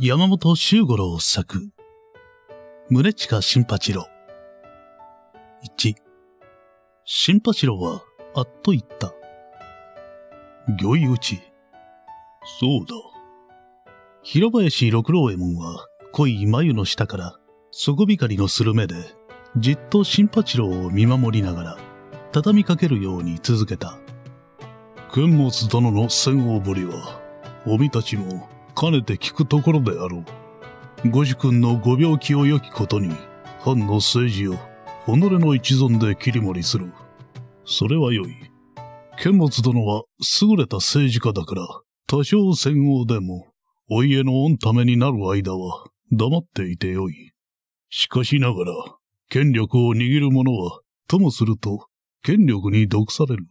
山本周五郎作、宗近新八郎。一、新八郎は、あっと言った。御意打ち。そうだ。広林六郎右衛門は、濃い眉の下から、底光のする目で、じっと新八郎を見守りながら、畳みかけるように続けた。剣持殿の戦王堀は、おみたちも、兼ねて聞くところであろう。ご主君のご病気を良きことに、藩の政治を、己の一存で切り盛りする。それは良い。剣持殿は優れた政治家だから、多少戦後でも、お家の御ためになる間は黙っていて良い。しかしながら、権力を握る者は、ともすると、権力に毒される。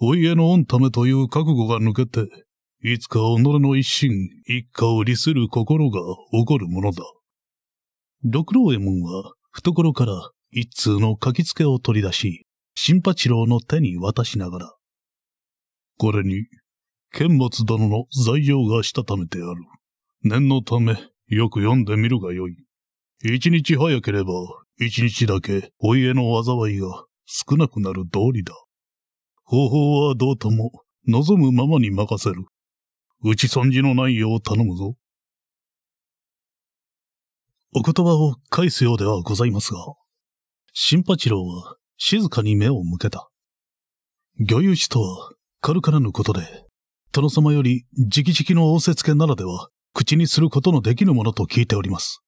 お家の御ためという覚悟が抜けて、いつか己の一心、一家を利する心が起こるものだ。六郎右衛門は、懐から一通の書き付けを取り出し、新八郎の手に渡しながら、これに、剣持殿の罪状がしたためてある。念のため、よく読んでみるがよい。一日早ければ、一日だけお家の災いが少なくなる道理だ。方法はどうとも望むままに任せる。打ち損じのないよう頼むぞ。お言葉を返すようではございますが、新八郎は静かに目を向けた。魚遊士とは軽からぬことで、殿様より直々の仰せつけならでは口にすることのできぬものと聞いております。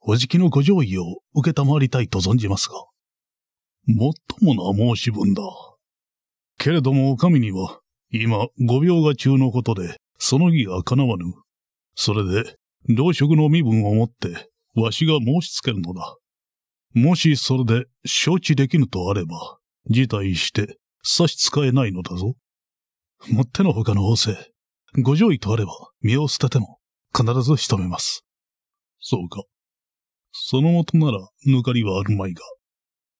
おじきのご上位を受けたまりたいと存じますが、もっともな申し分だ。けれどもお上には、今、ご病が中のことで、その儀はかなわぬ。それで、同職の身分をもって、わしが申し付けるのだ。もしそれで承知できぬとあれば、辞退して差し支えないのだぞ。もってのほかの王政、ご上位とあれば身を捨てても必ず仕留めます。そうか。そのもとなら抜かりはあるまいが、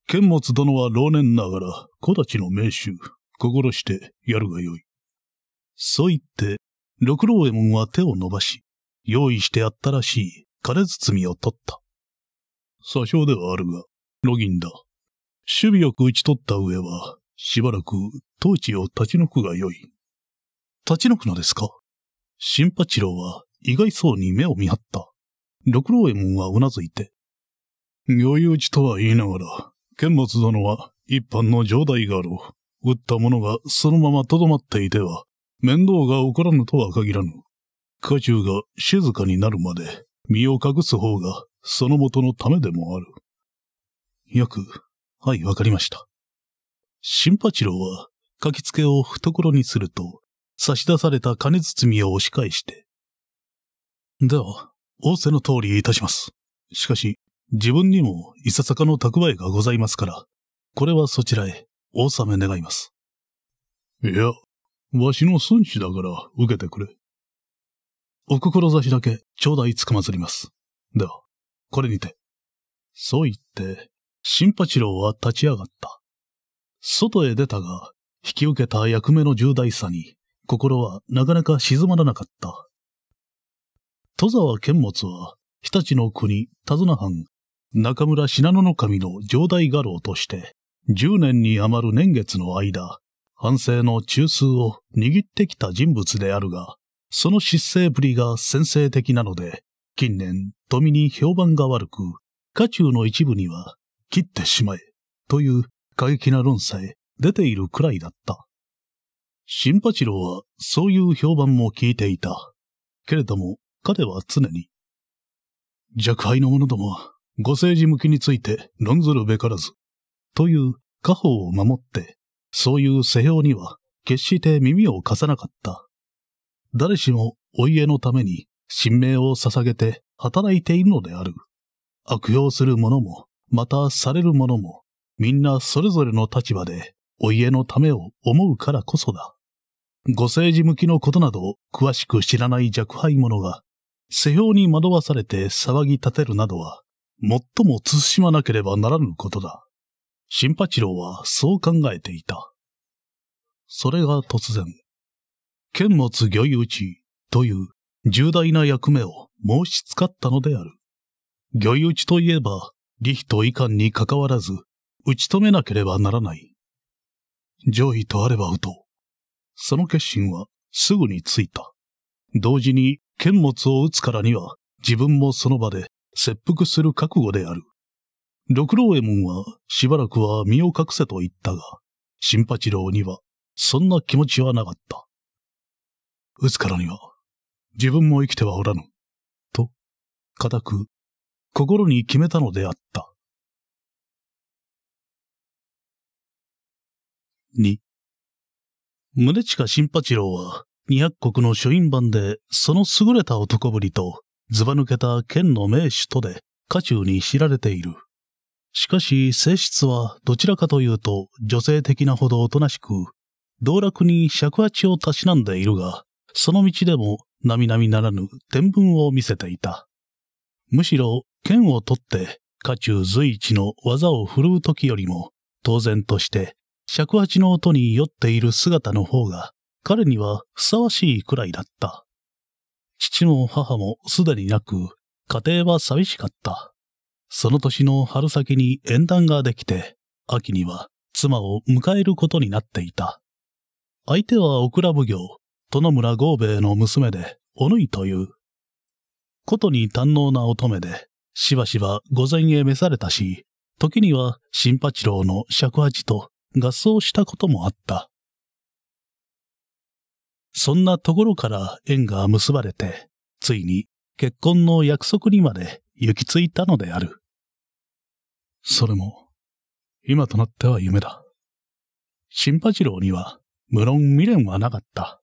剣持殿は老年ながら子たちの名手、心してやるがよい。そう言って六郎右衛門は手を伸ばし、用意してあったらしい金包みを取った。詐称ではあるが、ロギンだ。守備よく打ち取った上は、しばらく当地を立ち退くがよい。立ち退くのですか新八郎は意外そうに目を見張った。六郎右衛門はうなずいて。御用地とは言いながら、剣持殿は一般の城代ろう。打った者がそのまま留まっていては、面倒が起こらぬとは限らぬ。家中が静かになるまで身を隠す方がその元のためでもある。よく、はい、わかりました。新八郎は書き付けを懐にすると差し出された金包みを押し返して。では、仰せの通りいたします。しかし、自分にもいささかの蓄えがございますから、これはそちらへ、お納め願います。いや、わしの孫子だから受けてくれ。お志だけ頂戴つくまつります。では、これにて。そう言って、新八郎は立ち上がった。外へ出たが、引き受けた役目の重大さに、心はなかなか静まらなかった。戸沢剣物は、日立の国、田綱藩、中村信濃守の城代画廊として、10年に余る年月の間、反省の中枢を握ってきた人物であるが、その失勢ぶりが先制的なので、近年、富に評判が悪く、家中の一部には、切ってしまえ、という過激な論さえ出ているくらいだった。新八郎はそういう評判も聞いていた。けれども、彼は常に、弱敗の者どもご政治向きについて論ずるべからず、という家宝を守ってそういう世評には決して耳を貸さなかった。誰しもお家のために神明を捧げて働いているのである。悪用する者も、またされる者も、みんなそれぞれの立場でお家のためを思うからこそだ。ご政治向きのことなど詳しく知らない若輩者が、世評に惑わされて騒ぎ立てるなどは、最も慎まなければならぬことだ。新八郎はそう考えていた。それが突然、剣持御意打ちという重大な役目を申し使ったのである。御意打ちといえば、利比と遺憾に関わらず、打ち止めなければならない。上位とあれば打とう。その決心はすぐについた。同時に剣物を打つからには自分もその場で切腹する覚悟である。六郎右衛門はしばらくは身を隠せと言ったが、新八郎にはそんな気持ちはなかった。打つからには、自分も生きてはおらぬ、と、固く、心に決めたのであった。二。宗近新八郎は、二百国の書院版で、その優れた男ぶりと、ずば抜けた剣の名手とで、家中に知られている。しかし性質はどちらかというと女性的なほどおとなしく、道楽に尺八をたしなんでいるが、その道でも並々ならぬ天文を見せていた。むしろ剣を取って家中随一の技を振るう時よりも、当然として尺八の音に酔っている姿の方が彼にはふさわしいくらいだった。父も母もすでになく、家庭は寂しかった。その年の春先に縁談ができて、秋には妻を迎えることになっていた。相手はオクラ奉行、殿村豪兵衛の娘で、おぬいという。ことに堪能な乙女で、しばしば御前へ召されたし、時には新八郎の尺八と合奏したこともあった。そんなところから縁が結ばれて、ついに結婚の約束にまで行き着いたのである。それも、今となっては夢だ。新八郎には、無論未練はなかった。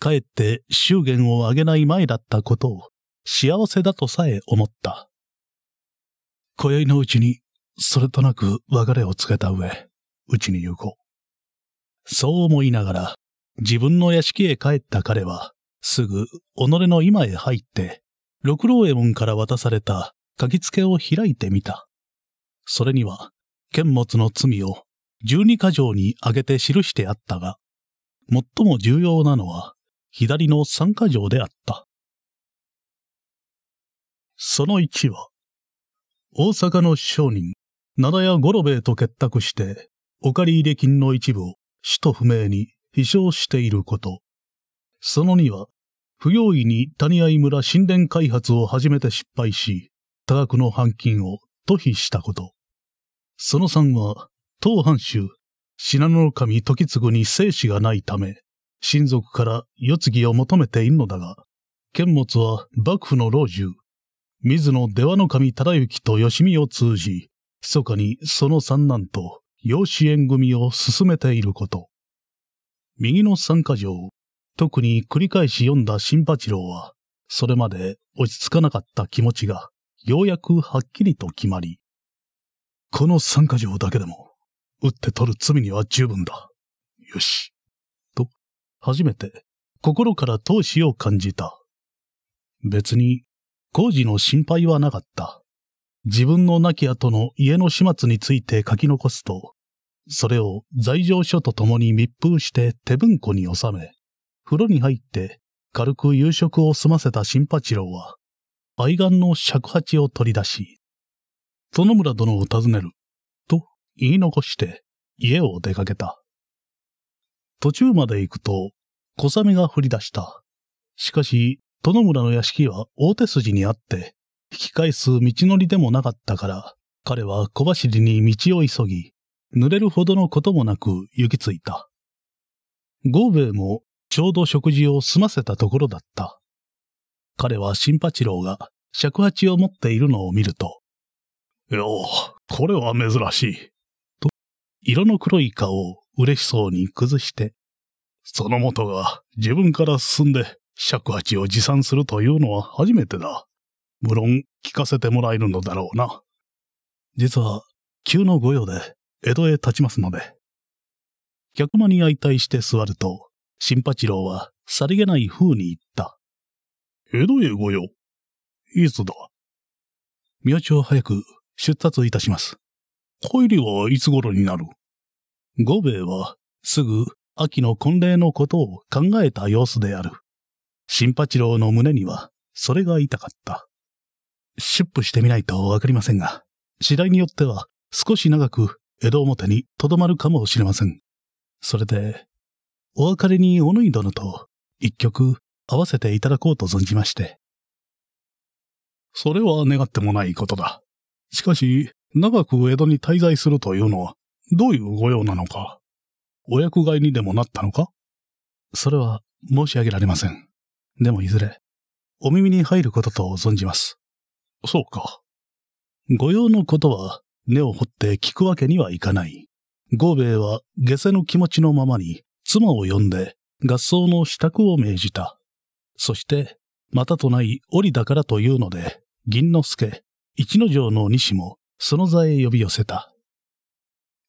かえって祝言をあげない前だったことを幸せだとさえ思った。今宵のうちに、それとなく別れを告げた上、うちに行こう。そう思いながら、自分の屋敷へ帰った彼は、すぐ己の今へ入って、六郎右衛門から渡された書き付けを開いてみた。それには、剣物の罪を十二箇条に挙げて記してあったが、最も重要なのは左の三箇条であった。その一は、大阪の商人、灘屋五郎兵衛と結託して、お借り入れ金の一部を使徒不明に飛翔していること。その二は、不用意に谷合村神殿開発を始めて失敗し、多額の半金を拒否したこと。その3は、当藩主、信濃守時継に生死がないため、親族から世継ぎを求めているのだが、剣物は幕府の老中、水野出羽守忠行と吉見を通じ、密かにその三男と養子縁組を進めていること。右の三箇条、特に繰り返し読んだ新八郎は、それまで落ち着かなかった気持ちが、ようやくはっきりと決まり、この三箇条だけでも、打って取る罪には十分だ。よし。と、初めて、心から闘志を感じた。別に、工事の心配はなかった。自分の亡き後の家の始末について書き残すと、それを罪状書と共に密封して手文庫に収め、風呂に入って軽く夕食を済ませた新八郎は、愛玩の尺八を取り出し、園村殿を訪ねる、と言い残して家を出かけた。途中まで行くと、小雨が降り出した。しかし、殿村の屋敷は大手筋にあって、引き返す道のりでもなかったから、彼は小走りに道を急ぎ、濡れるほどのこともなく行き着いた。ゴーベイもちょうど食事を済ませたところだった。彼は新八郎が尺八を持っているのを見ると、よう、これは珍しい。と、色の黒い顔を嬉しそうに崩して、その元が自分から進んで尺八を持参するというのは初めてだ。無論聞かせてもらえるのだろうな。実は、急の御用で江戸へ立ちますので。客間に相対して座ると、新八郎はさりげない風に言った。江戸へご用。いつだ明朝早く出立いたします。帰りはいつ頃になる五兵衛はすぐ秋の婚礼のことを考えた様子である。新八郎の胸にはそれが痛かった。出布してみないとわかりませんが、次第によっては少し長く江戸表に留まるかもしれません。それで、お別れにおぬい殿と一曲合わせていただこうと存じまして。それは願ってもないことだ。しかし、長く江戸に滞在するというのは、どういう御用なのかお役買いにでもなったのかそれは申し上げられません。でもいずれ、お耳に入ることと存じます。そうか。御用のことは根を掘って聞くわけにはいかない。合兵衛は下世の気持ちのままに妻を呼んで合奏の支度を命じた。そして、またとない折だからというので、銀之助、一之丞の西もその座へ呼び寄せた。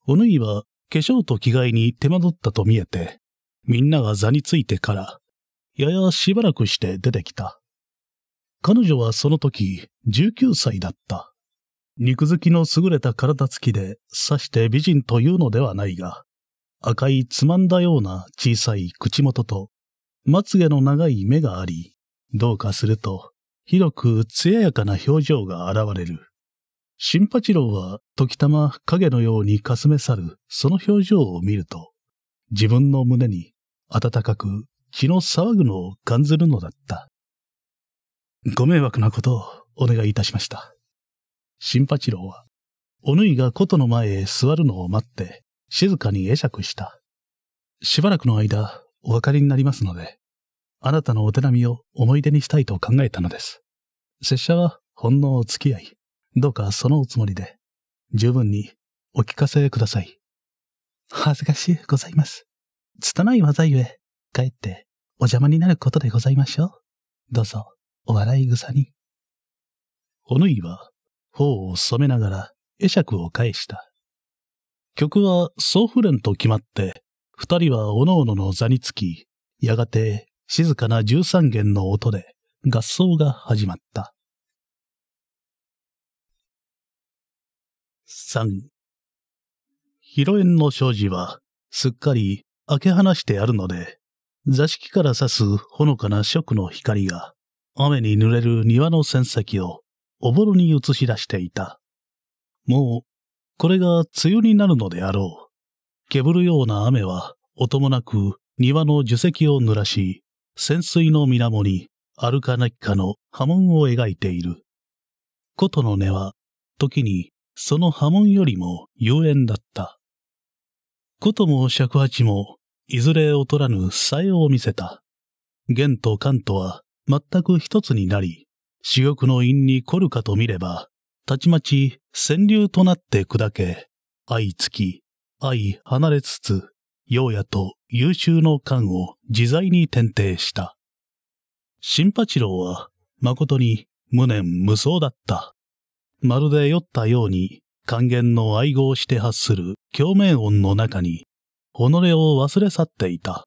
おぬいは化粧と着替えに手間取ったと見えて、みんなが座についてから、ややしばらくして出てきた。彼女はその時、19歳だった。肉付きの優れた体つきで、さして美人というのではないが、赤いつまんだような小さい口元と、まつげの長い目があり、どうかすると、広く艶やかな表情が現れる。新八郎は時たま影のようにかすめ去るその表情を見ると、自分の胸に暖かく血の騒ぐのを感ずるのだった。ご迷惑なことをお願いいたしました。新八郎は、おぬいが琴の前へ座るのを待って、静かに会釈した。しばらくの間、お分かりになりますので、あなたのお手並みを思い出にしたいと考えたのです。拙者はほんのお付き合い、どうかそのおつもりで、十分にお聞かせください。恥ずかしいございます。拙い技ゆえ、帰ってお邪魔になることでございましょう。どうぞ、お笑い草に。おぬいは、頬を染めながら、会釈を返した。曲はソーフレンと決まって、二人は各々の座につき、やがて静かな十三弦の音で合奏が始まった。三。披露宴の障子はすっかり開け放してあるので、座敷から差すほのかな食の光が、雨に濡れる庭の戦石をおぼろに映し出していた。もこれが梅雨になるのであろう。けぶるような雨は、音もなく庭の樹石を濡らし、潜水の水面に、あるかなきかの波紋を描いている。琴の根は、時に、その波紋よりも遊園だった。琴も尺八も、いずれ劣らぬ才を見せた。弦と関とは、全く一つになり、主翼の因に凝るかと見れば、たちまち川柳となって砕け、愛つき、愛離れつつ、ようやと優秀の感を自在に転定した。新八郎は、誠に無念無双だった。まるで酔ったように、還元の愛語をして発する共鳴音の中に、己を忘れ去っていた。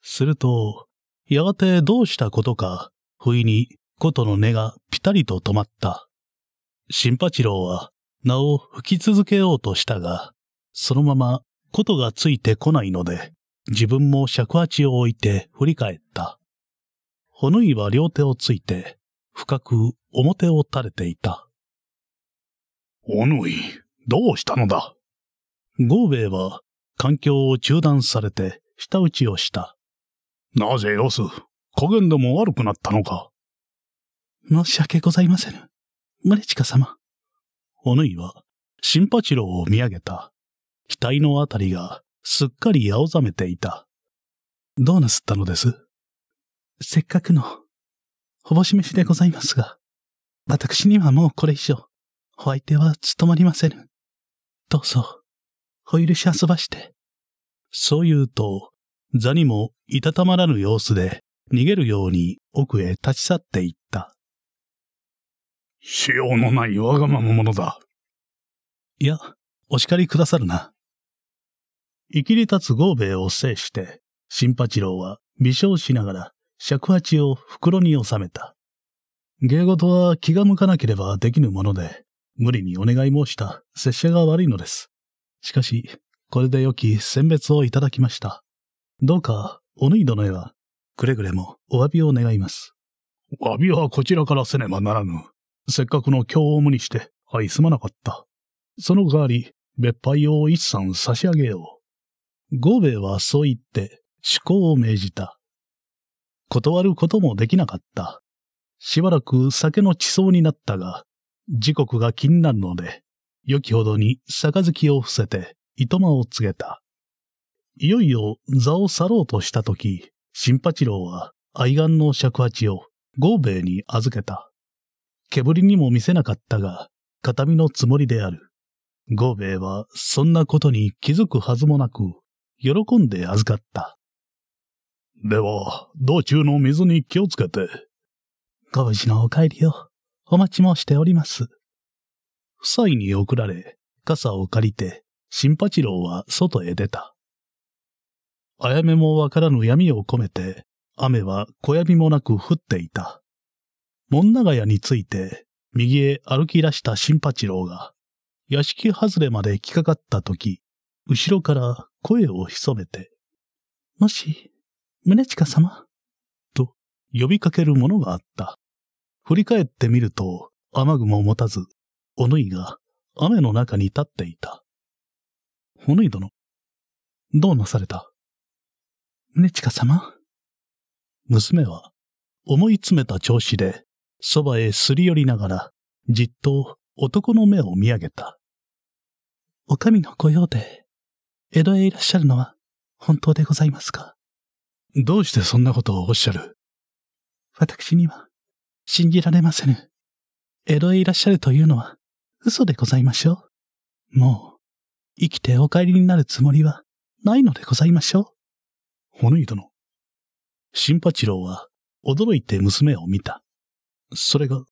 すると、やがてどうしたことか、不意に琴の音がぴたりと止まった。新八郎は名を吹き続けようとしたが、そのままことがついてこないので、自分も尺八を置いて振り返った。ほぬいは両手をついて、深く表を垂れていた。ほぬい、どうしたのだ合兵は、環境を中断されて、舌打ちをした。なぜよす、加減でも悪くなったのか申し訳ございませぬ。チカ様。おぬいは、新八郎を見上げた。額のあたりが、すっかり青ざめていた。どうなすったのですせっかくの、ほぼし飯でございますが、私にはもうこれ以上、お相手は務まりませぬ。どうぞ、お許し遊ばして。そう言うと、座にもいたたまらぬ様子で、逃げるように奥へ立ち去っていっしようのないわがままのだ。いや、お叱りくださるな。生きり立つ豪兵衛を制して、新八郎は微笑しながら尺八を袋に収めた。芸事は気が向かなければできぬもので、無理にお願い申した拙者が悪いのです。しかし、これで良き選別をいただきました。どうか、おぬい殿へは、くれぐれもお詫びを願います。詫びはこちらからせねばならぬ。せっかくの今日を無にして、はい、すまなかった。その代わり、別杯を一山差し上げよう。合兵はそう言って、思考を命じた。断ることもできなかった。しばらく酒の地層になったが、時刻が気になるので、良きほどに杯を伏せて、糸間を告げた。いよいよ座を去ろうとしたとき、新八郎は愛玩の尺八を合兵に預けた。煙にも見せなかったが、形見のつもりである。ゴーベイはそんなことに気づくはずもなく、喜んで預かった。では、道中の水に気をつけて。ご無事のお帰りを、お待ちもしております。夫妻に送られ、傘を借りて、新八郎は外へ出た。あやめもわからぬ闇を込めて、雨は小闇もなく降っていた。門長屋について、右へ歩き出した新八郎が、屋敷外れまで来かかった時、後ろから声を潜めて、もし、宗近様と呼びかけるものがあった。振り返ってみると、雨雲を持たず、おぬいが雨の中に立っていた。おぬい殿、どうなされた宗近様娘は思い詰めた調子でそばへすり寄りながら、じっと男の目を見上げた。お上の御用で、江戸へいらっしゃるのは本当でございますかどうしてそんなことをおっしゃる私には信じられませぬ。江戸へいらっしゃるというのは嘘でございましょう。もう、生きてお帰りになるつもりはないのでございましょう。ぬい殿。新八郎は驚いて娘を見た。それが、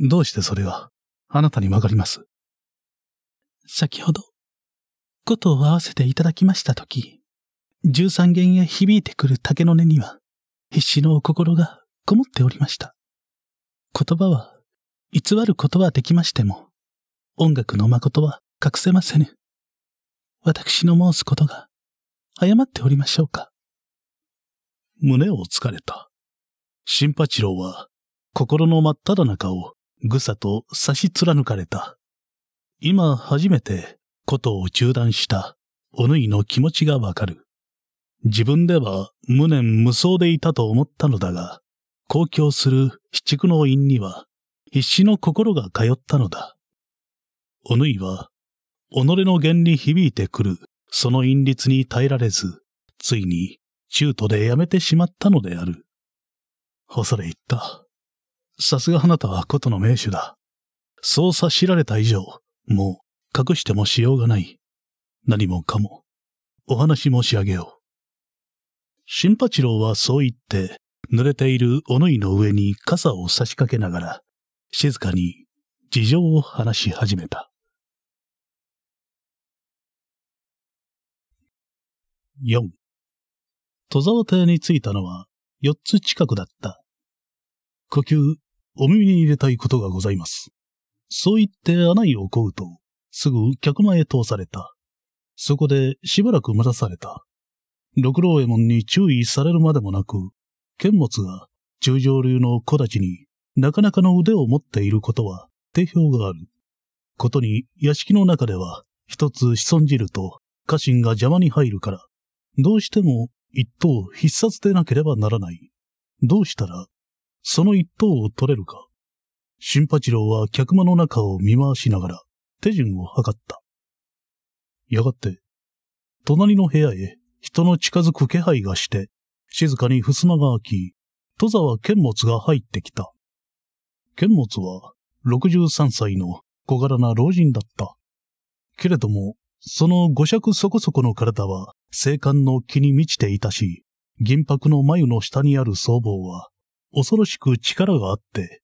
どうしてそれがあなたにわかります先ほど、ことを合わせていただきましたとき、十三弦へ響いてくる竹の根には、必死のお心がこもっておりました。言葉は、偽ることはできましても、音楽の誠は隠せませぬ。私の申すことが、誤っておりましょうか。胸を疲かれた。新八郎は心の真っ只中をぐさと差し貫かれた。今初めて、ことを中断した、おぬいの気持ちがわかる。自分では無念無双でいたと思ったのだが、公共する七畜の院には、必死の心が通ったのだ。おぬいは、己の弦に響いてくる、その因律に耐えられず、ついに、中途でやめてしまったのである。恐れ入った。さすがあなたはことの名手だ。そう察しられた以上、もう隠してもしようがない。何もかも、お話申し上げよう。新八郎はそう言って、濡れているおのいの上に傘を差し掛けながら、静かに事情を話し始めた。四。戸沢邸に着いたのは四つ近くだった。呼吸お耳に入れたいことがございます。そう言って案内を請うと、すぐ客間へ通された。そこでしばらく待たされた。六郎右衛門に注意されるまでもなく、剣物が中上流の子たちになかなかの腕を持っていることは定評がある。ことに屋敷の中では一つ潜んじると家臣が邪魔に入るから、どうしても一等必殺でなければならない。どうしたらその一等を取れるか。新八郎は客間の中を見回しながら手順を測った。やがて、隣の部屋へ人の近づく気配がして、静かに襖が開き、戸沢剣物が入ってきた。剣物は63歳の小柄な老人だった。けれども、その五尺そこそこの体は、青函の気に満ちていたし、銀箔の眉の下にある僧帽は、恐ろしく力があって、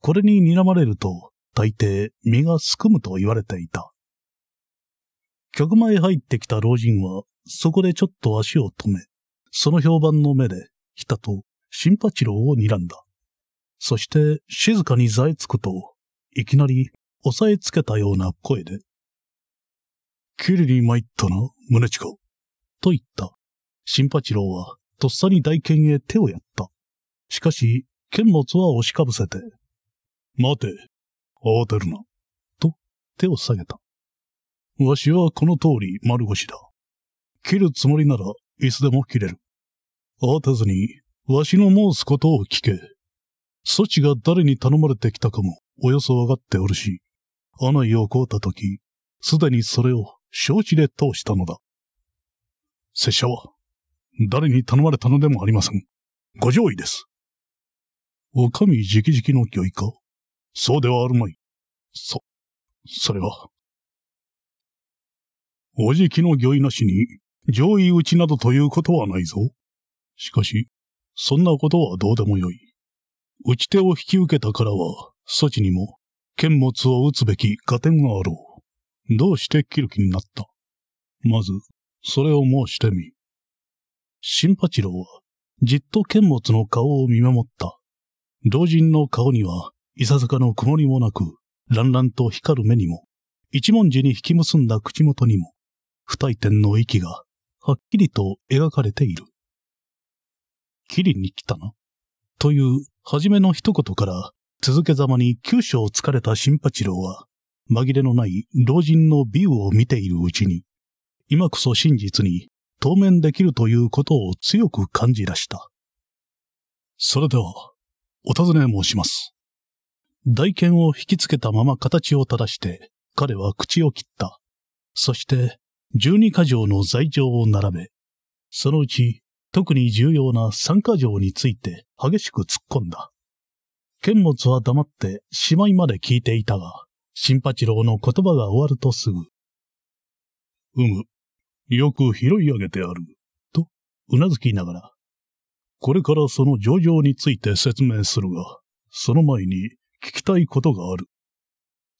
これに睨まれると大抵身がすくむと言われていた。客前入ってきた老人は、そこでちょっと足を止め、その評判の目で、ひたと、新八郎を睨んだ。そして、静かにざえつくと、いきなり、押さえつけたような声で、キリに参ったな、胸近。と言った。新八郎は、とっさに大剣へ手をやった。しかし、剣物は押しかぶせて、待て、慌てるな、と手を下げた。わしはこの通り丸腰だ。切るつもりなら、いつでも切れる。慌てずに、わしの申すことを聞け。措置が誰に頼まれてきたかも、およそわかっておるし、案内を請うたとき、すでにそれを承知で通したのだ。拙者は、誰に頼まれたのでもありません。ご上位です。お上直々の御意かそうではあるまい。そ、それは。おじきの御意なしに、上位打ちなどということはないぞ。しかし、そんなことはどうでもよい。打ち手を引き受けたからは、措置にも、剣物を打つべき合点があろう。どうして切る気になったまず、それを申してみ。新八郎は、じっと剣物の顔を見守った。老人の顔には、いささかの曇りもなく、乱々と光る目にも、一文字に引き結んだ口元にも、不退転の息が、はっきりと描かれている。切りに来たな。という、初めの一言から、続けざまに九章を疲れた新八郎は、紛れのない老人の美を見ているうちに、今こそ真実に当面できるということを強く感じ出した。それでは、お尋ね申します。大剣を引きつけたまま形を正して、彼は口を切った。そして、十二箇条の罪状を並べ、そのうち、特に重要な三箇条について激しく突っ込んだ。剣物は黙ってしまいまで聞いていたが、新八郎の言葉が終わるとすぐ、うむ、よく拾い上げてある、と、うなずきながら、これからその上場について説明するが、その前に聞きたいことがある。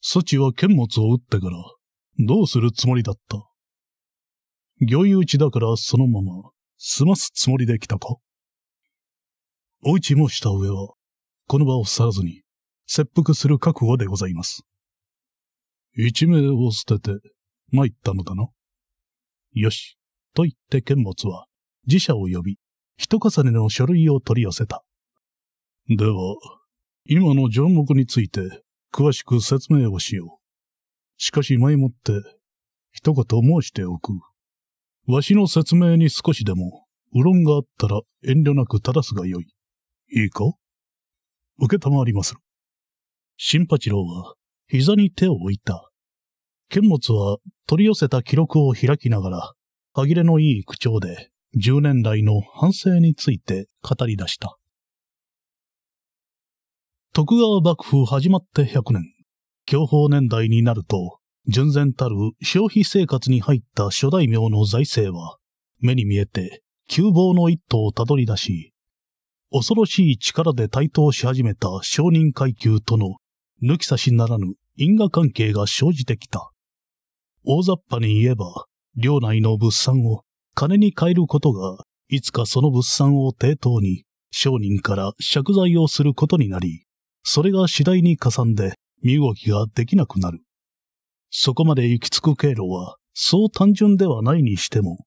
ソチは剣物を打ってから、どうするつもりだった行打地だからそのまま、済ますつもりで来たかおうちもした上は、この場を去らずに、切腹する覚悟でございます。一命を捨てて、参ったのだな。よし、と言って剣物は、自社を呼び、一重ねの書類を取り寄せた。では、今の条目について詳しく説明をしよう。しかし前もって、一言申しておく。わしの説明に少しでも、うろんがあったら遠慮なく正すがよい。いいか受けたまわりまする。新八郎は、膝に手を置いた。剣物は取り寄せた記録を開きながら、歯切れのいい口調で、10年来の反省について語り出した。徳川幕府始まって100年、享保年代になると、純然たる消費生活に入った諸大名の財政は、目に見えて窮乏の一途をたどり出し、恐ろしい力で台頭し始めた商人階級との抜き差しならぬ因果関係が生じてきた。大雑把に言えば、領内の物産を金に変えることが、いつかその物産を抵当に、商人から借財をすることになり、それが次第に加算で身動きができなくなる。そこまで行き着く経路は、そう単純ではないにしても、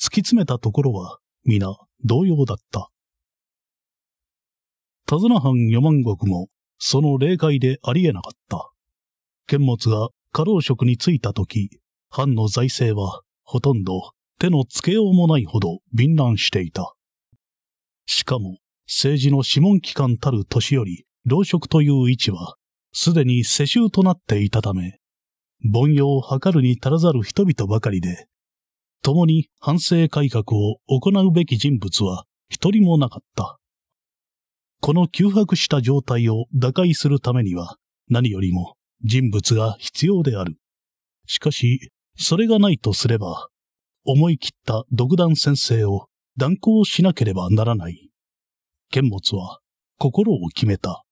突き詰めたところは、皆、同様だった。田綱藩四万石も、その霊界でありえなかった。剣物が過労職に就いた時、藩の財政は、ほとんど手のつけようもないほど敏乱していた。しかも、政治の諮問機関たる年より、老職という位置は、すでに世襲となっていたため、凡庸を図るに足らざる人々ばかりで、共に反省改革を行うべき人物は一人もなかった。この窮迫した状態を打開するためには、何よりも人物が必要である。しかし、それがないとすれば、思い切った独断先生を断行しなければならない。剣物は心を決めた。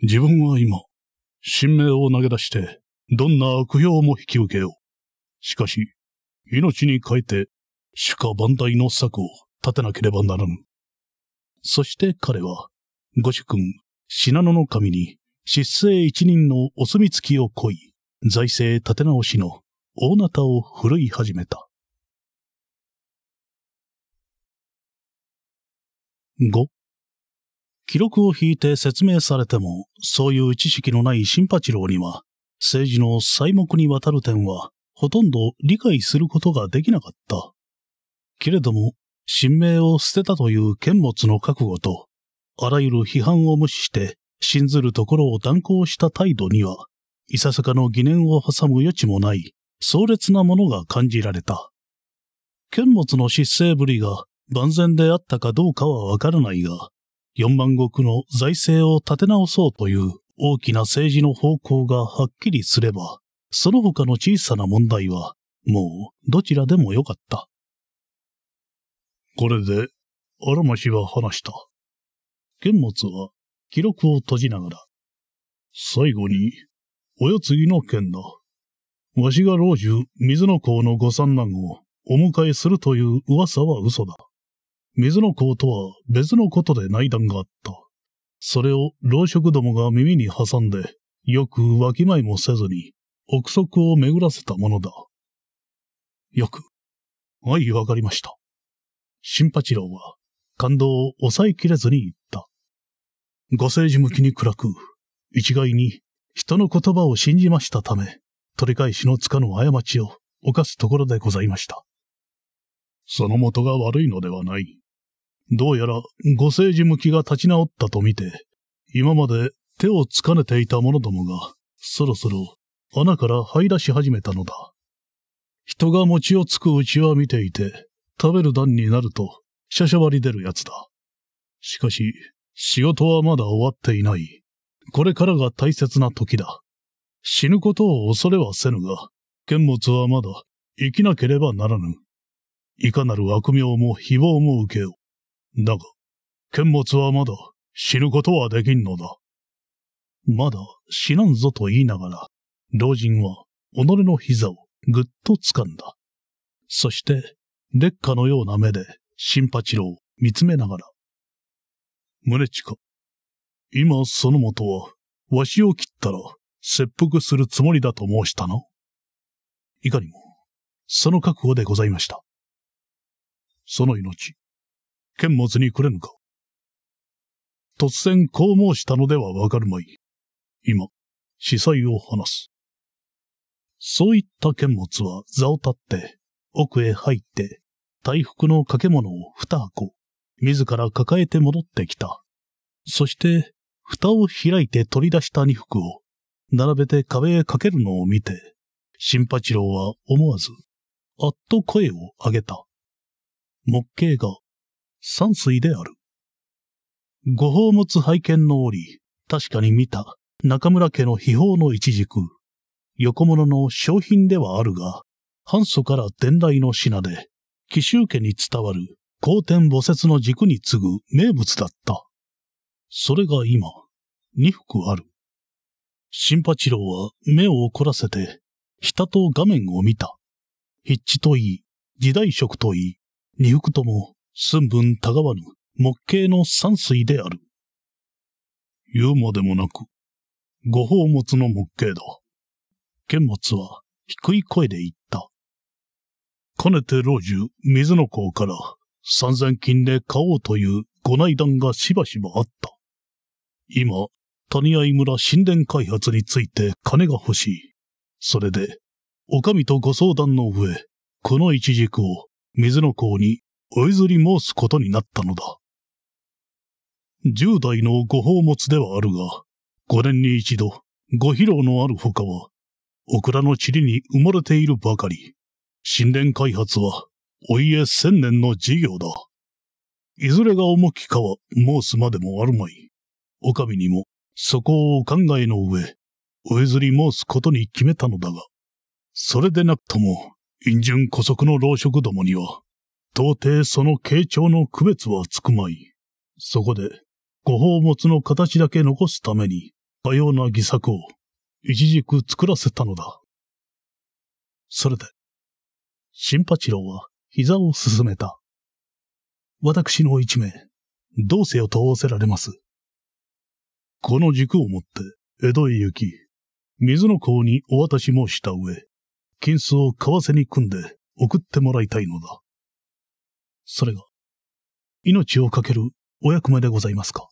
自分は今、神明を投げ出して、どんな悪評も引き受けよう。しかし、命に変えて、主家万代の策を立てなければならぬ。そして彼は、ご主君、信濃の神に、失政一人のお墨付きを恋い、財政立て直しの大なたを振るい始めた。5. 記録を引いて説明されても、そういう知識のない新八郎には、政治の細目にわたる点は、ほとんど理解することができなかった。けれども、神明を捨てたという剣物の覚悟と、あらゆる批判を無視して、信ずるところを断行した態度には、いささかの疑念を挟む余地もない、壮烈なものが感じられた。剣物の失勢ぶりが万全であったかどうかはわからないが、四万石の財政を立て直そうという大きな政治の方向がはっきりすれば、その他の小さな問題は、もうどちらでもよかった。これで、荒町は話した。剣物は記録を閉じながら、最後に、お世つぎの件だ。わしが老中、水野公のご三男をお迎えするという噂は嘘だ。水野公とは別のことで内談があった。それを老職どもが耳に挟んで、よくわきまえもせずに、憶測を巡らせたものだ。よく。はいわかりました。新八郎は感動を抑えきれずに言った。ご政治向きに暗く、一概に人の言葉を信じましたため、取り返しのつかぬ過ちを犯すところでございました。その元が悪いのではない。どうやらご政治向きが立ち直ったとみて、今まで手をつかねていた者どもが、そろそろ穴から這い出し始めたのだ。人が餅をつくうちは見ていて、食べる段になると、しゃしゃ割り出るやつだ。しかし、仕事はまだ終わっていない。これからが大切な時だ。死ぬことを恐れはせぬが、剣物はまだ生きなければならぬ。いかなる悪名も誹謗も受けよう。だが、剣物はまだ死ぬことはできんのだ。まだ死なんぞと言いながら、老人は己の膝をぐっと掴んだ。そして、劣化のような目で、新八郎を見つめながら。宗近、今その元は、わしを切ったら、切腹するつもりだと申したのいかにも、その覚悟でございました。その命、剣物にくれぬか。突然こう申したのではわかるまい。今、司祭を話す。そういった剣物は座を立って奥へ入って、大福の掛物を二箱、自ら抱えて戻ってきた。そして、蓋を開いて取り出した二服を、並べて壁へかけるのを見て、新八郎は思わず、あっと声を上げた。木形が山水である。ご宝物拝見の折、確かに見た中村家の秘宝の一軸。横物の商品ではあるが、半祖から伝来の品で、紀州家に伝わる皇天母説の軸に次ぐ名物だった。それが今、二服ある。新八郎は目を怒らせて、下と画面を見た。筆致といい、時代色といい、二服とも寸分たがわぬ木系の山水である。言うまでもなく、ご宝物の木系だ。剣末は低い声で言った。かねて老中、水の子から三千金で買おうというご内談がしばしばあった。今、谷合村神殿開発について金が欲しい。それで、お上とご相談の上、この一軸を水の甲にお譲り申すことになったのだ。十代のご宝物ではあるが、五年に一度、ご披露のあるほかは、オクラの塵に埋もれているばかり、神殿開発は、お家千年の事業だ。いずれが重きかは申すまでもあるまい。お上にもそこをお考えの上、お譲り申すことに決めたのだが、それでなくとも、陰順古息の老職どもには、到底その傾聴の区別はつくまい。そこで、ご宝物の形だけ残すために、多様な偽作を、一軸作らせたのだ。それで、新八郎は膝を進めた。私の一名、どうせよと仰せられます。この軸を持って江戸へ行き、水の甲にお渡しもした上、金子を為替に組んで送ってもらいたいのだ。それが、命を懸けるお役目でございますか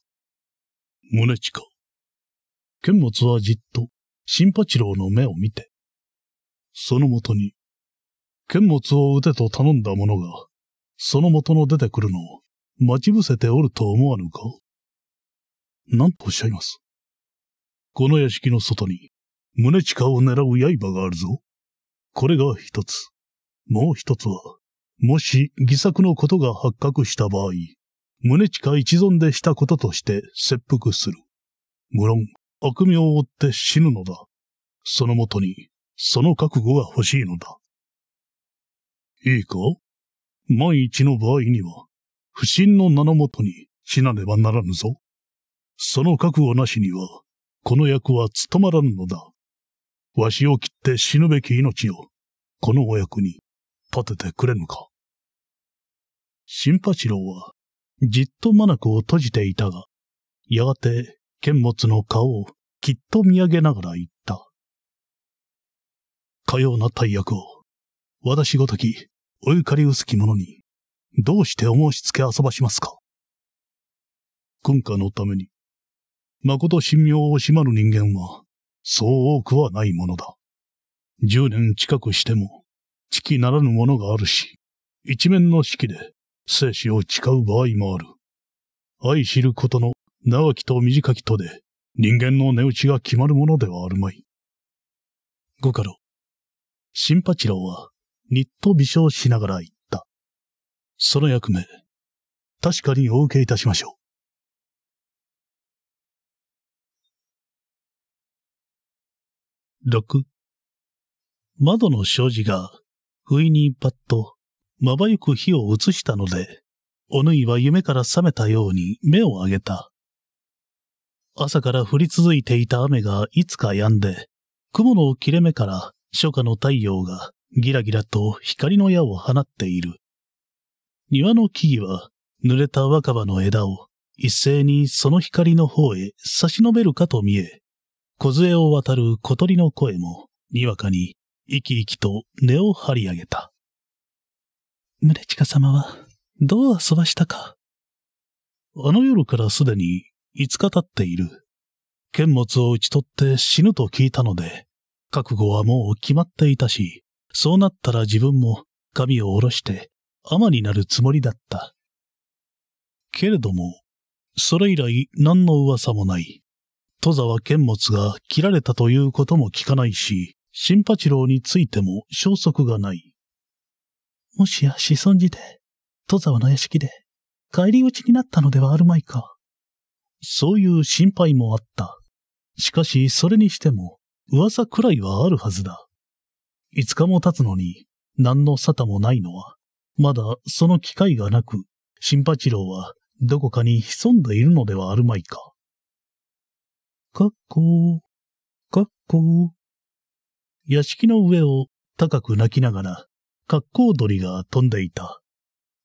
宗近。剣物はじっと、新八郎の目を見て、そのもとに、剣物を打てと頼んだ者が、その元の出てくるのを待ち伏せておると思わぬか何とおっしゃいますこの屋敷の外に、宗近を狙う刃があるぞ。これが一つ。もう一つは、もし偽作のことが発覚した場合、宗近一存でしたこととして切腹する。無論、悪名を負って死ぬのだ。そのもとに、その覚悟が欲しいのだ。いいか万一の場合には、不審の名のもとに死なねばならぬぞ。その覚悟なしには、この役は務まらぬのだ。わしを切って死ぬべき命を、このお役に立ててくれぬか。新八郎は、じっと眼を閉じていたが、やがて、剣物の顔をきっと見上げながら言った。かような大役を、私ごとき、おゆかり薄き者に、どうしてお申し付け遊ばしますか。君家のために、誠神妙をまぬ人間は、そう多くはないものだ。十年近くしても、地期ならぬものがあるし、一面の式で生死を誓う場合もある。愛知ることの長きと短きとで、人間の値打ちが決まるものではあるまい。ご家老、新八郎は、にっと微笑しながら言った。その役目、確かにお受けいたしましょう。6窓の障子が、不意にパッと、まばゆく火を移したので、おぬいは夢から覚めたように目を上げた。朝から降り続いていた雨がいつか止んで、雲の切れ目から初夏の太陽がギラギラと光の矢を放っている。庭の木々は濡れた若葉の枝を一斉にその光の方へ差し伸べるかと見え、小を渡る小鳥の声も、にわかに、生き生きと根を張り上げた。宗近様は、どう遊ばしたか。あの夜からすでに、5日経っている。剣物を討ち取って死ぬと聞いたので、覚悟はもう決まっていたし、そうなったら自分も髪を下ろして天になるつもりだった。けれども、それ以来何の噂もない。戸沢剣物が切られたということも聞かないし、新八郎についても消息がない。もしや子孫寺で、戸沢の屋敷で、帰り討ちになったのではあるまいか。そういう心配もあった。しかし、それにしても、噂くらいはあるはずだ。5日も経つのに、何の沙汰もないのは、まだその機会がなく、新八郎はどこかに潜んでいるのではあるまいか。かっこー、かっこー。屋敷の上を高く泣きながら、格好鳥が飛んでいた。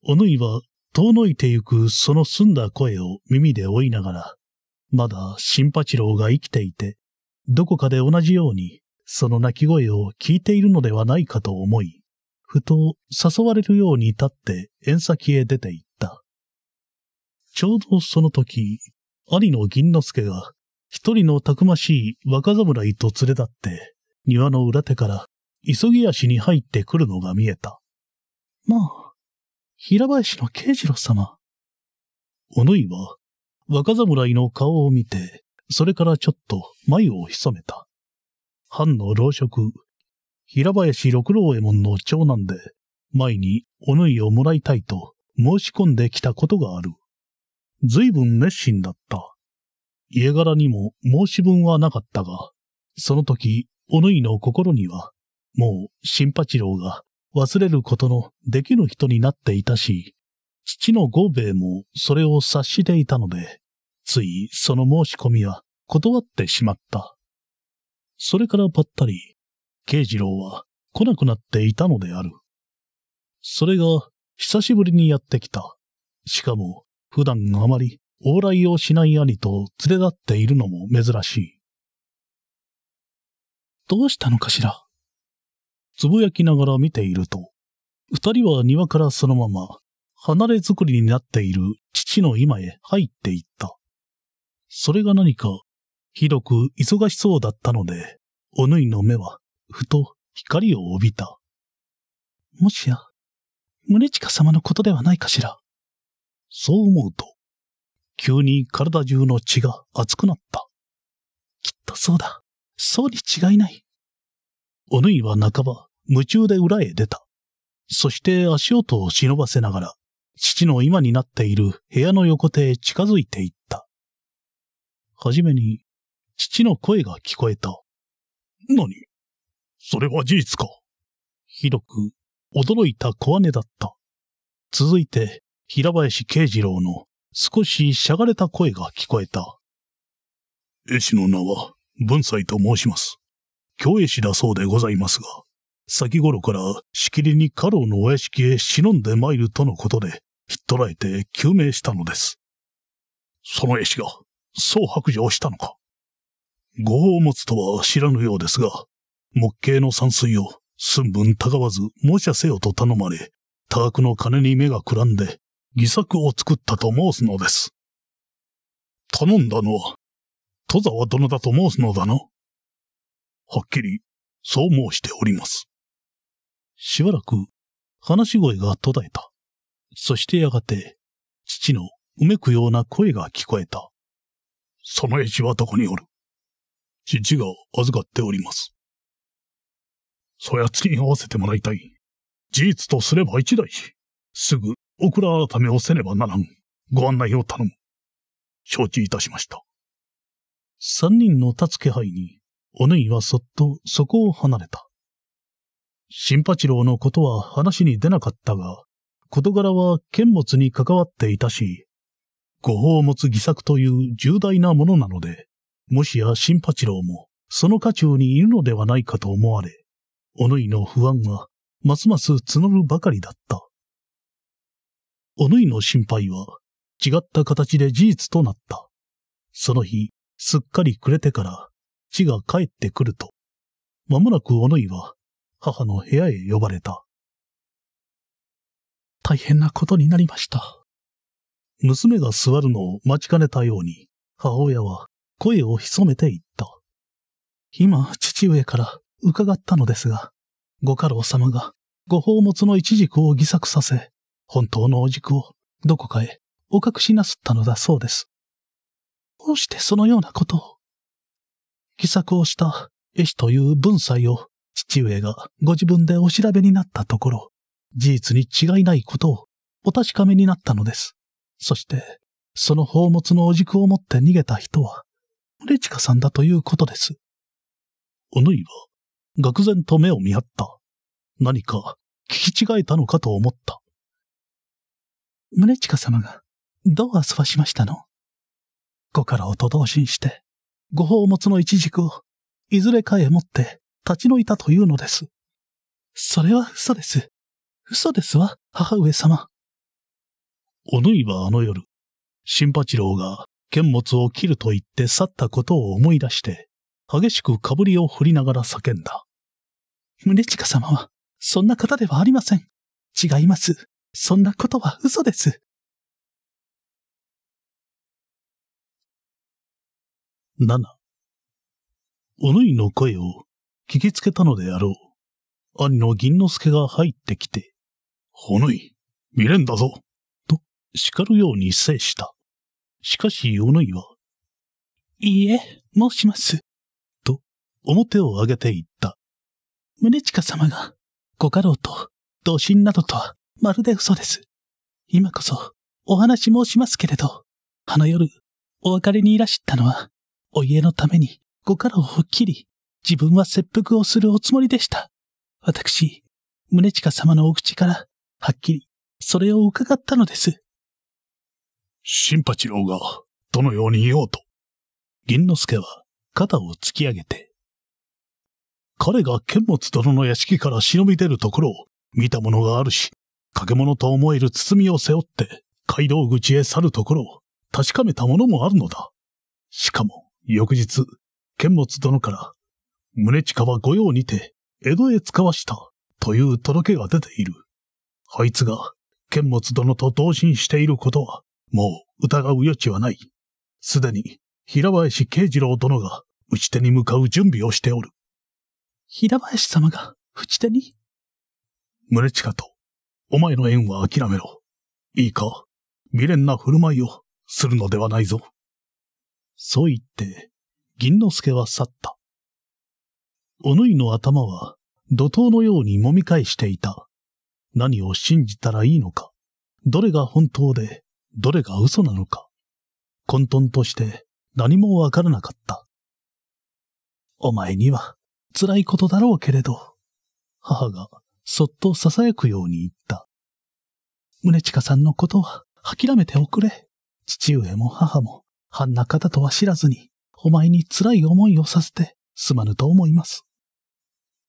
おぬいは遠のいてゆくその澄んだ声を耳で追いながら、まだ新八郎が生きていて、どこかで同じようにその泣き声を聞いているのではないかと思い、ふと誘われるように立って縁先へ出て行った。ちょうどその時、兄の銀之助が一人のたくましい若侍と連れ立って、庭の裏手から急ぎ足に入ってくるのが見えた。まあ、平林の慶次郎様。おぬいは、若侍の顔を見て、それからちょっと眉を潜めた。藩の老職、平林六郎右衛門の長男で、前におぬいをもらいたいと申し込んできたことがある。随分熱心だった。家柄にも申し分はなかったが、その時、おぬいの心には、もう、新八郎が忘れることのできぬ人になっていたし、父の豪兵衛もそれを察していたので、ついその申し込みは断ってしまった。それからぱったり、慶次郎は来なくなっていたのである。それが久しぶりにやってきた。しかも普段あまり往来をしない兄と連れ立っているのも珍しい。どうしたのかしらつぶやきながら見ていると、二人は庭からそのまま、離れ作りになっている父の今へ入っていった。それが何か、ひどく忙しそうだったので、おぬいの目は、ふと光を帯びた。もしや、宗近様のことではないかしら。そう思うと、急に体中の血が熱くなった。きっとそうだ。そうに違いない。おぬいは半ば、夢中で裏へ出た。そして足音を忍ばせながら、父の今になっている部屋の横手へ近づいていった。はじめに、父の声が聞こえた。何それは事実か。ひどく、驚いた小姉だった。続いて、平林慶次郎の少ししゃがれた声が聞こえた。絵師の名は、文斎と申します。京絵師だそうでございますが、先頃からしきりに家老のお屋敷へ忍んで参るとのことで、ひっ捕らえて救命したのです。その絵師が、そう白状したのか。ご法持つとは知らぬようですが、木系の山水を寸分たがわず模写せよと頼まれ、多額の金に目がくらんで、遺作を作ったと申すのです。頼んだのは、戸沢殿だと申すのだな。はっきり、そう申しております。しばらく、話し声が途絶えた。そしてやがて、父のうめくような声が聞こえた。その師はどこにおる父が預かっております。そやつに合わせてもらいたい。事実とすれば一大事。すぐお蔵改めをせねばならん。ご案内を頼む。承知いたしました。三人の立つ気配に、おぬいはそっとそこを離れた。新八郎のことは話に出なかったが、事柄は剣物に関わっていたし、誤報持つ偽作という重大なものなので、もしや新八郎もその家中にいるのではないかと思われ、おぬいの不安はますます募るばかりだった。おぬいの心配は違った形で事実となった。その日、すっかり暮れてから、血が帰ってくると、まもなくおぬいは母の部屋へ呼ばれた。大変なことになりました。娘が座るのを待ちかねたように、母親は声を潜めていった。今、父上から伺ったのですが、ご家老様がご宝物の一軸を偽作させ、本当のお軸をどこかへお隠しなすったのだそうです。どうしてそのようなことを偽作をした絵師という文才を父上がご自分でお調べになったところ、事実に違いないことをお確かめになったのです。そして、その宝物のお軸を持って逃げた人は、レチカさんだということです。おぬいは、愕然と目を見張った。何か聞き違えたのかと思った。宗近様が、どう遊ばしましたのご家老と同心して、ご宝物の一軸を、いずれかへ持って立ち退いたというのです。それは嘘です。嘘ですわ、母上様。おぬいはあの夜、新八郎が剣物を切ると言って去ったことを思い出して、激しくかぶりを振りながら叫んだ。宗近様は、そんな方ではありません。違います。そんなことは嘘です。7. おぬいの声を聞きつけたのであろう。兄の銀之助が入ってきて、おぬい、見れんだぞ、と叱るように制した。しかしおぬいは、いいえ、申します。と、表を上げて言った。宗近様が、ご家老と、同心などとはまるで嘘です。今こそ、お話申しますけれど、あの夜、お別れにいらしたのは、お家のためにご家老を切り、自分は切腹をするおつもりでした。私、宗近様のお口から、はっきり、それを伺ったのです。新八郎が、どのように言おうと。銀之助は、肩を突き上げて。彼が剣持殿の屋敷から忍び出るところを見たものがあるし、掛物と思える包みを背負って街道口へ去るところを確かめたものもあるのだ。しかも、翌日、剣物殿から、宗近は御用にて、江戸へ使わした、という届けが出ている。あいつが、剣物殿と同心していることは、もう疑う余地はない。すでに、平林慶次郎殿が、打ち手に向かう準備をしておる。平林様が、打ち手に宗近と、お前の縁は諦めろ。いいか、未練な振る舞いをするのではないぞ。そう言って、銀之助は去った。おぬいの頭は怒涛のように揉み返していた。何を信じたらいいのか、どれが本当で、どれが嘘なのか、混沌として何もわからなかった。お前には辛いことだろうけれど、母がそっと囁くように言った。宗近さんのことは諦めておくれ。父上も母も、半な方とは知らずに、お前に辛い思いをさせてすまぬと思います。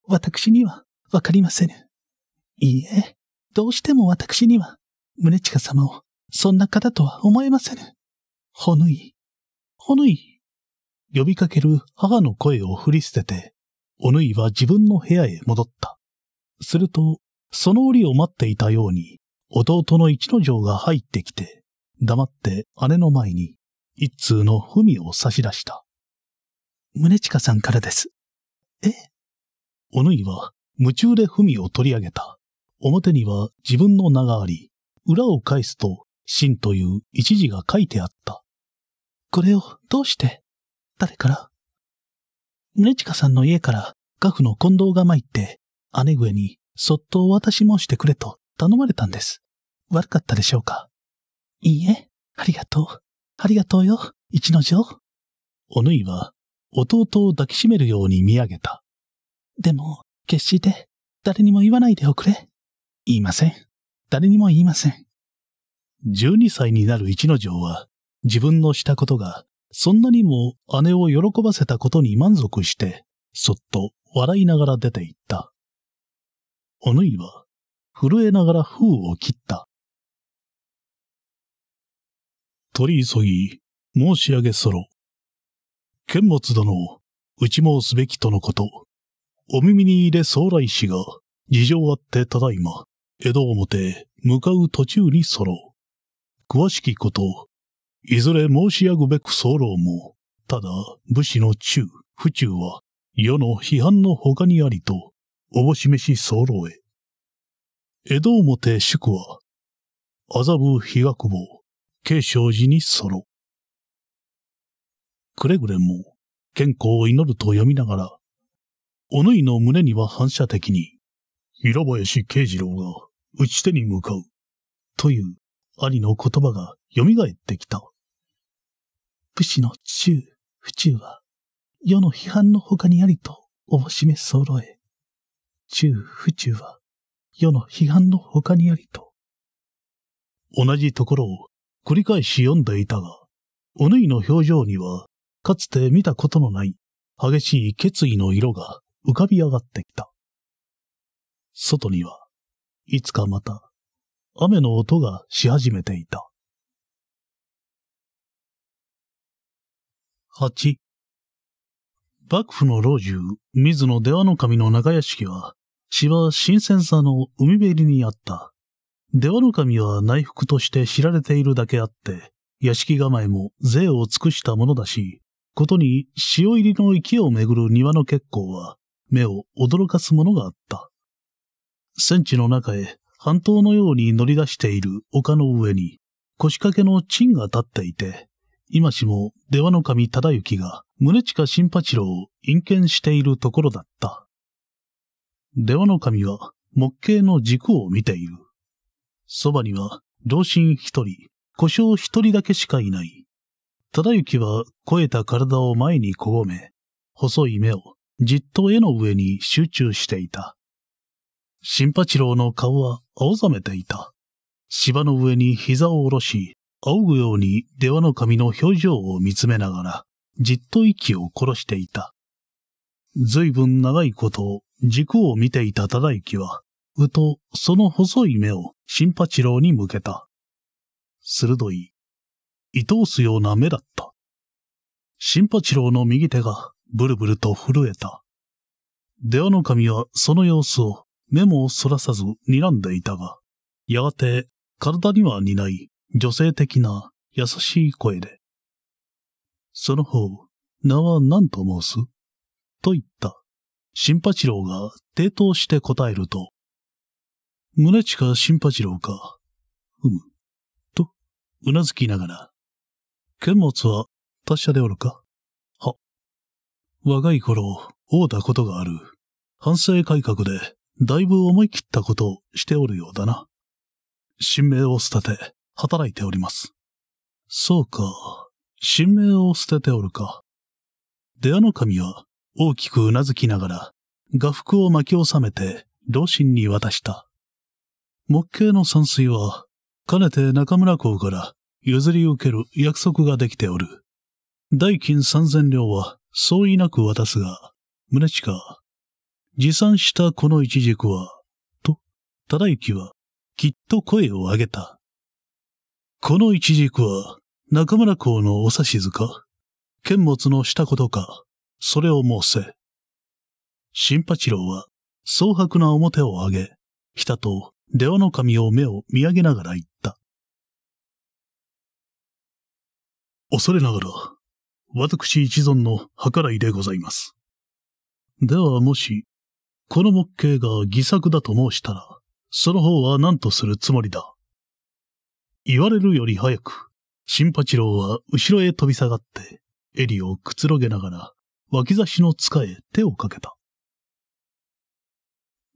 私にはわかりませぬ。いいえ、どうしても私には、宗近様を、そんな方とは思えませぬ。ほぬい、ほぬい。呼びかける母の声を振り捨てて、おぬいは自分の部屋へ戻った。すると、その折を待っていたように、弟の一之丞が入ってきて、黙って姉の前に、一通の文を差し出した。宗近さんからです。えおぬいは、夢中で文を取り上げた。表には自分の名があり、裏を返すと、真という一字が書いてあった。これをどうして誰から宗近さんの家から、家父の近藤が参って、姉上にそっとお渡しもしてくれと頼まれたんです。悪かったでしょうかいいえ、ありがとう。ありがとうよ、一の城。おぬいは、弟を抱きしめるように見上げた。でも、決して誰にも言わないでおくれ。言いません。誰にも言いません。十二歳になる一之丞は、自分のしたことが、そんなにも姉を喜ばせたことに満足して、そっと笑いながら出て行った。おぬいは、震えながら封を切った。取り急ぎ、申し上げそろ。剣物殿、打ち申すべきとのこと。お耳に入れ総来氏が、事情あってただいま、江戸表、向かう途中にそろう。詳しきこと、いずれ申し上ぐべく総老も、ただ、武士の中、府中は、世の批判の他にありと、おぼしめし候へ。江戸表宿は、麻布嘉久保、継承寺にう。くれぐれも、健康を祈ると読みながら、おぬいの胸には反射的に、平林慶次郎が打ち手に向かう、という兄の言葉が蘇ってきた。武士の中、府中は、世の批判の他にありと、おぼしめ候へ。中府中は世の批判の他にありと。同じところを繰り返し読んでいたが、おぬいの表情には、かつて見たことのない激しい決意の色が浮かび上がってきた。外には、いつかまた、雨の音がし始めていた。8。幕府の老中、水野出羽守の長屋敷は、血は新鮮さの海べりにあった。出羽神は内服として知られているだけあって、屋敷構えも税を尽くしたものだし、ことに潮入りの池をめぐる庭の結構は、目を驚かすものがあった。戦地の中へ、半島のように乗り出している丘の上に、腰掛けの鎮が立っていて、今しも出羽の神忠行が宗近新八郎を隠見しているところだった。出羽の神は木形の軸を見ている。そばには老身一人、故障一人だけしかいない。忠行は肥えた体を前にこごめ、細い目をじっと絵の上に集中していた。新八郎の顔は青ざめていた。芝の上に膝を下ろし、仰ぐように出羽の神の表情を見つめながら、じっと息を殺していた。随分長いこと軸を見ていた忠之は、うとその細い目を新八郎に向けた。鋭い、いとすような目だった。新八郎の右手がブルブルと震えた。出羽の神はその様子を目もそらさず睨んでいたが、やがて体には似ない女性的な優しい声で、その方、名は何と申すと言った。新八郎が抵当して答えると、宗近新八郎か、うむ、と、うなずきながら、剣物は達者でおるかは。若い頃、大だことがある。反省改革で、だいぶ思い切ったことをしておるようだな。新名を捨てて、働いております。そうか、新名を捨てておるか。出屋の神は、大きくうなずきながら、画服を巻き収めて、老心に渡した。木系の山水は、かねて中村港から譲り受ける約束ができておる。代金三千両は、相違なく渡すが、宗近、持参したこの一軸は、と、忠行は、きっと声を上げた。この一軸は、中村港のお指図か剣物のしたことかそれを申せ。新八郎は、蒼白な表を上げ、下と、出羽の神を目を見上げながら言った。恐れながら、私一存の計らいでございます。ではもし、この木形が偽作だと申したら、その方は何とするつもりだ。言われるより早く、新八郎は後ろへ飛び下がって、襟をくつろげながら、脇差しの塚へ手をかけた。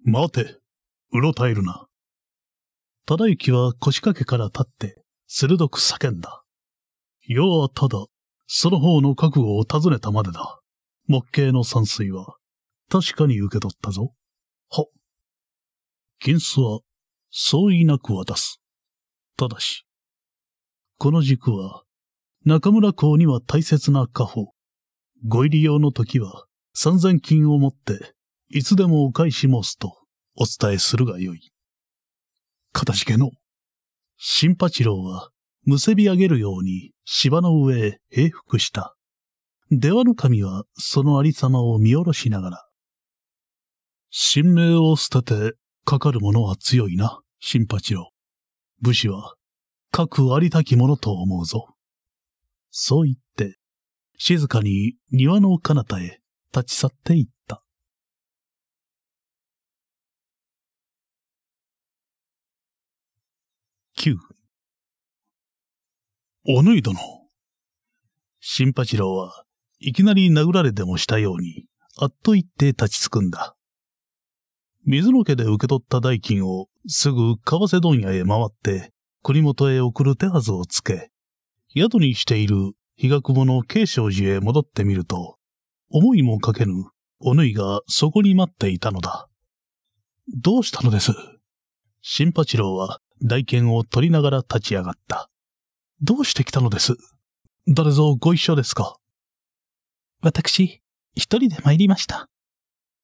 待て、うろたえるな。忠きは腰掛けから立って、鋭く叫んだ。要はただ、その方の覚悟を尋ねたまでだ。木形の山水は、確かに受け取ったぞ。は。金子は、相違なく渡す。ただし、この軸は、中村公には大切な家宝、ご入り用の時は、散々金を持って、いつでもお返し申すと、お伝えするがよい。かたしけの、新八郎は、むせび上げるように芝の上へ平伏した。出羽の神はそのありさまを見下ろしながら。神明を捨ててかかる者は強いな、新八郎。武士は、各ありたき者と思うぞ。そう言って、静かに庭の彼方へ立ち去っていった。9おぬい殿。新八郎はいきなり殴られでもしたように、あっと言って立ちつくんだ。水の家で受け取った代金をすぐ為替問屋へ回って国元へ送る手はずをつけ、宿にしている日が雲の慶祥寺へ戻ってみると、思いもかけぬ、おぬいがそこに待っていたのだ。どうしたのです新八郎は大剣を取りながら立ち上がった。どうして来たのです誰ぞご一緒ですか私、一人で参りました。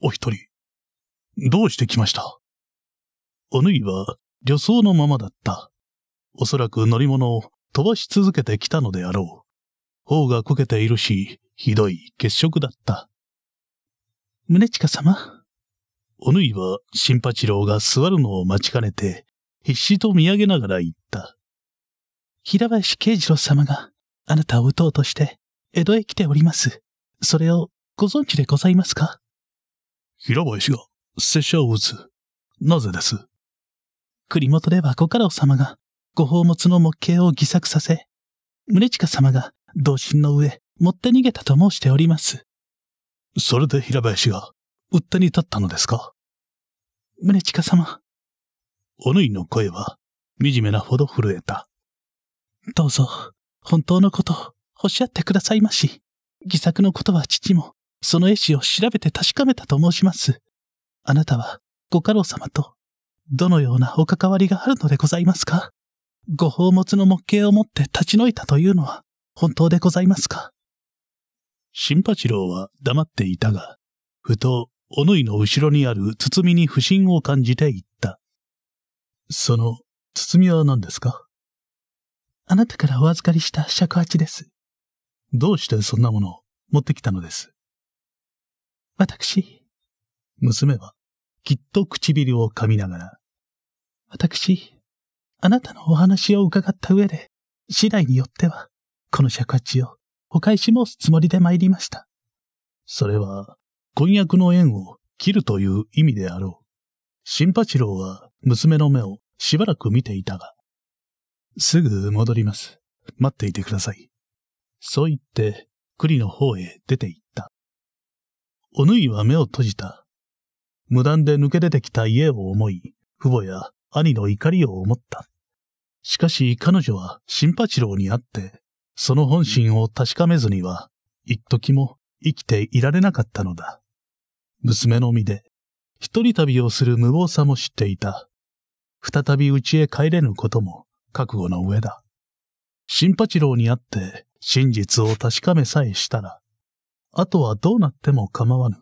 お一人。どうして来ましたおぬいは旅装のままだった。おそらく乗り物を飛ばし続けてきたのであろう。頬がこけているし、ひどい血色だった。宗近様。おぬいは、新八郎が座るのを待ちかねて、必死と見上げながら言った。平林慶次郎様が、あなたを撃とうとして、江戸へ来ております。それを、ご存知でございますか平林が、拙者を撃つ。なぜです栗本では小家老様が、ご宝物の模型を偽作させ、宗近様が同心の上、持って逃げたと申しております。それで平林が、っえに立ったのですか宗近様。おぬいの声は、惨めなほど震えた。どうぞ、本当のことおっしゃってくださいまし。偽作のことは父も、その絵師を調べて確かめたと申します。あなたは、ご家老様と、どのようなお関わりがあるのでございますかご宝物の模型を持って立ち退いたというのは、本当でございますか新八郎は黙っていたが、ふと、おぬいの後ろにある包みに不信を感じて言った。その、包みは何ですかあなたからお預かりした尺八です。どうしてそんなものを持ってきたのです。私、娘は、きっと唇を噛みながら、私、あなたのお話を伺った上で、次第によっては、この尺八をお返し申すつもりで参りました。それは、婚約の縁を切るという意味であろう。新八郎は娘の目をしばらく見ていたが、すぐ戻ります。待っていてください。そう言って、栗の方へ出て行った。おぬいは目を閉じた。無断で抜け出てきた家を思い、父母や兄の怒りを思った。しかし彼女は新八郎に会って、その本心を確かめずには、一時も生きていられなかったのだ。娘の身で、一人旅をする無謀さも知っていた。再び家へ帰れぬことも覚悟の上だ。新八郎に会って真実を確かめさえしたら、あとはどうなっても構わぬ、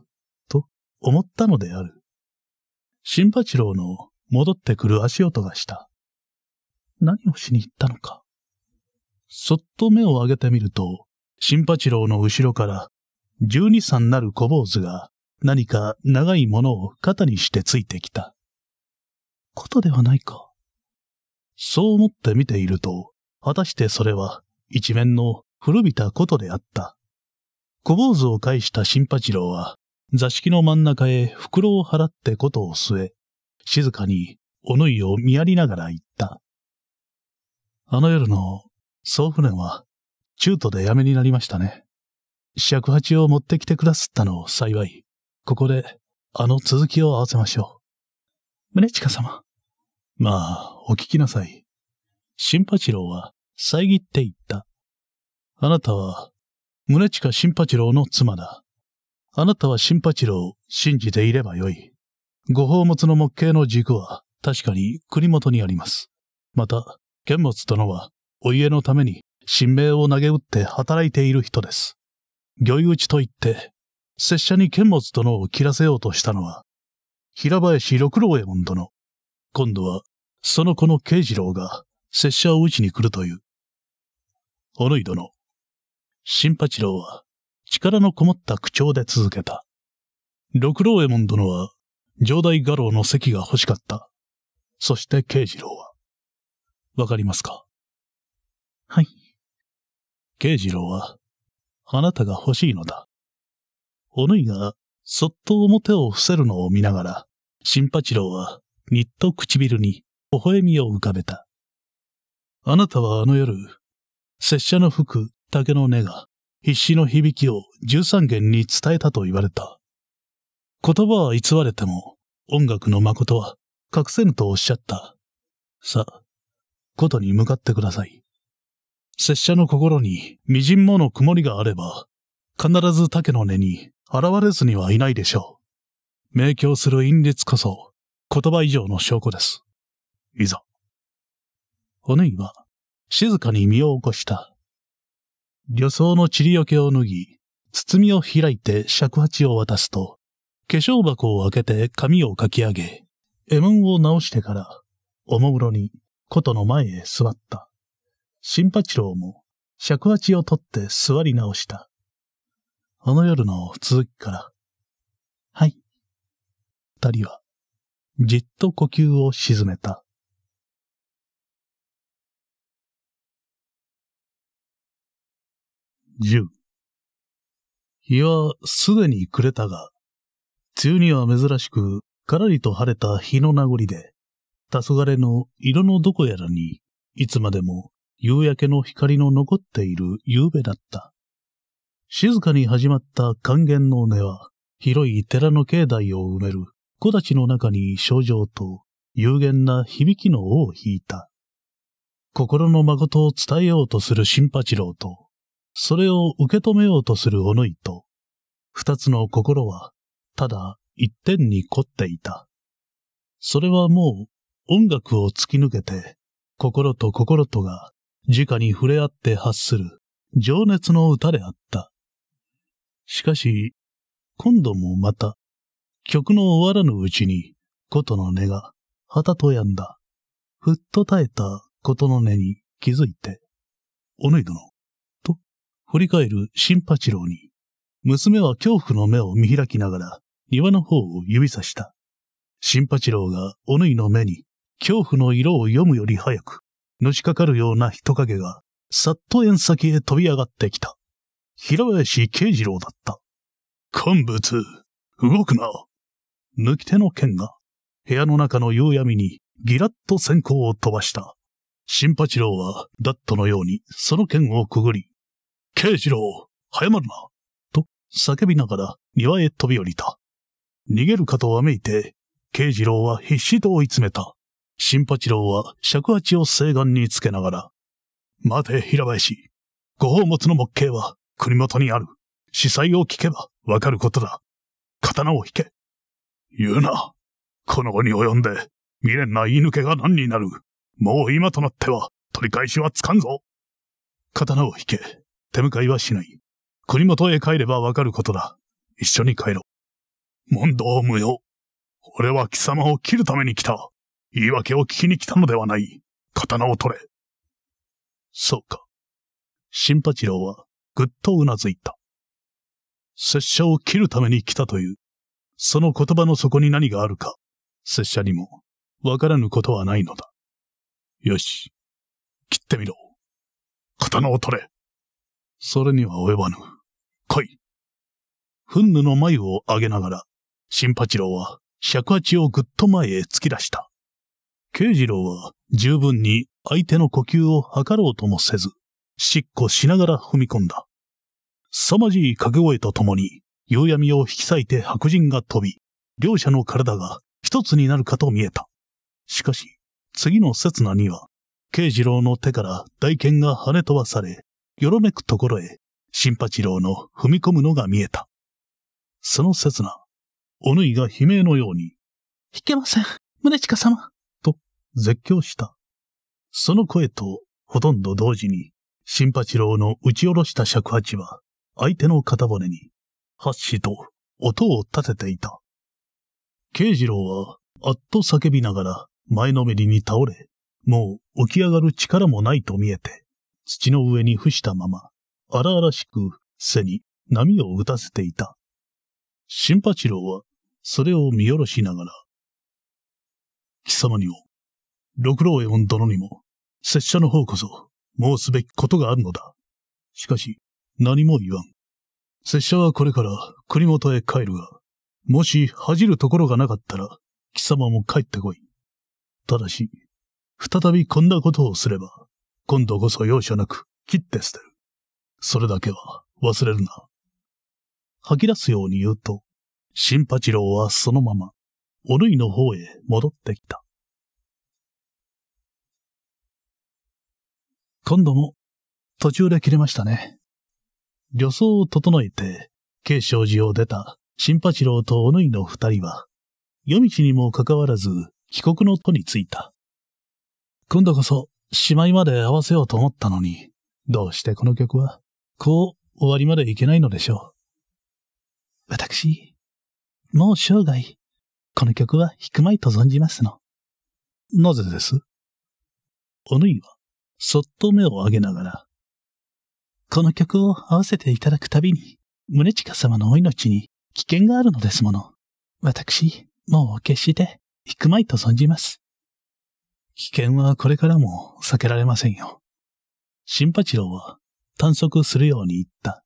と思ったのである。新八郎の戻ってくる足音がした。何をしに行ったのか。そっと目を上げてみると、新八郎の後ろから、十二三なる小坊主が、何か長いものを肩にしてついてきた。ことではないか。そう思って見ていると、果たしてそれは、一面の古びたことであった。小坊主を介した新八郎は、座敷の真ん中へ袋を払ってことを据え、静かにおのいを見やりながら言った。あの夜の総船は中途でやめになりましたね。尺八を持ってきてくだすったのを幸い、ここであの続きを合わせましょう。宗近様。まあ、お聞きなさい。新八郎は遮って言った。あなたは、宗近新八郎の妻だ。あなたは新八郎を信じていればよい。ご宝物の木形の軸は確かに国元にあります。また、剣物殿はお家のために神明を投げ打って働いている人です。御意打ちと言って、拙者に剣持殿を切らせようとしたのは、平林六郎右衛門殿。今度は、その子の慶次郎が、拙者を打ちに来るという。おぬい殿。新八郎は、力のこもった口調で続けた。六郎右衛門殿は、城代画廊の席が欲しかった。そして慶次郎は。わかりますかはい。慶次郎は、あなたが欲しいのだ。おぬいが、そっと表を伏せるのを見ながら、新八郎は、にっと唇に、微笑みを浮かべた。あなたはあの夜、拙者の吹く竹の根が、必死の響きを十三弦に伝えたと言われた。言葉は偽れても、音楽の誠は隠せぬとおっしゃった。さ、ことに向かってください。拙者の心に微塵もの曇りがあれば、必ず竹の根に現れずにはいないでしょう。明鏡する隠律こそ、言葉以上の証拠です。いざ。おねいは、静かに身を起こした。旅装の塵よけを脱ぎ、包みを開いて尺八を渡すと、化粧箱を開けて紙を書き上げ、絵文を直してから、おもむろに、琴の前へ座った。新八郎も尺八を取って座り直した。あの夜の続きから。はい。二人は、じっと呼吸を沈めた。十。日はすでに暮れたが、梅雨には珍しく、からりと晴れた日の名残で、黄昏の色のどこやらに、いつまでも夕焼けの光の残っている夕べだった。静かに始まった還元の音は、広い寺の境内を埋める木立の中に症状と有限な響きの尾を引いた。心の誠を伝えようとする新八郎と、それを受け止めようとするお野いと、二つの心は、ただ一点に凝っていた。それはもう音楽を突き抜けて、心と心とが直に触れ合って発する情熱の歌であった。しかし、今度もまた、曲の終わらぬうちに、琴の根が、はたとやんだ。ふっと耐えた琴の根に気づいて、おぬい殿、と、振り返る新八郎に、娘は恐怖の目を見開きながら、庭の方を指さした。新八郎がおぬいの目に、恐怖の色を読むより早く、のしかかるような人影が、さっと縁先へ飛び上がってきた。平林慶次郎だった。乾物、動くな。抜き手の剣が、部屋の中の夕闇にギラッと閃光を飛ばした。新八郎は、ダットのように、その剣をくぐり、慶次郎、早まるな、と叫びながら庭へ飛び降りた。逃げるかとわめいて、慶次郎は必死と追い詰めた。新八郎は尺八を西岸につけながら、待て、平林。ご宝物の木形は国元にある。司祭を聞けばわかることだ。刀を引け。言うな。この後に及んで、未練な言い抜けが何になる。もう今となっては、取り返しはつかんぞ。刀を引け。手向かいはしない。国元へ帰ればわかることだ。一緒に帰ろう。問答無用。俺は貴様を切るために来た。言い訳を聞きに来たのではない。刀を取れ。そうか。新八郎はぐっとうなずいた。拙者を切るために来たという、その言葉の底に何があるか、拙者にもわからぬことはないのだ。よし。切ってみろ。刀を取れ。それには及ばぬ。来い。憤怒の眉を上げながら、新八郎は尺八をぐっと前へ突き出した。慶次郎は十分に相手の呼吸を測ろうともせず、しっこしながら踏み込んだ。凄まじい掛け声とともに、夕闇を引き裂いて白人が飛び、両者の体が一つになるかと見えた。しかし、次の刹那には、慶次郎の手から大剣が跳ね飛ばされ、よろめくところへ、新八郎の踏み込むのが見えた。その刹那、おぬいが悲鳴のように、引けません、宗近様。絶叫した。その声とほとんど同時に、新八郎の打ち下ろした尺八は、相手の肩骨に、発ッと音を立てていた。慶次郎は、あっと叫びながら、前のめりに倒れ、もう起き上がる力もないと見えて、土の上に伏したまま、荒々しく背に波を打たせていた。新八郎は、それを見下ろしながら、貴様にも六郎右衛門殿にも、拙者の方こそ、申すべきことがあるのだ。しかし、何も言わん。拙者はこれから国元へ帰るが、もし恥じるところがなかったら、貴様も帰ってこい。ただし、再びこんなことをすれば、今度こそ容赦なく切って捨てる。それだけは忘れるな。吐き出すように言うと、新八郎はそのまま、おぬいの方へ戻ってきた。今度も途中で切れましたね。旅装を整えて、慶祥寺を出た新八郎とおぬいの二人は、夜道にもかかわらず帰国の途に着いた。今度こそ、姉妹まで合わせようと思ったのに、どうしてこの曲は、こう終わりまでいけないのでしょう。私、もう生涯、この曲は弾くまいと存じますの。なぜですおぬいは、そっと目を上げながら、この曲を合わせていただくたびに、宗近様のお命に危険があるのですもの。私、もう決して引くまいと存じます。危険はこれからも避けられませんよ。新八郎は探索するように言った。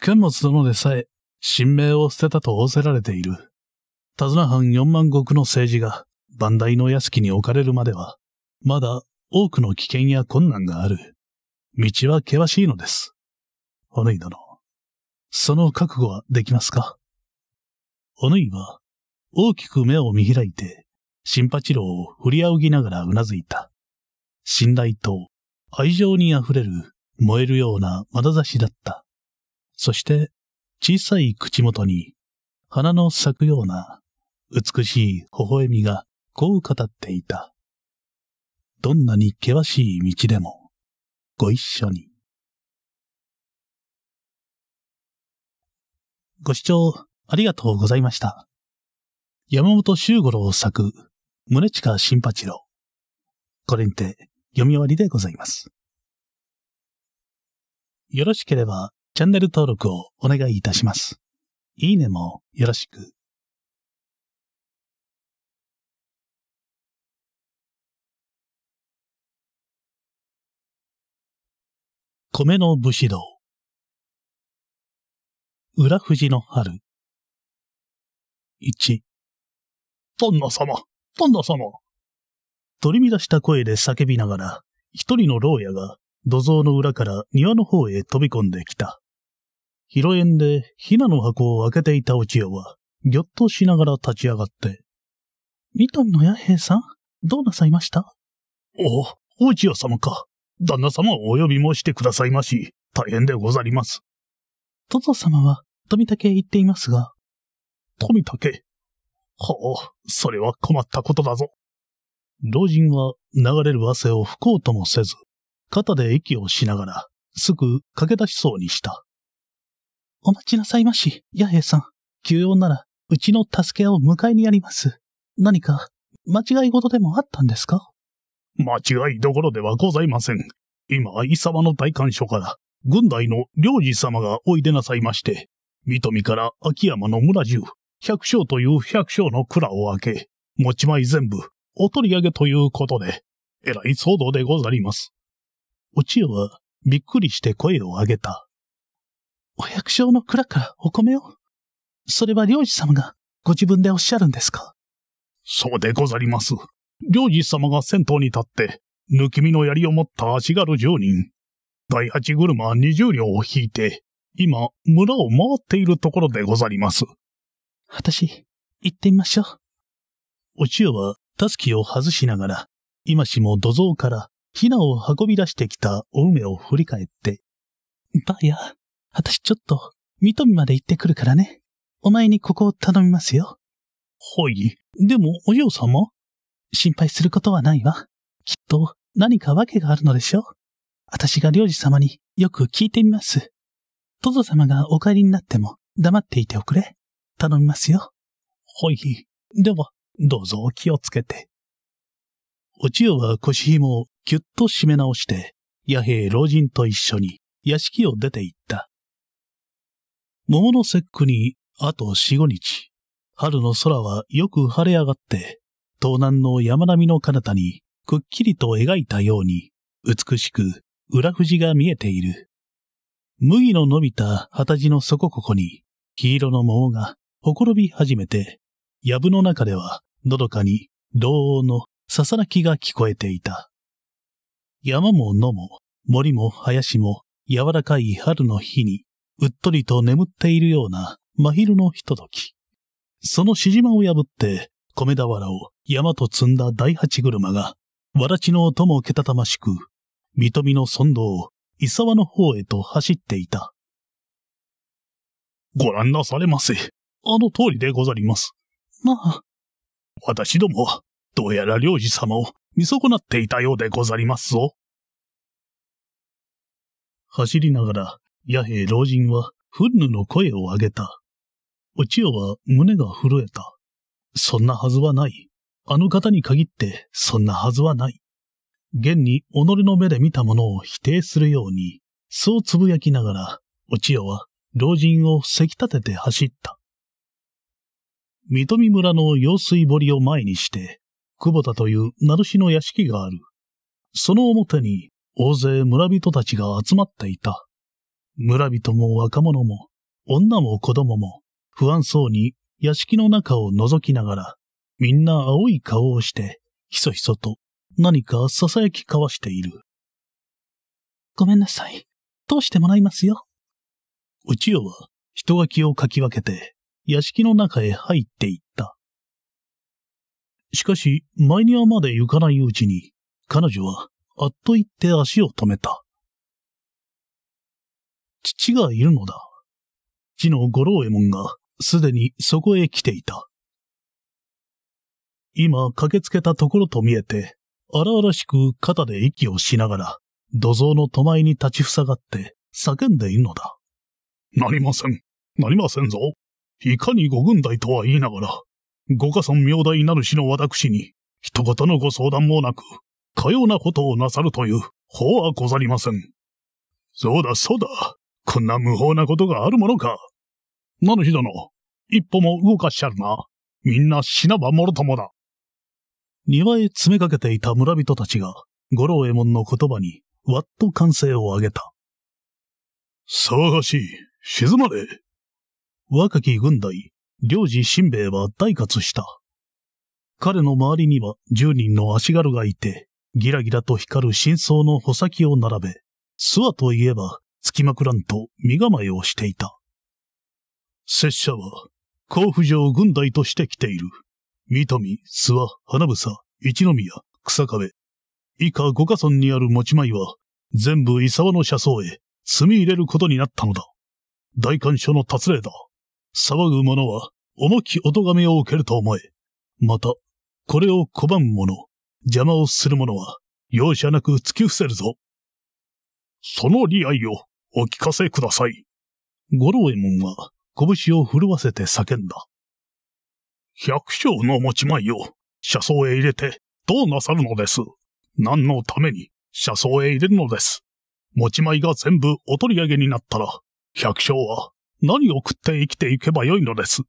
剣持殿でさえ、神明を捨てたと仰せられている。手綱藩四万石の政治が、万代の屋敷に置かれるまでは、まだ多くの危険や困難がある。道は険しいのです。おぬい殿。その覚悟はできますかおぬいは、大きく目を見開いて、新八郎を振り仰ぎながらうなずいた。信頼と愛情に溢れる燃えるような眼差しだった。そして、小さい口元に、花の咲くような美しい微笑みがこう語っていた。どんなに険しい道でも、ご一緒に。ご視聴ありがとうございました。山本修五郎作、宗近新八郎。これにて読み終わりでございます。よろしければチャンネル登録をお願いいたします。いいねもよろしく。米の武士道。裏富士の春。1。旦那様旦那様取り乱した声で叫びながら、一人の牢屋が土蔵の裏から庭の方へ飛び込んできた。広縁で雛の箱を開けていたお千代は、ぎょっとしながら立ち上がって。三富の弥平さんどうなさいましたおお、お千代様か。旦那様をお呼び申してくださいまし、大変でござります。とぞ様は、富竹へ行っていますが。富竹はあ、それは困ったことだぞ。老人は流れる汗を拭こうともせず、肩で息をしながら、すぐ駆け出しそうにした。お待ちなさいまし、弥平さん。急用なら、うちの助け屋を迎えにやります。何か、間違い事でもあったんですか間違いどころではございません。今、伊沢の大官所から、軍隊の領事様がおいでなさいまして、三富から秋山の村中、百姓という百姓の蔵を開け、持ち前全部、お取り上げということで、えらい騒動でござります。お千代は、びっくりして声を上げた。お百姓の蔵からお米をそれは領事様がご自分でおっしゃるんですかそうでござります。領事様が先頭に立って、抜き身の槍を持った足軽1人、第八車二十両を引いて、今、村を回っているところでござります。私、行ってみましょう。お千代は、たすきを外しながら、今しも土蔵から、ひなを運び出してきたお梅を振り返って、ばあや、私ちょっと、三富まで行ってくるからね。お前にここを頼みますよ。はい。でも、お嬢様心配することはないわ。きっと何か訳があるのでしょう。私が領事様によく聞いてみます。トド様がお帰りになっても黙っていておくれ。頼みますよ。はい。では、どうぞお気をつけて。お千代は腰紐をぎゅっと締め直して、野兵老人と一緒に屋敷を出て行った。桃の節句にあと四五日、春の空はよく晴れ上がって、東南の山並みの彼方にくっきりと描いたように美しく裏富士が見えている。麦の伸びた旗地のそこここに黄色の桃がほころび始めて、藪の中ではのどかに老王のささらきが聞こえていた。山も野も森も林も柔らかい春の日にうっとりと眠っているような真昼のひととき。そのしじまを破って米俵を山と積んだ第八車が、わらちの音もけたたましく、三富の村道を伊沢の方へと走っていた。ご覧なされませ。あの通りでござります。まあ。私どもは、どうやら領事様を見損なっていたようでござりますぞ。走りながら、野兵老人は、フンヌの声を上げた。お千代は胸が震えた。そんなはずはない。あの方に限って、そんなはずはない。現に己の目で見たものを否定するように、そうつぶやきながら、お千代は老人をせき立てて走った。三富村の用水堀を前にして、久保田という名市の屋敷がある。その表に大勢村人たちが集まっていた。村人も若者も、女も子供も、不安そうに屋敷の中を覗きながら、みんな青い顔をして、ひそひそと何か囁き交わしている。ごめんなさい。通してもらいますよ。うちよは人垣をかき分けて、屋敷の中へ入っていった。しかし、前庭まで行かないうちに、彼女は、あっと言って足を止めた。父がいるのだ。父の五郎右衛門が、すでにそこへ来ていた。今駆けつけたところと見えて、荒々しく肩で息をしながら、土蔵の戸前に立ちふさがって叫んでいるのだ。なりません。なりませんぞ。いかにご軍隊とは言いながら、ご家村名代なるしの私に、一言のご相談もなく、かようなことをなさるという法はござりません。そうだそうだ。こんな無法なことがあるものか。なの日殿、一歩も動かしちゃるな。みんな死なばもろともだ。庭へ詰めかけていた村人たちが、五郎右衛門の言葉に、わっと歓声を上げた。騒がしい、静まれ。若き軍隊、領事新兵衛は大活した。彼の周りには十人の足軽がいて、ギラギラと光る真相の穂先を並べ、諏訪といえば、きまくらんと身構えをしていた。拙者は、甲府城軍隊として来ている。三富、諏訪、花房、一宮、草壁。以下五家村にある持ち前は、全部伊沢の車窓へ積み入れることになったのだ。大官所の達令だ。騒ぐ者は、重きおがめを受けると思え。また、これを拒む者、邪魔をする者は、容赦なく突き伏せるぞ。その利害をお聞かせください。五郎右衛門は、拳を震わせて叫んだ。百姓の持ち前を車窓へ入れてどうなさるのです何のために車窓へ入れるのです持ち前が全部お取り上げになったら、百姓は何を食って生きていけばよいのです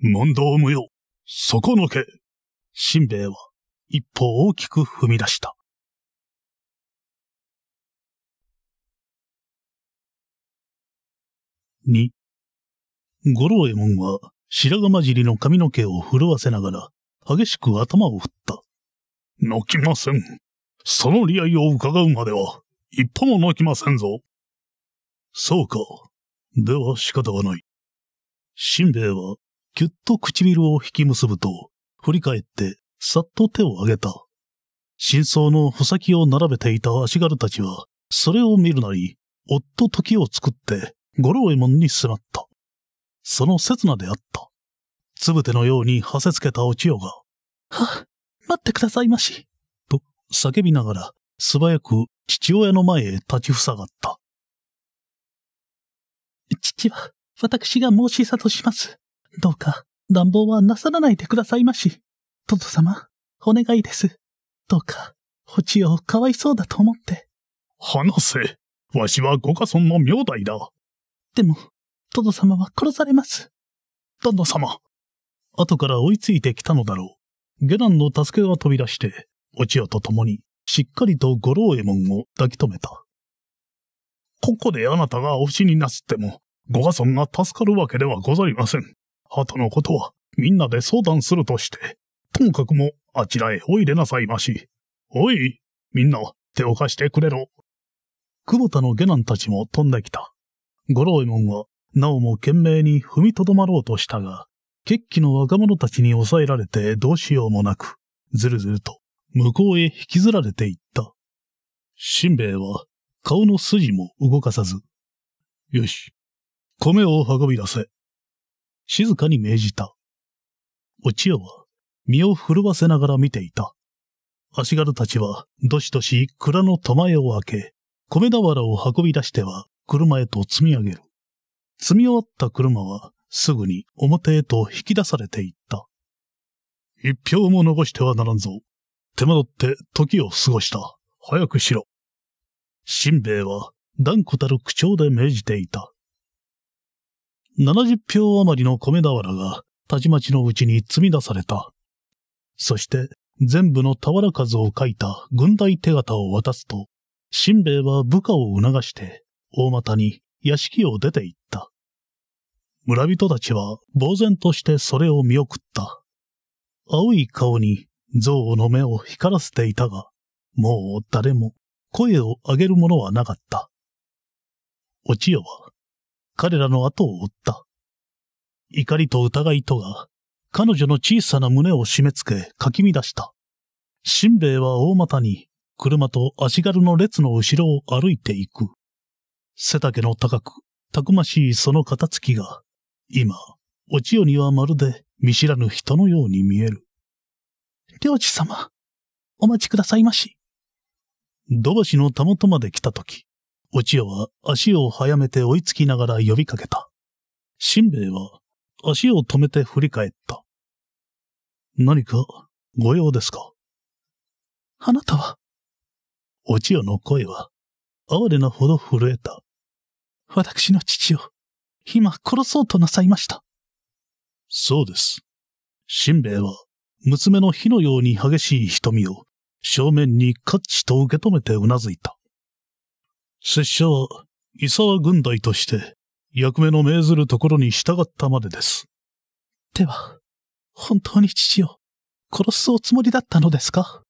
問答無用、底のけ。しんべヱは一歩大きく踏み出した。2五郎右衛門は白髪混じりの髪の毛を震わせながら激しく頭を振った。泣きません。その利害を伺うまでは一歩も泣きませんぞ。そうか。では仕方がない。しんべヱはきゅっと唇を引き結ぶと振り返ってさっと手を挙げた。真相の穂先を並べていた足軽たちは、それを見るなり、夫時を作って、五郎右衛門に迫った。その刹那であった。つぶてのように馳せつけたお千代が、は、待ってくださいまし。と叫びながら素早く父親の前へ立ちふさがった。父は、私が申し里します。どうか、暖房はなさらないでくださいまし。トト様、お願いです。どうか、お千代をかわいそうだと思って。話せ。わしは五家村の名代だ。でも、殿様は殺されます。殿様。後から追いついてきたのだろう。下男の助けが飛び出して、お千代と共に、しっかりと五郎右衛門を抱き留めた。ここであなたがお死になすっても、ご家村が助かるわけではございません。後のことは、みんなで相談するとして、ともかくも、あちらへおいでなさいまし。おい、みんな、手を貸してくれろ。久保田の下男たちも飛んできた。五郎右衛門はなおも懸命に踏みとどまろうとしたが、決起の若者たちに抑えられてどうしようもなく、ずるずると向こうへ引きずられていった。しんべヱは顔の筋も動かさず、よし、米を運び出せ。静かに命じた。お千代は身を震わせながら見ていた。足軽たちはどしどし蔵の戸前を開け、米俵を運び出しては車へと積み上げる。積み終わった車はすぐに表へと引き出されていった。一票も残してはならんぞ。手間取って時を過ごした。早くしろ。しんべヱは断固たる口調で命じていた。七十票余りの米俵がたちまちのうちに積み出された。そして全部の俵数を書いた軍隊手形を渡すと、しんべヱは部下を促して大股に屋敷を出て行った。村人たちは呆然としてそれを見送った。青い顔に憎悪の目を光らせていたが、もう誰も声を上げる者はなかった。お千代は彼らの後を追った。怒りと疑いとが彼女の小さな胸を締め付けかき乱した。しんべヱは大股に車と足軽の列の後ろを歩いていく。背丈の高く、たくましいその肩つきが、今、お千代にはまるで見知らぬ人のように見える。領地様、お待ちくださいまし。土橋のたもとまで来たとき、お千代は足を早めて追いつきながら呼びかけた。しんべヱは足を止めて振り返った。何かご用ですかあなたはお千代の声は、哀れなほど震えた。私の父を今殺そうとなさいました。そうです。しんべヱは、娘の火のように激しい瞳を、正面にカッチと受け止めてうなずいた。拙者は、伊沢軍隊として、役目の命ずるところに従ったまでです。では、本当に父を殺すおつもりだったのですか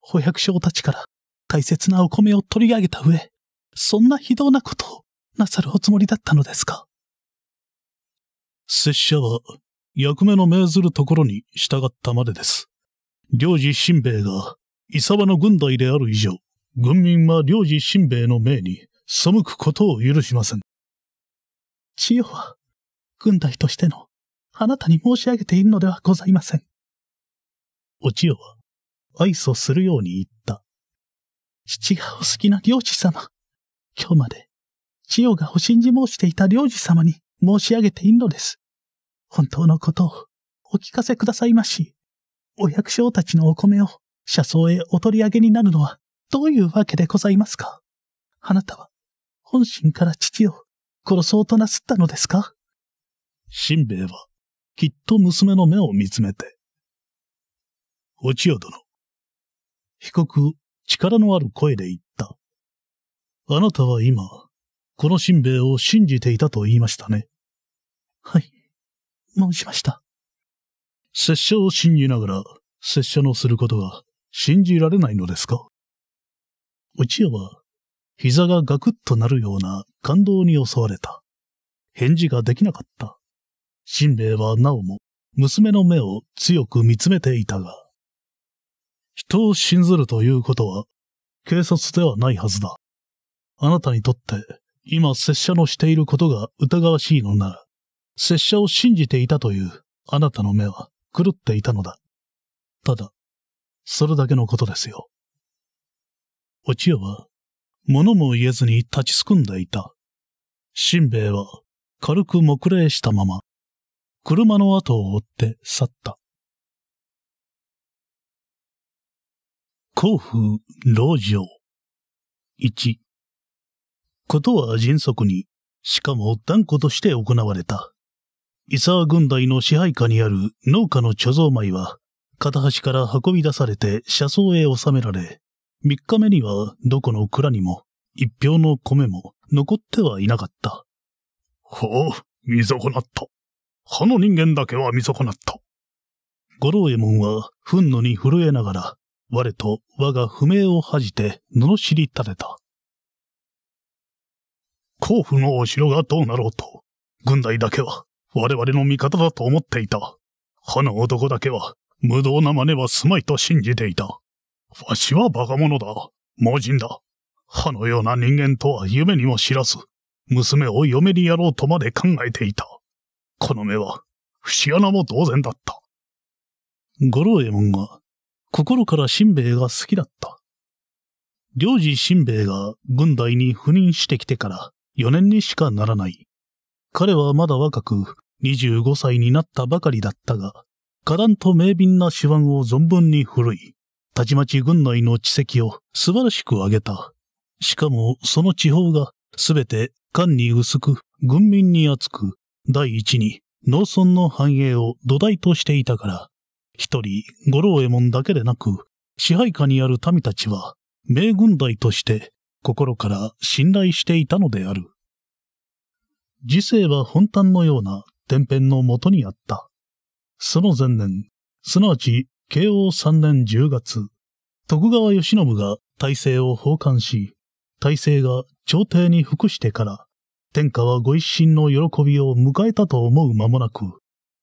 保役所たちから大切なお米を取り上げた上、そんな非道なことをなさるおつもりだったのですか拙者は、役目の命ずるところに従ったまでです。領事新兵衛が、伊沢の軍隊である以上、軍民は領事新兵衛の命に背くことを許しません。千代は、軍隊としての、あなたに申し上げているのではございません。お千代は、愛想するように言った。父がお好きな領事様。今日まで、千代がお信じ申していた領事様に、申し上げているのです。本当のことをお聞かせくださいまし。お百姓たちのお米を車窓へお取り上げになるのはどういうわけでございますかあなたは本心から父を殺そうとなすったのですかしんべヱはきっと娘の目を見つめて。お千代殿。被告、力のある声で言った。あなたは今、このしんべヱを信じていたと言いましたね。はい、申しました。拙者を信じながら、拙者のすることが信じられないのですかうちやは、膝がガクッとなるような感動に襲われた。返事ができなかった。しんべヱはなおも、娘の目を強く見つめていたが、人を信ずるということは、警察ではないはずだ。あなたにとって、今拙者のしていることが疑わしいのなら、拙者を信じていたというあなたの目は狂っていたのだ。ただ、それだけのことですよ。お千代は、物も言えずに立ちすくんでいた。しんべヱは、軽く黙礼したまま、車の後を追って去った。甲府老城。一ことは迅速に、しかも断固として行われた。伊沢軍隊の支配下にある農家の貯蔵米は、片端から運び出されて車窓へ収められ、三日目にはどこの蔵にも、一票の米も残ってはいなかった。ほう、見損なった。歯の人間だけは見損なった。五郎右衛門は、憤怒に震えながら、我と我が不明を恥じて、罵り立てた。甲府のお城がどうなろうと、軍隊だけは我々の味方だと思っていた。歯の男だけは無道な真似はすまいと信じていた。わしは馬鹿者だ。盲人だ。歯のような人間とは夢にも知らず、娘を嫁にやろうとまで考えていた。この目は、節穴も同然だった。五郎右衛門は、心から新兵衛が好きだった。領事新兵衛が軍隊に赴任してきてから、4年にしかならない。彼はまだ若く、25歳になったばかりだったが、果断と明敏な手腕を存分に振るい、たちまち軍内の地籍を素晴らしく上げた。しかも、その地方が、すべて官に薄く、軍民に厚く、第一に農村の繁栄を土台としていたから、一人五郎右衛門だけでなく、支配下にある民たちは、名軍隊として心から信頼していたのである。時世は本端のような天変のもとにあった。その前年、すなわち慶応三年十月、徳川義信が大政を奉還し、大政が朝廷に服してから、天下はご一心の喜びを迎えたと思う間もなく、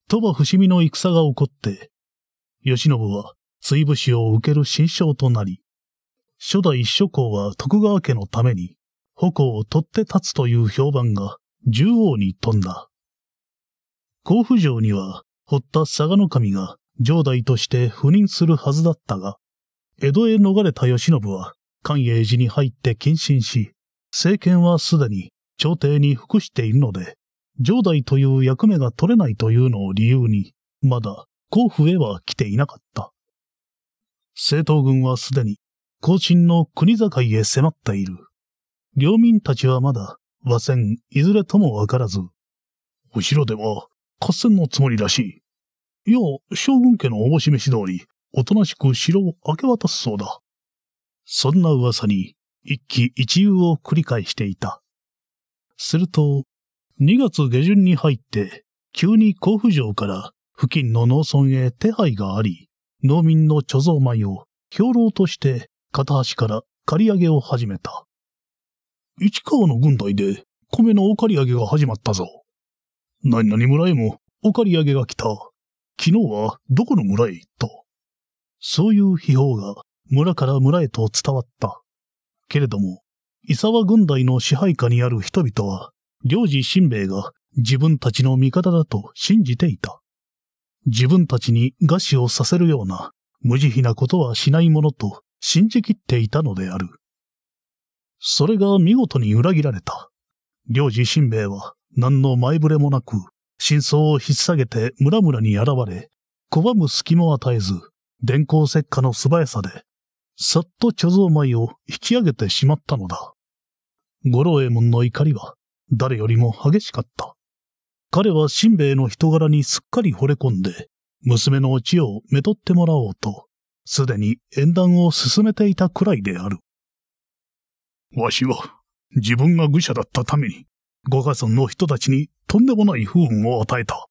鳥羽伏見の戦が起こって、義信は追武士を受ける新将となり、初代諸侯は徳川家のために、矛を取って立つという評判が縦横に飛んだ。甲府城には、堀田佐賀守が城代として赴任するはずだったが、江戸へ逃れた慶喜は、寛永寺に入って謹慎し、政権はすでに朝廷に服しているので、城代という役目が取れないというのを理由に、まだ甲府へは来ていなかった。政党軍はすでに後進の国境へ迫っている。領民たちはまだ、和戦、いずれともわからず。後ろでは、合戦のつもりらしい。いや、将軍家のおぼし飯通り、おとなしく城を明け渡すそうだ。そんな噂に、一気一遊を繰り返していた。すると、二月下旬に入って、急に甲府城から付近の農村へ手配があり、農民の貯蔵米を兵糧として片足から刈り上げを始めた。市川の軍隊で米のお刈り上げが始まったぞ。何々村へもお刈り上げが来た。昨日はどこの村へ行ったそういう秘宝が村から村へと伝わった。けれども、伊沢軍隊の支配下にある人々は、領事新兵衛が自分たちの味方だと信じていた。自分たちに餓死をさせるような無慈悲なことはしないものと信じきっていたのである。それが見事に裏切られた。領事新兵衛は何の前触れもなく、真相を引っ提げて村々に現れ、拒む隙も与えず、電光石火の素早さで、さっと貯蔵米を引き上げてしまったのだ。五郎右衛門の怒りは誰よりも激しかった。彼は新兵衛の人柄にすっかり惚れ込んで、娘の血をめとってもらおうと、すでに縁談を進めていたくらいである。わしは、自分が愚者だったために、ご家族の人たちにとんでもない不運を与えた。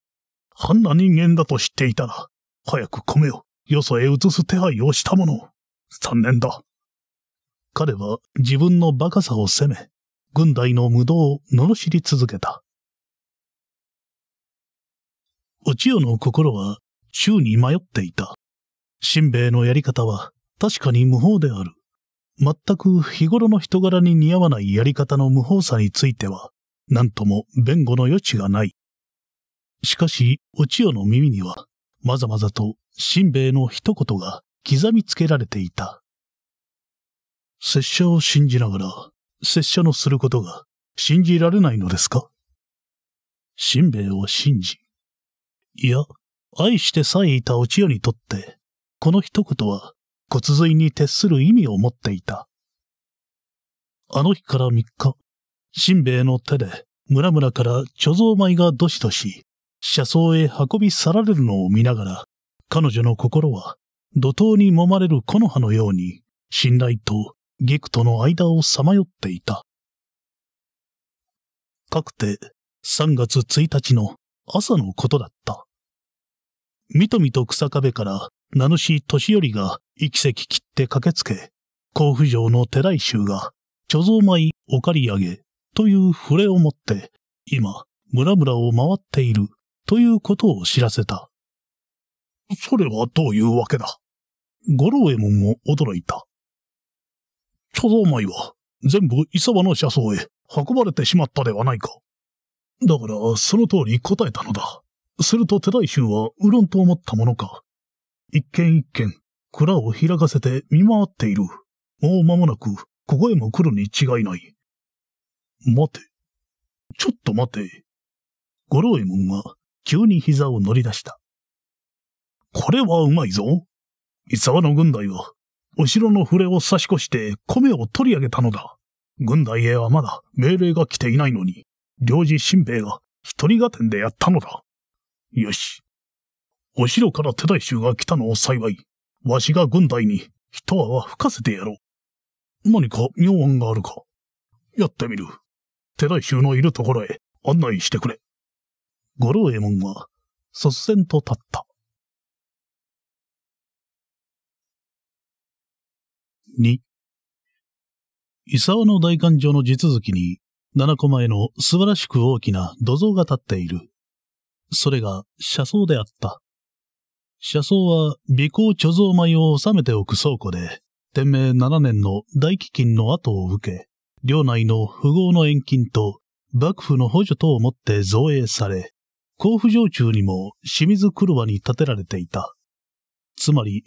あんな人間だと知っていたら、早く米をよそへ移す手配をしたもの。残念だ。彼は自分の馬鹿さを責め、軍隊の無道を罵り続けた。お千代の心は宙に迷っていた。しんべヱのやり方は確かに無法である。全く日頃の人柄に似合わないやり方の無法さについては、何とも弁護の余地がない。しかし、お千代の耳には、まざまざと、しんべヱの一言が刻みつけられていた。拙者を信じながら、拙者のすることが信じられないのですかしんべヱを信じ。いや、愛してさえいたお千代にとって、この一言は、骨髄に徹する意味を持っていた。あの日から3日、しんべヱの手で、村々から貯蔵米がどしどし、車窓へ運び去られるのを見ながら、彼女の心は、怒涛に揉まれる木の葉のように、信頼とギとの間をさまよっていた。かくて、3月1日の朝のことだった。みとみと草壁から名主年寄が一席切って駆けつけ、甲府城の寺井衆が、貯蔵米お借り上げという触れを持って、今、村々を回っているということを知らせた。それはどういうわけだ五郎右衛門も驚いた。貯蔵米は全部伊沢の車窓へ運ばれてしまったではないか。だから、その通り答えたのだ。すると手大衆は、うろんと思ったものか、一軒一軒、蔵を開かせて見回っている。もう間もなく、ここへも来るに違いない。待て。ちょっと待て。五郎右衛門は、急に膝を乗り出した。これはうまいぞ。伊沢の軍隊は、お城の触れを差し越して米を取り上げたのだ。軍隊へはまだ命令が来ていないのに、領事新兵が一人がてんでやったのだ。よし、お城から手大衆が来たのを幸い、わしが軍隊に一泡吹かせてやろう。何か妙案があるかやってみる。手大衆のいるところへ案内してくれ。五郎右衛門は、率先と立った。二。伊沢の大官場の地続きに、七個前の素晴らしく大きな土蔵が立っている。それが車窓であった。車窓は微光貯蔵米を収めておく倉庫で、天明七年の大飢饉の後を受け、領内の富豪の遠近と幕府の補助等をもって造営され、甲府城中にも清水車に建てられていた。つまり、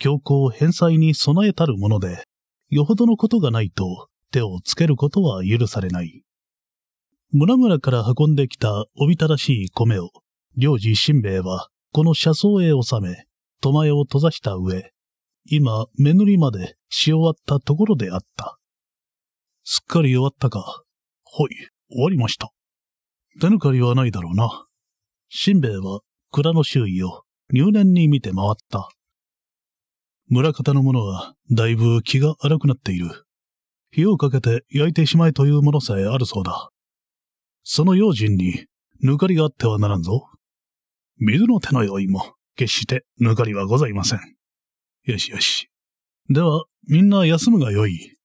強行返済に備えたるもので、よほどのことがないと手をつけることは許されない。村々から運んできたおびただしい米を、領事新兵衛はこの車窓へ収め、戸前を閉ざした上、今、目塗りまでし終わったところであった。すっかり終わったか。ほい、終わりました。手抜かりはないだろうな。しんべヱは蔵の周囲を入念に見て回った。村方の者はだいぶ気が荒くなっている。火をかけて焼いてしまえというものさえあるそうだ。その用心に抜かりがあってはならんぞ。水の手の用意も、決して抜かりはございません。よしよし。では、みんな休むがよい。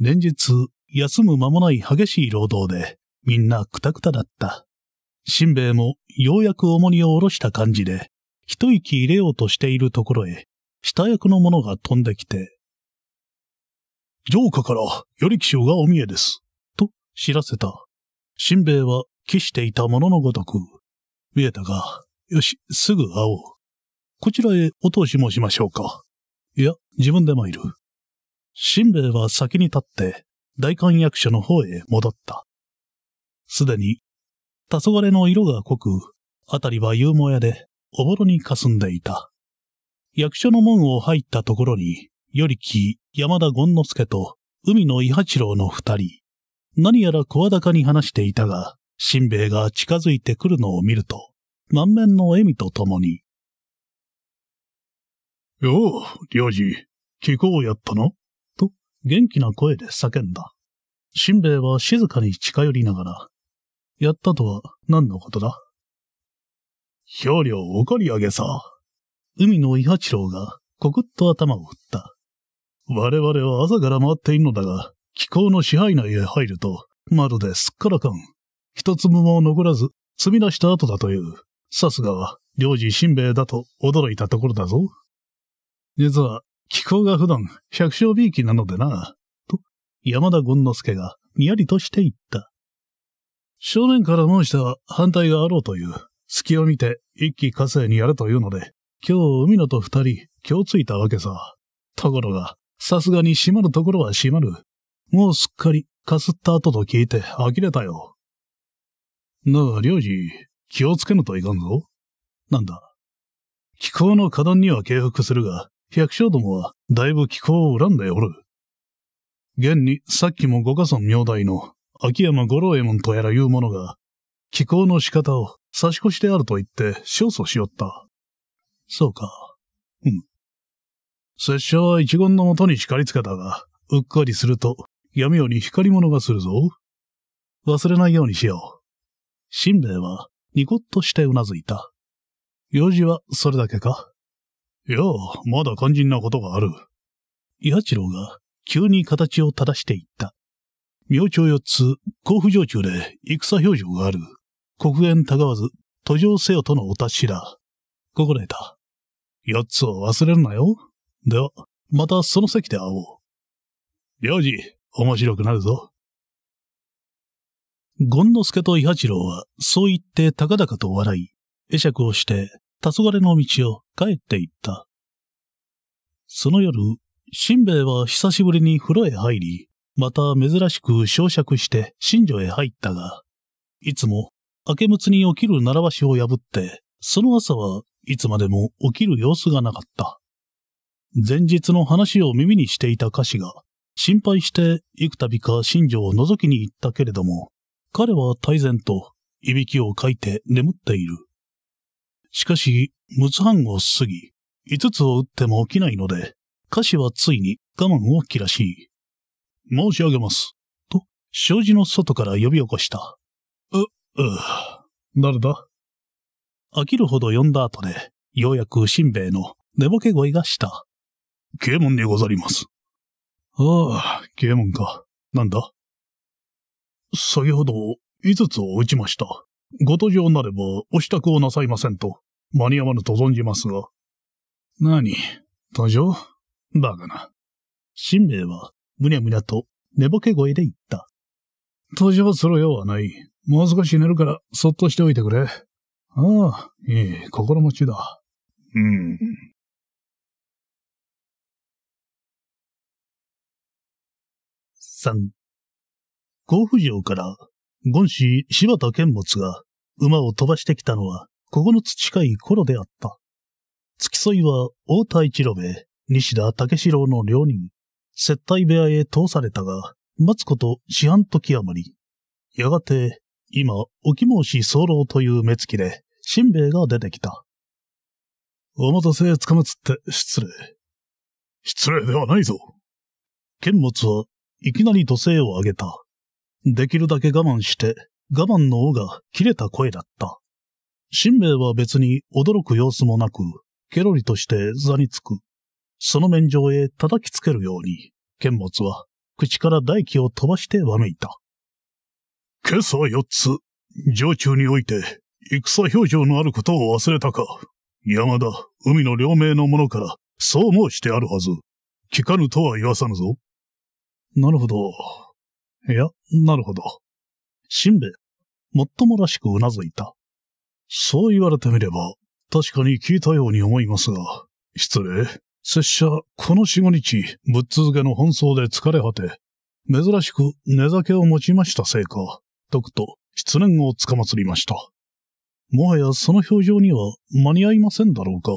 連日、休む間もない激しい労働で、みんなくたくただった。しんべヱも、ようやく重荷を下ろした感じで、一息入れようとしているところへ、下役の者が飛んできて、城下からより気象がお見えです。と知らせた。しんべヱは気していたもののごとく、見えたが、よし、すぐ会おう。こちらへお通しもしましょうか。いや、自分で参る。しんべヱは先に立って、大官役所の方へ戻った。すでに、黄昏の色が濃く、あたりは夕もやで、おぼろに霞んでいた。役所の門を入ったところに、よりき山田権之助と海野伊八郎の二人。何やら声高に話していたが、しんべヱが近づいてくるのを見ると、満面の笑みとともに。よう、領事、聞こうやったのと、元気な声で叫んだ。しんべヱは静かに近寄りながら、やったとは何のことだ表を怒り上げさ。海の伊八郎がこくっと頭を振った。我々は朝から回っているのだが、気候の支配内へ入ると、まるですっからかん。一粒も残らず、積み出した後だという。さすがは、領事しんべヱだと驚いたところだぞ。実は、気候が普段、百姓びいきなのでな、と、山田権之助が、にやりとして言った。正面から申した反対があろうという、隙を見て一気火星にやるというので、今日海野と二人、気をついたわけさ。ところが、さすがに閉まるところは閉まる。もうすっかり、かすった後と聞いて呆れたよ。なあ、領事、気をつけぬといかんぞ。なんだ。気候の過断には敬服するが、百姓どもはだいぶ気候を恨んでおる。現にさっきも五家村名代の秋山五郎右衛門とやらいう者が、気候の仕方を差し越しであると言って勝訴しよった。そうか。うん。拙者は一言のもとに叱りつけたが、うっかりすると闇夜に光り物がするぞ。忘れないようにしよう。しんべヱはニコッとしてうなずいた。用事はそれだけかいや、まだ肝心なことがある。八郎が急に形を正していった。明朝四つ、甲府城中で戦表情がある。国煙たがわず、途上せよとのお達しだ。でいた。四つを忘れるなよ。では、またその席で会おう。領事、面白くなるぞ。権之助と伊八郎は、そう言って高々と笑い、会釈をして、黄昏の道を帰って行った。その夜、新兵衛は久しぶりに風呂へ入り、また珍しく焼灼して新庄へ入ったが、いつも明けむつに起きる習わしを破って、その朝はいつまでも起きる様子がなかった。前日の話を耳にしていた歌詞が、心配して幾度か新庄を覗きに行ったけれども、彼は大然と、いびきをかいて眠っている。しかし、六半を過ぎ、5つを打っても起きないので、歌詞はついに我慢を切らし、申し上げます。と、障子の外から呼び起こした。う、う、誰だ飽きるほど呼んだ後で、ようやくしんべヱの寝ぼけ声がした。啓ンにござります。ああ、啓ンか。なんだ先ほど、五つを打ちました。ご登場なれば、お支度をなさいませんと、間に合わぬと存じますが。何登場バカな。新兵衛は、むにゃむにゃと、寝ぼけ声で言った。登場するようはない。もう少し寝るから、そっとしておいてくれ。ああ、いい、心持ちだ。うん。三。甲府城から権氏柴田剣物が馬を飛ばしてきたのはのつ近い頃であった。付き添いは大田一郎兵西田武四郎の両人、接待部屋へ通されたが、待つこと四半時余り。やがて、今、沖申し動という目つきで、しんべが出てきた。お待たせつかまつって失礼。失礼ではないぞ。剣物はいきなり土星を上げた。できるだけ我慢して、我慢の尾が切れた声だった。新兵衛は別に驚く様子もなく、ケロリとして座につく。その面上へ叩きつけるように、剣物は口から大気を飛ばしてわめいた。今朝四つ、上中において、戦表情のあることを忘れたか。山田、海の両名の者から、そう申してあるはず。聞かぬとは言わさぬぞ。なるほど。いや、なるほど。しんべヱ、もっともらしくうなずいた。そう言われてみれば、確かに聞いたように思いますが、失礼。拙者、この四五日、ぶっ続けの奔走で疲れ果て、珍しく寝酒を持ちましたせいか、とくと、失念をつかまつりました。もはやその表情には間に合いませんだろうか。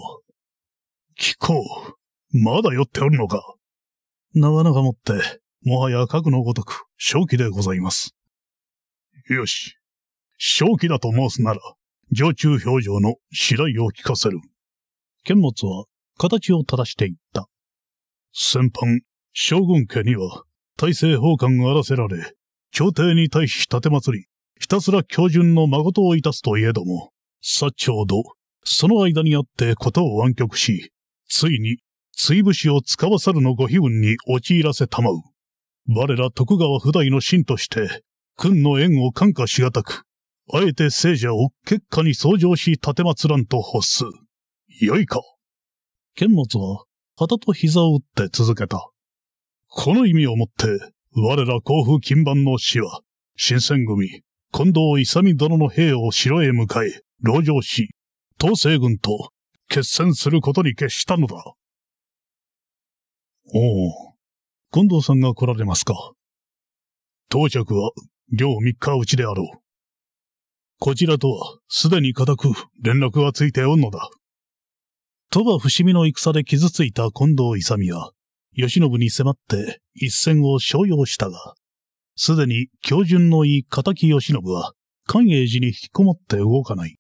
聞こう。まだ酔っておるのか。長々もって、もはや核のごとく、正気でございます。よし。正気だと申すなら、常駐表情の白第を聞かせる。剣物は、形を正していった。先般、将軍家には、大政奉還があらせられ、朝廷に対し立祭り、ひたすら教順の誠をいたすといえども、薩長ど、その間にあってことを湾曲し、ついに、追武士を使わさるのご悲運に陥らせたまう。我ら徳川不代の臣として、君の縁を感化しがたく、あえて聖者を結果に相乗し立てまらんと発す。よいか。剣物は、旗と膝を打って続けた。この意味をもって、我ら甲府金番の死は、新選組、近藤勇殿の兵を城へ迎え、籠城し、東西軍と決戦することに決したのだ。おお。近藤さんが来られますか到着は、両三日うちであろう。こちらとは、すでに固く連絡はついておんのだ。鳥羽伏見の戦で傷ついた近藤勇は、慶喜に迫って一戦を商用したが、すでに教順のいい仇慶喜は、寛永寺に引きこもって動かない。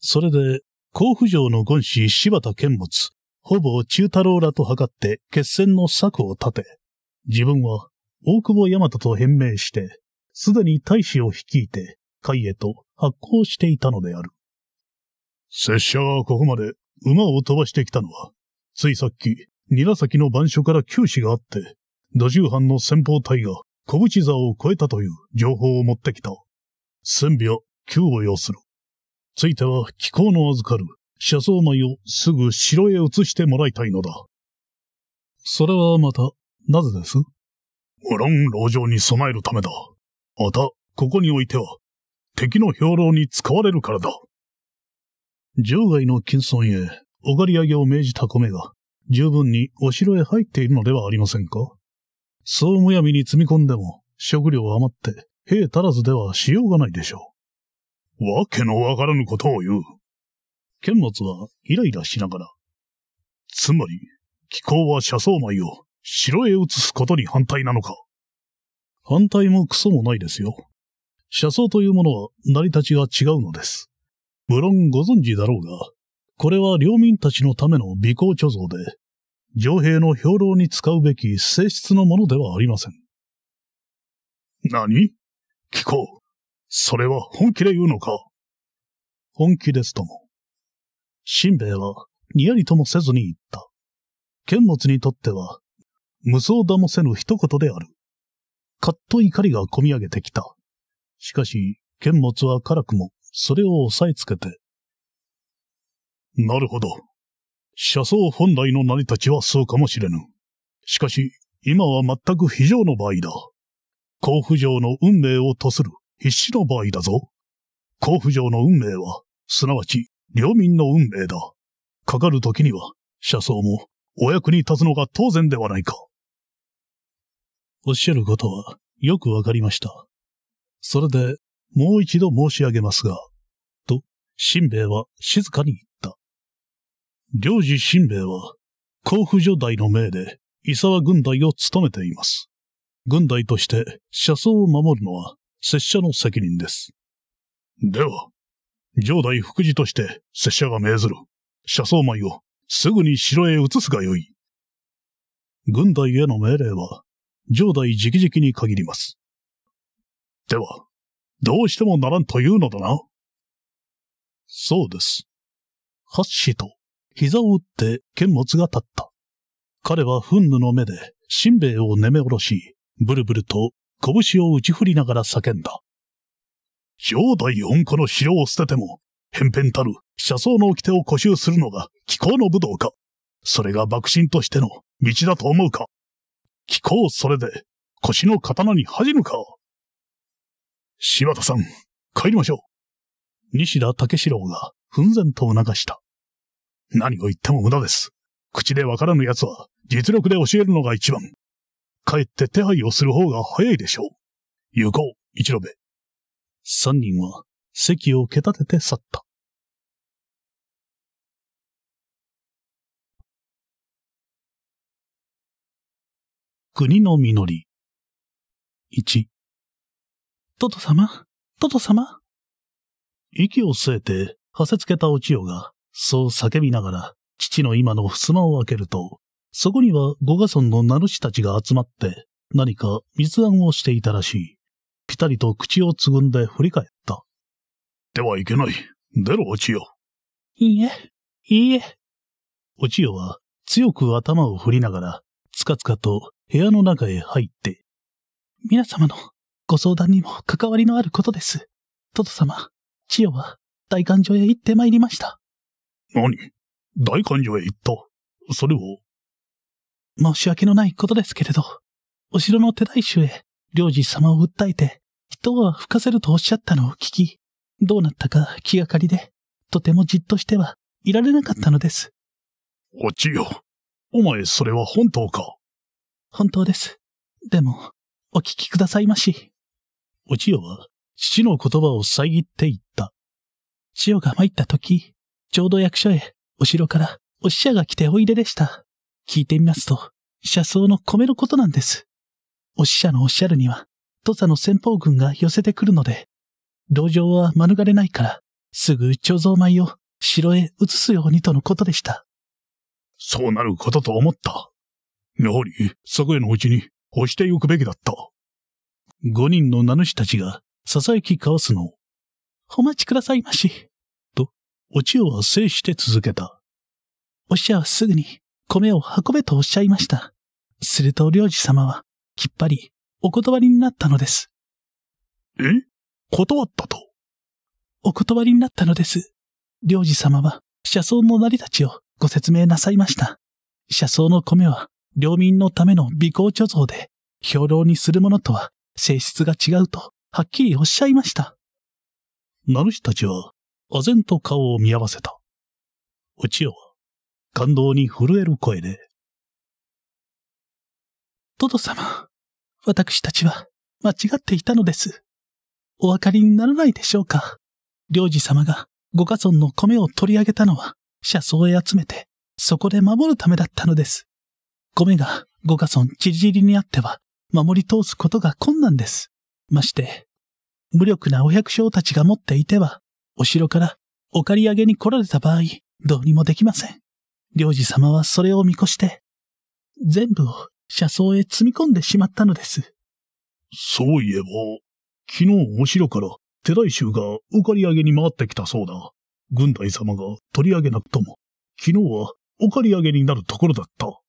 それで、甲府城の軍師柴田剣物、ほぼ中太郎らと測って決戦の策を立て、自分は大久保大和と変名して、すでに大使を率いて、海へと発行していたのである。拙者がここまで馬を飛ばしてきたのは、ついさっき、韮崎の番所から九死があって、土重藩の先方隊が小淵沢を越えたという情報を持ってきた。千尾は九を要する。ついては気候の預かる車窓内をすぐ城へ移してもらいたいのだ。それはまたなぜです無論牢城に備えるためだ。また、ここにおいては、敵の兵糧に使われるからだ。城外の金村へ、おがり上げを命じた米が、十分にお城へ入っているのではありませんかそうむやみに積み込んでも、食料は余って、兵足らずではしようがないでしょう。わけのわからぬことを言う。剣末はイライラしながら。つまり、気候は車窓米を城へ移すことに反対なのか反対もクソもないですよ。車窓というものは成り立ちが違うのです。無論ご存知だろうが、これは領民たちのための美行貯蔵で、上兵の兵糧に使うべき性質のものではありません。何聞こう。それは本気で言うのか本気ですとも。しんべヱは、にやりともせずに言った。剣物にとっては、無双だもせぬ一言である。かっと怒りがこみ上げてきた。しかし、剣物は辛くも、それを押さえつけて。なるほど。車窓本来の成り立ちはそうかもしれぬ。しかし、今は全く非常の場合だ。甲府城の運命をとする必死の場合だぞ。甲府城の運命は、すなわち、領民の運命だ。かかる時には、車窓も、お役に立つのが当然ではないか。おっしゃることはよくわかりました。それで、もう一度申し上げますが、と、しんべヱは静かに言った。領事しんべヱは、甲府女代の命で、伊沢軍隊を務めています。軍隊として車窓を守るのは拙者の責任です。では、上代副次として拙者が命ずる、車窓前をすぐに城へ移すがよい。軍隊への命令は上代直々に限ります。では、どうしてもならんというのだな。そうです。八ッと膝を打って剣物が立った。彼は憤怒の目で、しんべヱを眠めおろし、ブルブルと拳を打ち振りながら叫んだ。上代本庫の城を捨てても、偏偏たる車窓の掟を固執するのが気候の武道か。それが爆心としての道だと思うか。聞こうそれで、腰の刀に恥じぬか。柴田さん、帰りましょう。西田武四郎が、奮然と促した。何を言っても無駄です。口でわからぬ奴は、実力で教えるのが一番。帰って手配をする方が早いでしょう。行こう、一路衛。三人は、席を蹴立てて去った。国の実り。一。トト様トト様息を据えて、はせつけたお千代が、そう叫びながら、父の今の襖を開けると、そこには五ヶ村の名主たちが集まって、何か密案をしていたらしい。ぴたりと口をつぐんで振り返った。ではいけない。出ろ、お千代。いいえ、いいえ。お千代は強く頭を振りながら、つかつかと部屋の中へ入って、皆様のご相談にも関わりのあることです。トト様、千代は大官所へ行って参りました。何大官所へ行ったそれを申し訳のないことですけれど、お城の手大衆へ領事様を訴えて、人は吹かせるとおっしゃったのを聞き、どうなったか気がかりで、とてもじっとしてはいられなかったのです。お千代、お前それは本当か本当です。でも、お聞きくださいまし。お千代は、父の言葉を遮って言った。千代が参った時、ちょうど役所へ、お城から、お使者が来ておいででした。聞いてみますと、車窓の米のことなんです。お使者のおっしゃるには、土佐の先方軍が寄せてくるので、籠情は免れないから、すぐ貯蔵米を城へ移すようにとのことでした。そうなることと思った。やはり、昨夜のうちに、押しておくべきだった。五人の名主たちが、囁き交わすのを、お待ちくださいまし。と、お千代は制して続けた。お師匠はすぐに、米を運べとおっしゃいました。すると、領事様は、きっぱり、お断りになったのです。え断ったとお断りになったのです。領事様は、車窓の成り立ちをご説明なさいました。車窓の米は領民のための微光貯蔵で、兵糧にするものとは性質が違うと、はっきりおっしゃいました。名主たちは、唖然と顔を見合わせた。うちよ感動に震える声で。トド様、私たちは間違っていたのです。お分かりにならないでしょうか。領事様がご家村の米を取り上げたのは、車窓へ集めて、そこで守るためだったのです。米が五ヶ村ちりりにあっては守り通すことが困難です。まして、無力なお百姓たちが持っていては、お城からお借り上げに来られた場合、どうにもできません。領事様はそれを見越して、全部を車窓へ積み込んでしまったのです。そういえば、昨日お城から手代衆がお借り上げに回ってきたそうだ。軍隊様が取り上げなくとも、昨日はお借り上げになるところだった。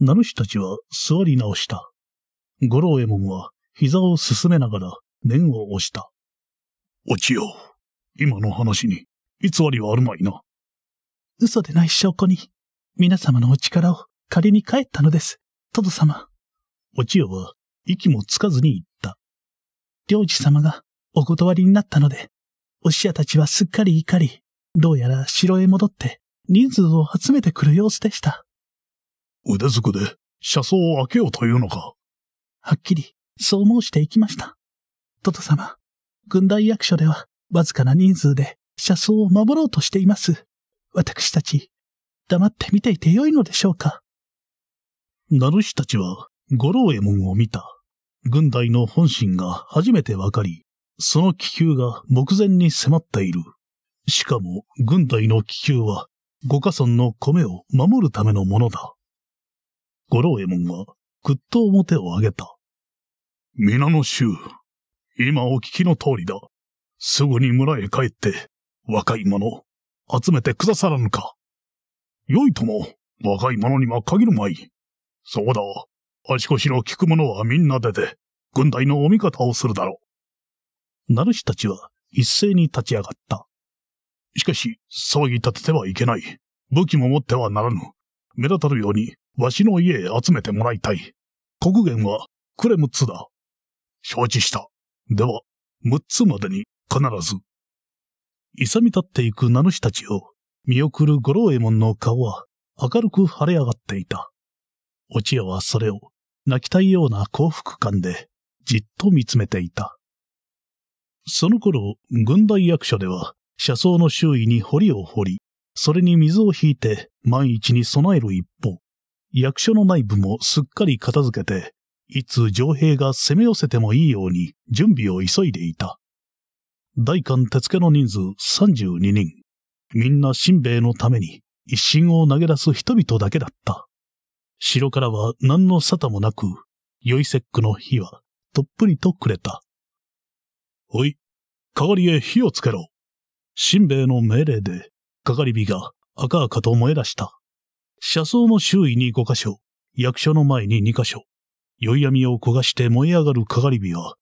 名主たちは座り直した。五郎右衛門は膝をすすめながら念を押した。落ちよう。今の話に偽りはあるまいな。嘘でない証拠に、皆様のお力を借りに帰ったのです、殿様。お千代は息もつかずに言った。領事様がお断りになったので、お使者たちはすっかり怒り、どうやら城へ戻って人数を集めてくる様子でした。腕づくで車窓を開けようというのか。はっきり、そう申していきました。トト様、軍大役所では、わずかな人数で車窓を守ろうとしています。私たち、黙って見ていてよいのでしょうか。ナルシたちは、五郎右衛門を見た。軍隊の本心が初めてわかり、その気球が目前に迫っている。しかも、軍隊の気球は、五家村の米を守るためのものだ。五郎右衛門がぐっと表を上げた。皆の衆、今お聞きの通りだ。すぐに村へ帰って、若い者、集めてくださらぬか。良いとも、若い者には限るまい。そうだ、足腰の効く者はみんな出て、軍隊のお味方をするだろう。なるしたちは一斉に立ち上がった。しかし、騒ぎ立ててはいけない。武器も持ってはならぬ。目立たるようにわしの家へ集めてもらいたい。国限は、クレムつだ。承知した。では、6つまでに必ず。勇み立っていく名主たちを見送る五郎右衛門の顔は明るく晴れ上がっていた。お千代はそれを泣きたいような幸福感でじっと見つめていた。その頃、軍大役所では車窓の周囲に堀を掘り、それに水を引いて万一に備える一方、役所の内部もすっかり片付けて、いつ上兵が攻め寄せてもいいように準備を急いでいた。大官手付の人数32人。みんな新兵衛のために一心を投げ出す人々だけだった。城からは何の沙汰もなく、酔いックの火はとっぷりとくれた。おい、りへ火をつけろ。新兵衛の命令で、かり火が赤々と燃え出した。車窓の周囲に5箇所、役所の前に2箇所、宵闇を焦がして燃え上がるり火は、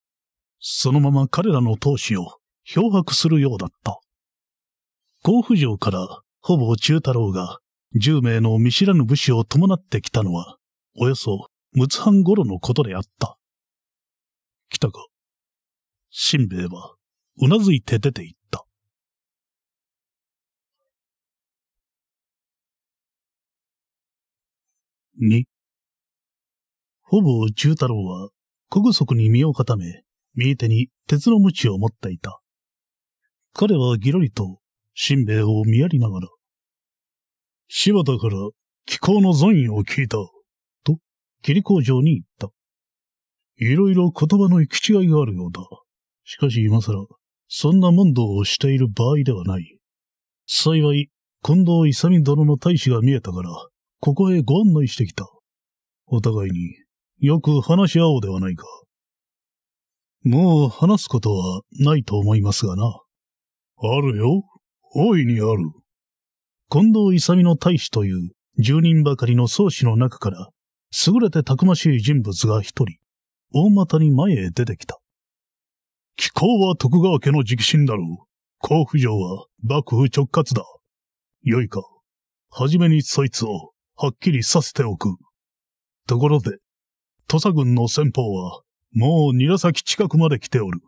そのまま彼らの闘志を漂白するようだった。甲府城からほぼ中太郎が10名の見知らぬ武士を伴ってきたのは、およそ六半頃のことであった。来たか。新兵衛は、うなずいて出ていた。に。ほぼ重太郎は、そ足に身を固め、右手に鉄の鞭を持っていた。彼はぎろりと、しんべヱを見やりながら、柴田から気候の残意を聞いた、と、霧工場に行った。いろいろ言葉の行き違いがあるようだ。しかし今更、そんな問答をしている場合ではない。幸い、近藤勇殿の大使が見えたから、ここへご案内してきた。お互いによく話し合おうではないか。もう話すことはないと思いますがな。あるよ。大いにある。近藤勇の大使という住人ばかりの宗師の中から、優れてたくましい人物が一人、大股に前へ出てきた。気候は徳川家の直進だろう。甲府城は幕府直轄だ。よいか。はじめにそいつを。はっきりさせておく。ところで、土佐軍の先方は、もう韮崎近くまで来ておる。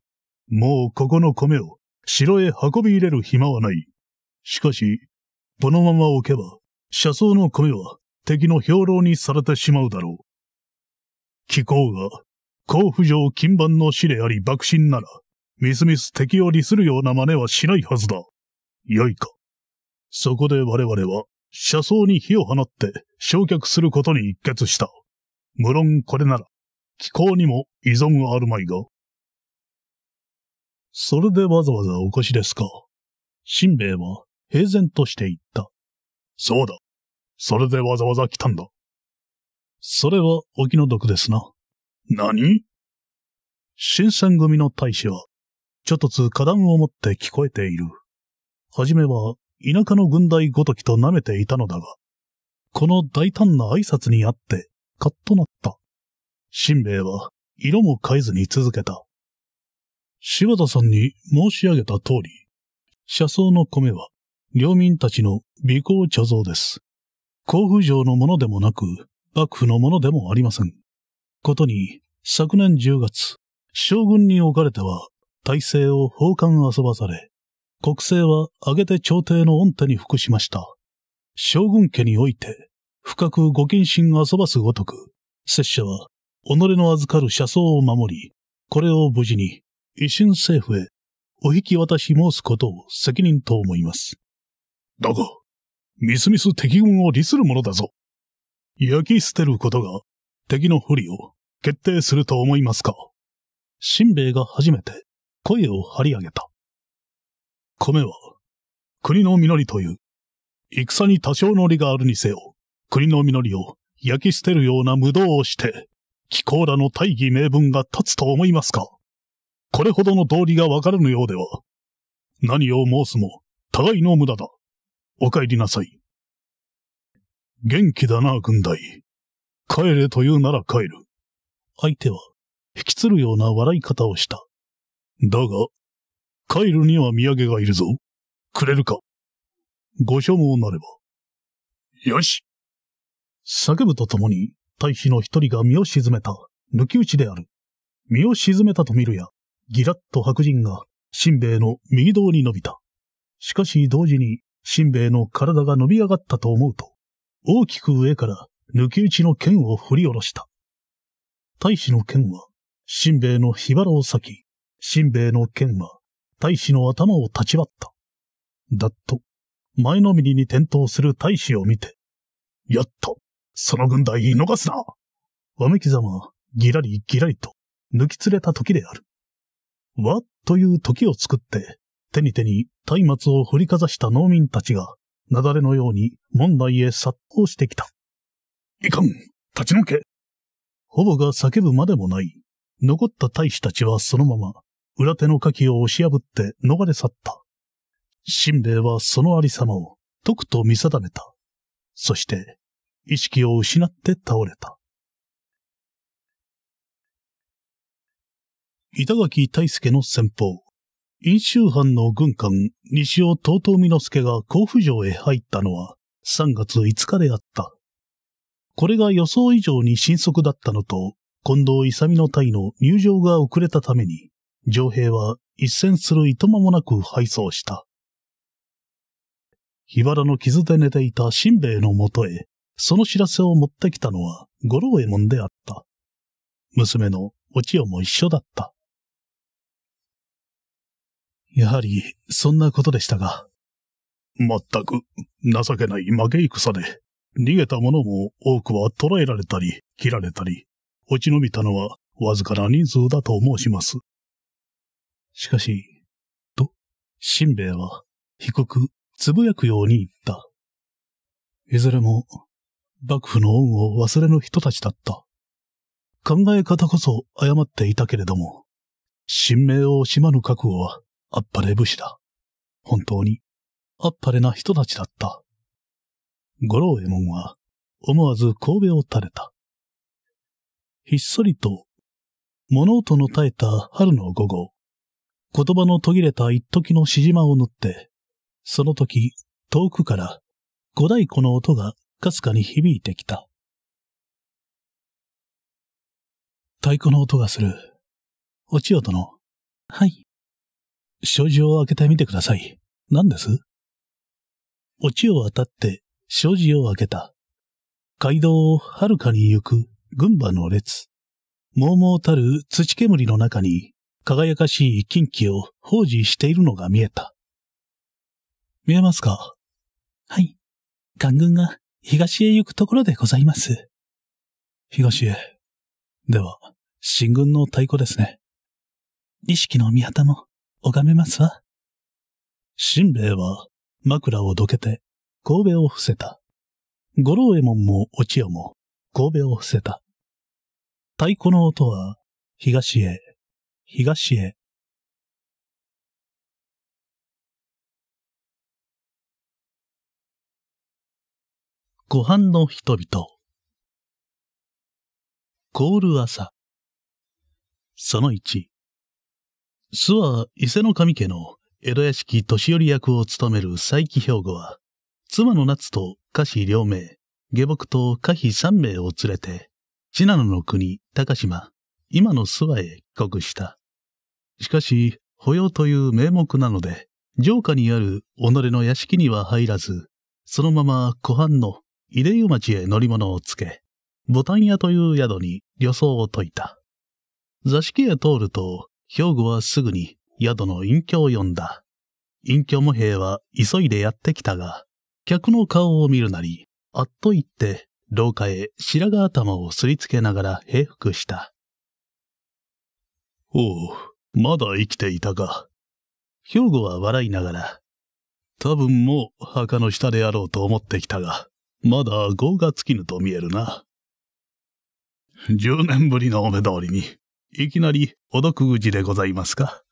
もうここの米を城へ運び入れる暇はない。しかし、このまま置けば、車窓の米は敵の兵糧にされてしまうだろう。気候が、甲府城金盤の死であり爆心なら、みすみす敵を利するような真似はしないはずだ。よいか。そこで我々は、車窓に火を放って焼却することに一決した。無論これなら、気候にも依存があるまいが。それでわざわざお越しですか。しんべヱは平然として言った。そうだ。それでわざわざ来たんだ。それはお気の毒ですな。何新選組の大使は、ちょっとつ花壇を持って聞こえている。はじめは田舎の軍隊ごときと舐めていたのだが、この大胆な挨拶にあって、カッとなった。新兵衛は、色も変えずに続けた。柴田さんに申し上げた通り、車窓の米は、領民たちの美行貯蔵です。甲府城のものでもなく、幕府のものでもありません。ことに、昨年10月、将軍におかれては、体制を奉還遊ばされ、国政は挙げて朝廷の恩手に服しました。将軍家において、深くご謹慎遊ばすごとく、拙者は、己の預かる車窓を守り、これを無事に、維新政府へ、お引き渡し申すことを責任と思います。だが、みすみす敵軍を利するものだぞ。焼き捨てることが、敵の不利を決定すると思いますか。新兵衛が初めて声を張り上げた。米は、国の実りという、戦に多少の利があるにせよ、国の実りを焼き捨てるような無道をして、気候らの大義名分が立つと思いますかこれほどの道理がわからぬようでは、何を申すも、互いの無駄だ。お帰りなさい。元気だな、軍隊。帰れと言うなら帰る。相手は、引きつるような笑い方をした。だが、カイルには土産がいるぞ。くれるかご所望なれば。よし叫ぶとともに、大使の一人が身を沈めた、抜き打ちである。身を沈めたと見るや、ギラッと白人が、しんべヱの右胴に伸びた。しかし同時に、しんべヱの体が伸び上がったと思うと、大きく上から抜き打ちの剣を振り下ろした。大使の剣は、しんべヱの火腹を裂き、しんべヱの剣は、大使の頭を立ち割った。だっと、前のみりに転倒する大使を見て、やっと、その軍隊逃すなわめきざま、ぎらりぎらりと、抜き連れた時である。わ、という時を作って、手に手に松明を振りかざした農民たちが、雪崩のように門内へ殺到してきた。いかん立ち退けほぼが叫ぶまでもない。残った大使たちはそのまま、裏手の鍵を押し破って逃れ去った。しんべヱはそのありさまをとくと見定めた。そして、意識を失って倒れた。板垣大介の先方、陰周藩の軍艦西尾東東美之助が甲府城へ入ったのは3月5日であった。これが予想以上に深速だったのと、近藤勇の隊の入場が遅れたために、上兵は一戦するいとまもなく敗走した。日原の傷で寝ていた新兵衛のもとへ、その知らせを持ってきたのは五郎右衛門であった。娘のお千代も一緒だった。やはり、そんなことでしたが。まったく、情けない負け戦で、逃げた者も多くは捕らえられたり、切られたり、落ち延びたのはわずかな人数だと申します。しかし、と、しんべヱは、低く、つぶやくように言った。いずれも、幕府の恩を忘れぬ人たちだった。考え方こそ誤っていたけれども、神明を惜しまぬ覚悟は、あっぱれ武士だ。本当に、あっぱれな人たちだった。五郎右衛門は、思わず神戸を垂れた。ひっそりと、物音の絶えた春の午後、言葉の途切れた一時のしじまを塗って、その時、遠くから、五太鼓の音がかすかに響いてきた。太鼓の音がする。お千代殿。はい。障子を開けてみてください。何ですお千代は立って、障子を開けた。街道をはるかに行く群馬の列。もうもうたる土煙の中に、輝かしい近畿を保持しているのが見えた。見えますかはい。官軍が東へ行くところでございます。東へ。では、新軍の太鼓ですね。錦の御旗も拝めますわ。新兵衛は枕をどけて神戸を伏せた。五郎右衛門も落ち代も神戸を伏せた。太鼓の音は東へ、東へ。湖畔の人々。凍る朝。その一。諏訪伊勢の神家の江戸屋敷年寄役を務める佐伯兵庫は、妻の夏と家臣両名、下僕と家妃三名を連れて、信濃の国、高島、今の諏訪へ帰国した。しかし、保養という名目なので、城下にある己の屋敷には入らず、そのまま湖畔の入湯町へ乗り物をつけ、ボタン屋という宿に旅装を解いた。座敷へ通ると、兵庫はすぐに宿の隠居を呼んだ。隠居模兵は急いでやってきたが、客の顔を見るなり、あっと言って廊下へ白髪頭をすりつけながら平服した。おう、まだ生きていたか。兵庫は笑いながら、多分もう墓の下であろうと思ってきたが、まだ業が尽きぬと見えるな。10年ぶりのお目通りに、いきなりお毒口でございますか。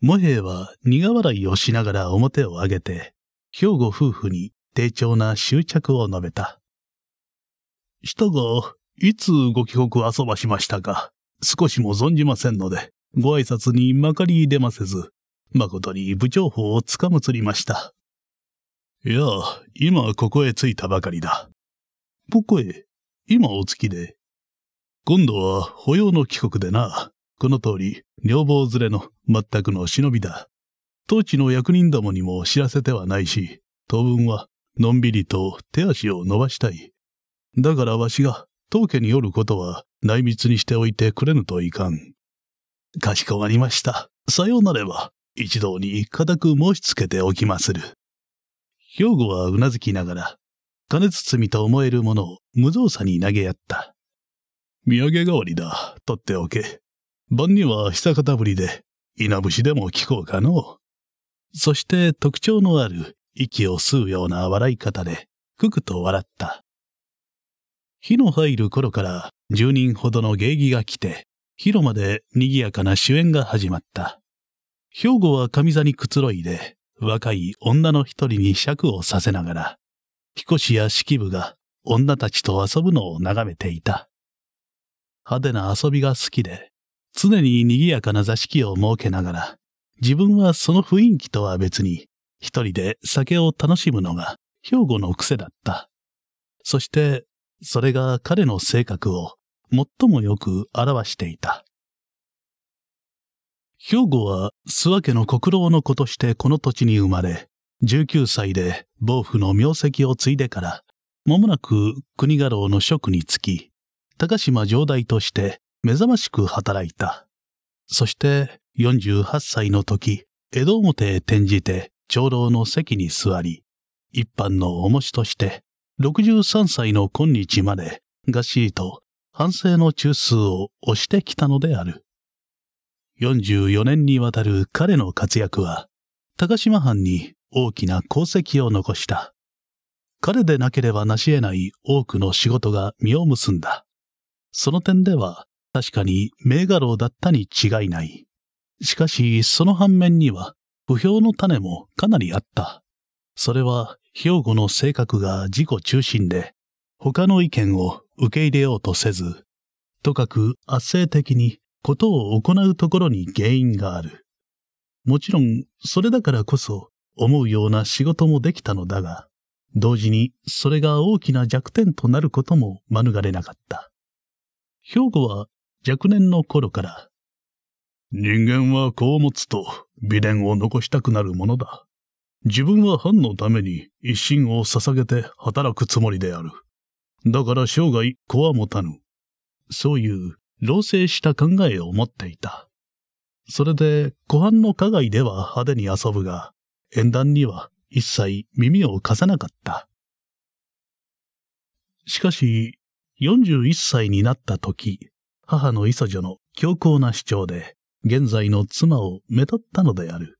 モヘは苦笑いをしながら表を上げて、兵庫夫婦に丁重な執着を述べた。したが、いつご帰国遊ばしましたか少しも存じませんので、ご挨拶にまかり出ませず、誠に部長法をつかむつりました。いや、今ここへ着いたばかりだ。僕へ、今お月で。今度は保養の帰国でな。この通り、女房連れの全くの忍びだ。当地の役人どもにも知らせてはないし、当分はのんびりと手足を伸ばしたい。だからわしが当家によることは内密にしておいてくれぬといかん。かしこまりました。さようなれば、一同に固く申し付けておきまする。兵庫はうなずきながら、金包みと思えるものを無造作に投げやった。土産代わりだ。取っておけ。晩には久方ぶりで、稲節でも聞こうかの。そして特徴のある息を吸うような笑い方で、くくと笑った。火の入る頃から10人ほどの芸妓が来て、広間で賑やかな主演が始まった。兵庫は上座にくつろいで、若い女の一人に尺をさせながら、彦氏や式部が女たちと遊ぶのを眺めていた。派手な遊びが好きで、常に賑やかな座敷を設けながら、自分はその雰囲気とは別に、一人で酒を楽しむのが兵庫の癖だった。そしてそれが彼の性格を最もよく表していた。兵庫は諏訪家の国老の子としてこの土地に生まれ、19歳で暴府の名跡を継いでから、間もなく国家老の職に就き、高島城代として目覚ましく働いた。そして48歳の時、江戸表へ転じて長老の席に座り、一般の重しとして63歳の今日までがっしりと反省の中枢を押してきたのである。44年にわたる彼の活躍は、高島藩に大きな功績を残した。彼でなければ成し得ない多くの仕事が実を結んだ。その点では確かに名画廊だったに違いない。しかしその反面には不評の種もかなりあった。それは兵庫の性格が自己中心で、他の意見を受け入れようとせず、とかく圧政的にことを行うところに原因がある。もちろん、それだからこそ思うような仕事もできたのだが、同時にそれが大きな弱点となることも免れなかった。兵庫は若年の頃から、人間は子を持つと美伝を残したくなるものだ。自分は藩のために一心を捧げて働くつもりである。だから生涯子は持たぬ。そういう老成した考えを持っていた。それで、湖畔の家外では派手に遊ぶが、縁談には一切耳を貸さなかった。しかし、41歳になった時、母の磯女の強硬な主張で、現在の妻を目立ったのである。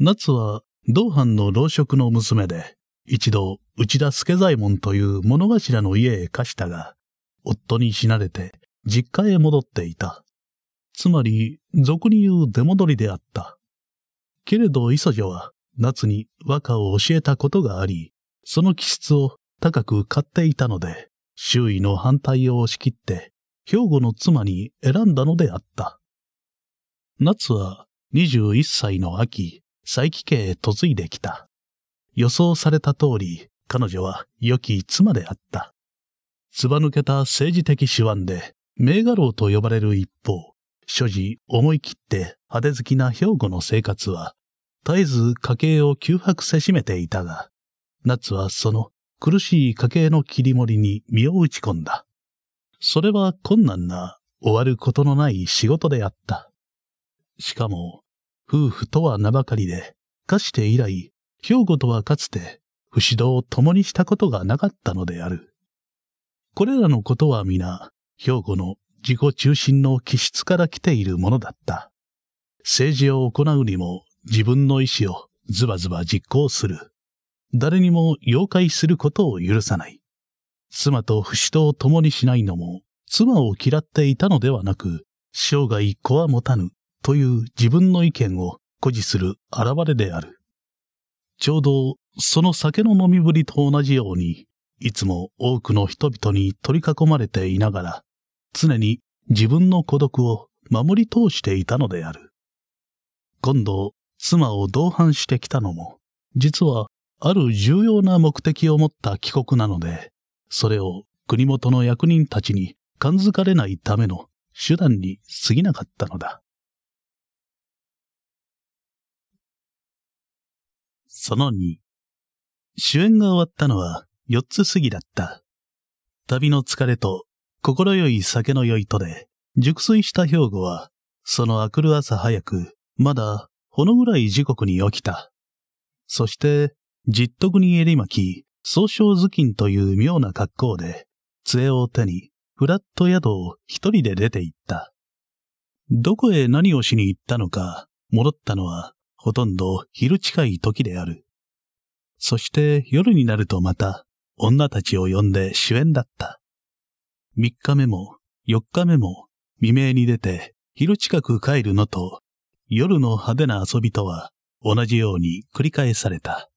夏は同藩の老職の娘で、一度内田助左衛門という物頭の家へ貸したが、夫に死なれて実家へ戻っていた。つまり、俗に言う出戻りであった。けれど、磯女は夏に和歌を教えたことがあり、その気質を高く買っていたので、周囲の反対を押し切って、兵庫の妻に選んだのであった。夏は二十一歳の秋、佐伯家へ嫁いできた。予想された通り、彼女は良き妻であった。つば抜けた政治的手腕で、名画廊と呼ばれる一方、所持思い切って派手好きな兵庫の生活は、絶えず家計を窮迫せしめていたが、夏はその苦しい家計の切り盛りに身を打ち込んだ。それは困難な終わることのない仕事であった。しかも、夫婦とは名ばかりで、かして以来、兵庫とはかつて、不死道を共にしたことがなかったのである。これらのことは皆、兵庫の自己中心の気質から来ているものだった。政治を行うにも自分の意思をズバズバ実行する。誰にも妖怪することを許さない。妻と不死道を共にしないのも、妻を嫌っていたのではなく、生涯子は持たぬという自分の意見を誇示する現れである。ちょうどその酒の飲みぶりと同じように、いつも多くの人々に取り囲まれていながら、常に自分の孤独を守り通していたのである。今度、妻を同伴してきたのも、実はある重要な目的を持った帰国なので、それを国元の役人たちに感づかれないための手段に過ぎなかったのだ。その2。主演が終わったのは4つ過ぎだった。旅の疲れと心よい酒の酔いとで、熟睡した兵庫は、その明くる朝早く、まだほの暗い時刻に起きた。そして、じっとくに襟巻き、総称頭巾という妙な格好で、杖を手に、フラット宿を一人で出て行った。どこへ何をしに行ったのか、戻ったのはほとんど昼近い時である。そして夜になるとまた女たちを呼んで主演だった。三日目も四日目も未明に出て昼近く帰るのと夜の派手な遊びとは同じように繰り返された。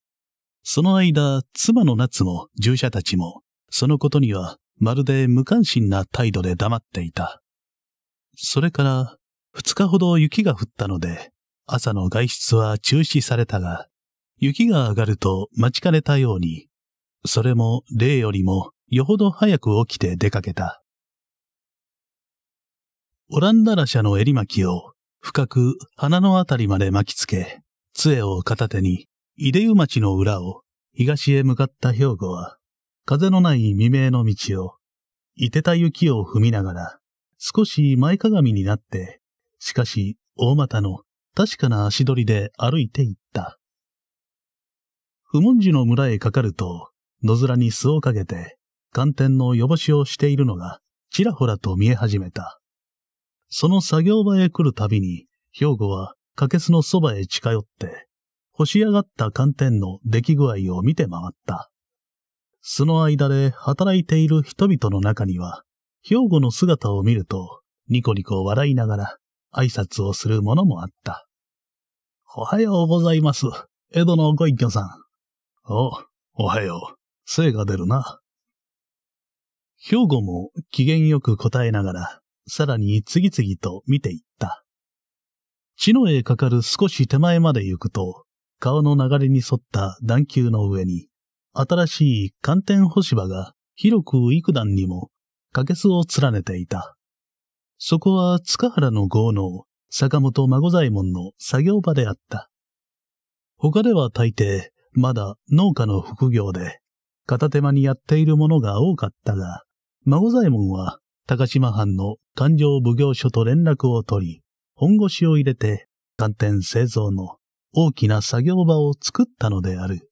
その間、妻の夏も従者たちもそのことにはまるで無関心な態度で黙っていた。それから二日ほど雪が降ったので朝の外出は中止されたが、雪が上がると待ちかねたように、それも例よりもよほど早く起きて出かけた。オランダラ社の襟巻きを深く鼻のあたりまで巻きつけ、杖を片手に、出湯町の裏を東へ向かった兵庫は、風のない未明の道を、いてた雪を踏みながら、少し前かがみになって、しかし大股の確かな足取りで歩いていった。不文寺の村へかかると、野面に巣をかけて、寒天の汚しをしているのが、ちらほらと見え始めた。その作業場へ来るたびに、兵庫は、かけすのそばへ近寄って、干し上がった寒天の出来具合を見て回った。その間で働いている人々の中には、兵庫の姿を見ると、ニコニコ笑いながら、挨拶をするものもあった。おはようございます。江戸のご一挙さん。お、おはよう。精が出るな。兵庫も機嫌よく答えながら、さらに次々と見ていった。地の絵かかる少し手前まで行くと、川の流れに沿った段丘の上に、新しい寒天干し場が広く幾段にも、かけすを連ねていた。そこは塚原の豪農、坂本孫左衛門の作業場であった。他では大抵、まだ農家の副業で、片手間にやっているものが多かったが、孫左衛門は高島藩の勘定奉行所と連絡を取り、本腰を入れて、寒天製造の大きな作業場を作ったのである。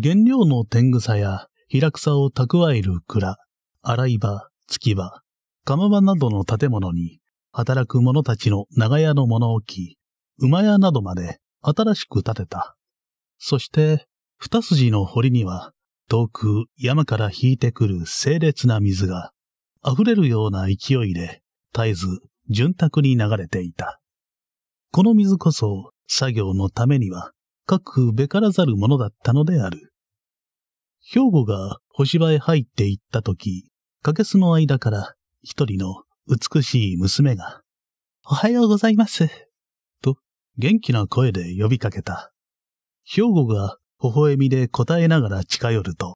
原料の天草や平草を蓄える蔵、洗い場、月場、釜場などの建物に、働く者たちの長屋の物置、馬屋などまで新しく建てた。そして、二筋の堀には、遠く山から引いてくる清冽な水が、溢れるような勢いで、絶えず潤沢に流れていた。この水こそ、作業のためには、各べからざるものだったのである。兵庫が干場へ入っていった時、かけすの間から一人の美しい娘が、おはようございます。と、元気な声で呼びかけた。兵庫が微笑みで答えながら近寄ると、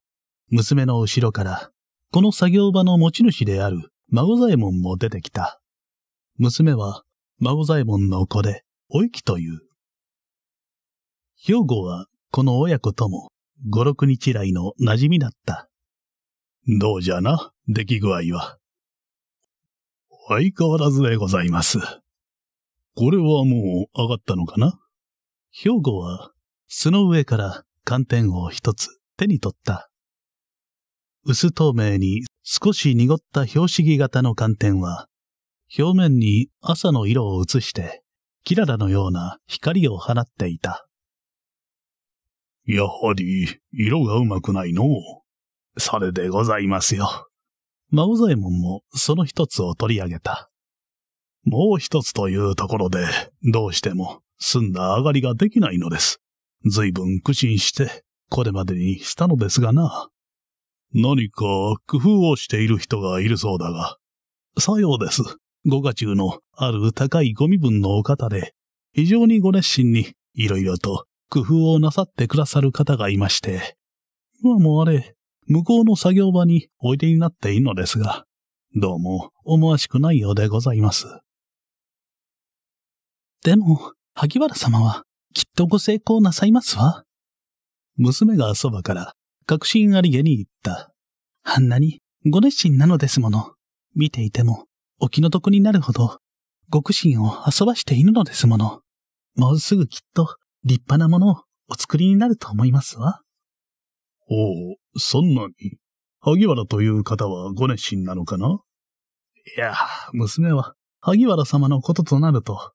娘の後ろから、この作業場の持ち主である孫左衛門も出てきた。娘は孫左衛門の子で、おいきという。兵庫はこの親子とも五六日来の馴染みだった。どうじゃな、出来具合は。相変わらずでございます。これはもう上がったのかな兵庫は、巣の上から寒天を一つ手に取った。薄透明に少し濁った標識型の寒天は、表面に朝の色を映して、キララのような光を放っていた。やはり、色がうまくないの。それでございますよ。ウザ左衛門もその一つを取り上げた。もう一つというところで、どうしても、澄んだ上がりができないのです。随分苦心して、これまでにしたのですがな。何か工夫をしている人がいるそうだが。さようです。ご家中のある高いご身分のお方で、非常にご熱心に、いろいろと工夫をなさってくださる方がいまして。今もあれ、向こうの作業場においでになっているのですが、どうも思わしくないようでございます。でも、萩原様はきっとご成功なさいますわ。娘がそばから確信ありげに言った。あんなにご熱心なのですもの。見ていてもお気の毒になるほど、極心を遊ばしているのですもの。もうすぐきっと立派なものをお作りになると思いますわ。おお、そんなに、萩原という方はご熱心なのかないや、娘は、萩原様のこととなると、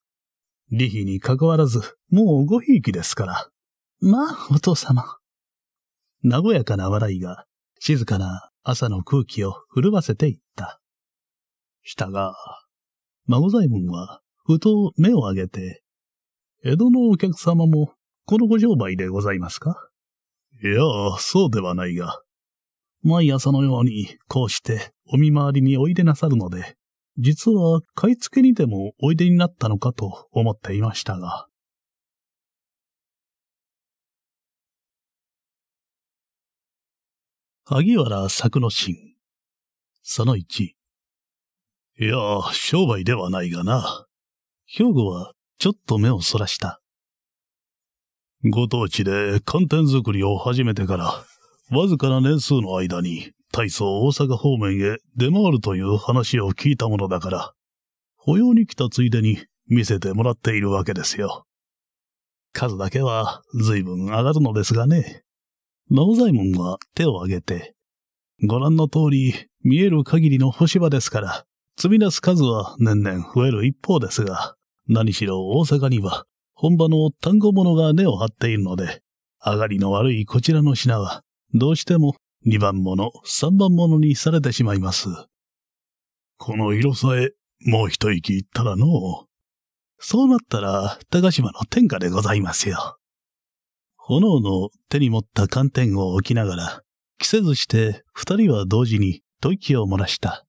利費に関わらず、もうごひいきですから。まあ、お父様。和やかな笑いが、静かな朝の空気を震わせていった。したが、孫左衛門は、ふと目を上げて、江戸のお客様も、このご商売でございますかいや、そうではないが。毎朝のように、こうしてお見回りにおいでなさるので、実は買い付けにでもおいでになったのかと思っていましたが。萩原作之進。その1。いや、商売ではないがな。兵庫はちょっと目をそらした。ご当地で寒天作りを始めてから、わずかな年数の間に、大層大阪方面へ出回るという話を聞いたものだから、保養に来たついでに見せてもらっているわけですよ。数だけは随分上がるのですがね。直左衛門は手を挙げて、ご覧の通り見える限りの干し場ですから、積み出す数は年々増える一方ですが、何しろ大阪には本場の単語物が根を張っているので、上がりの悪いこちらの品は、どうしても2番物、3番物にされてしまいます。この色さえ、もう一息言ったらのそうなったら、高島の天下でございますよ。炎の手に持った寒天を置きながら、着せずして二人は同時に吐息を漏らした。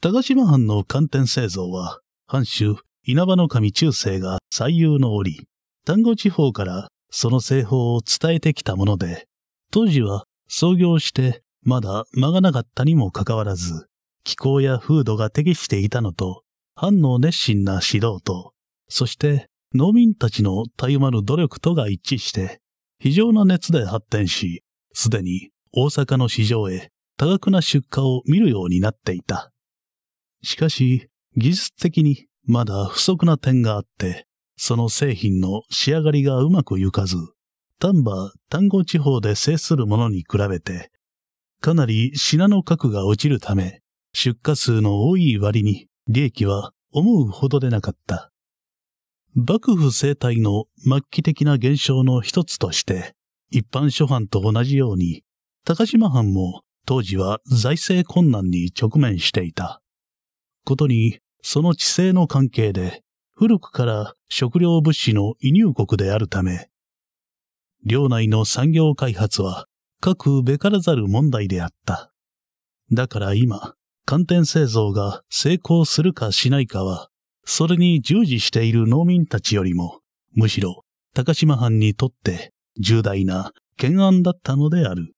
高島藩の寒天製造は、藩主稲葉の神中世が最優の折、丹後地方からその製法を伝えてきたもので、当時は創業してまだ間がなかったにもかかわらず、気候や風土が適していたのと、藩の熱心な指導と、そして農民たちのたゆまぬ努力とが一致して、非常な熱で発展し、すでに大阪の市場へ多額な出荷を見るようになっていた。しかし、技術的にまだ不足な点があって、その製品の仕上がりがうまくいかず、丹波、丹後地方で制するものに比べて、かなり品の核が落ちるため、出荷数の多い割に利益は思うほどでなかった。幕府生態の末期的な現象の一つとして、一般諸藩と同じように、高島藩も当時は財政困難に直面していた。ことに、その地勢の関係で、古くから食料物資の輸入国であるため、領内の産業開発は各べからざる問題であった。だから今、寒天製造が成功するかしないかは、それに従事している農民たちよりも、むしろ高島藩にとって重大な懸案だったのである。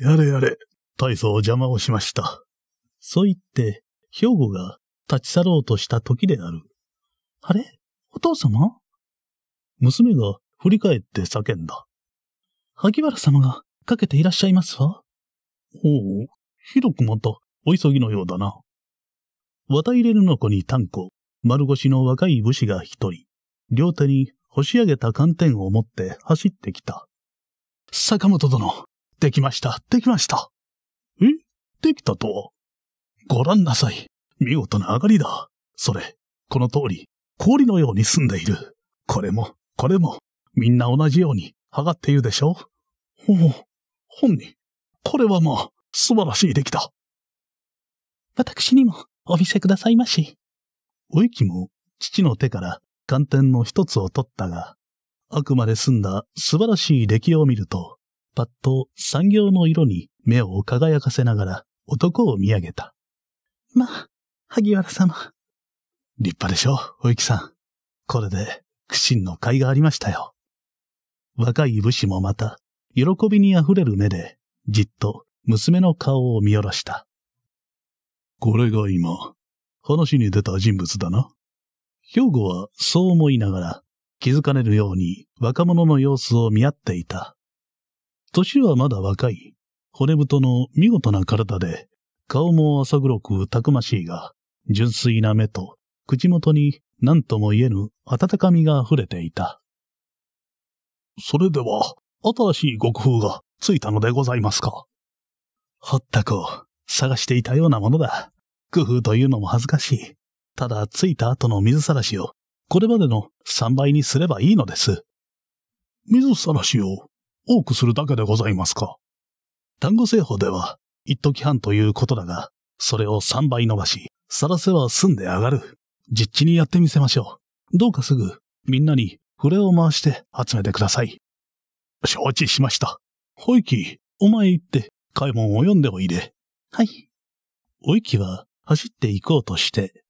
やれやれ、大層邪魔をしました。そう言って、兵庫が立ち去ろうとした時である。あれお父様娘が振り返って叫んだ。萩原様がかけていらっしゃいますわ。おお、ひどくまた、お急ぎのようだな。綿入れの子に炭鉱、丸腰の若い武士が一人、両手に干し上げた寒天を持って走ってきた。坂本殿、できました、できました。えできたとはご覧なさい。見事な上がりだ。それ、この通り、氷のように澄んでいる。これも、これも、みんな同じように上がっているでしょう。本人。これはまあ、素晴らしい出来だ。私にもお見せくださいまし。おいきも父の手から寒天の一つを取ったが、あくまで済んだ素晴らしい出来を見ると、パッと産業の色に目を輝かせながら男を見上げた。まあ、萩原様。立派でしょ、おゆきさん。これで、苦心の甲斐がありましたよ。若い武士もまた、喜びに溢れる目で、じっと娘の顔を見下ろした。これが今、話に出た人物だな。兵庫はそう思いながら、気づかれるように若者の様子を見合っていた。年はまだ若い、骨太の見事な体で顔も浅黒くたくましいが、純粋な目と、口元に何とも言えぬ温かみが溢れていた。それでは、新しい極風がついたのでございますか。ほったく探していたようなものだ。工夫というのも恥ずかしい。ただ、ついた後の水さらしを、これまでの3倍にすればいいのです。水さらしを多くするだけでございますか。単語製法では、一時半ということだが、それを三倍伸ばし、さらせは済んで上がる。実地にやってみせましょう。どうかすぐ、みんなに、れを回して集めてください。承知しました。ほいき、お前行って、開門を読んでおいで。はい。おいきは、走って行こうとして、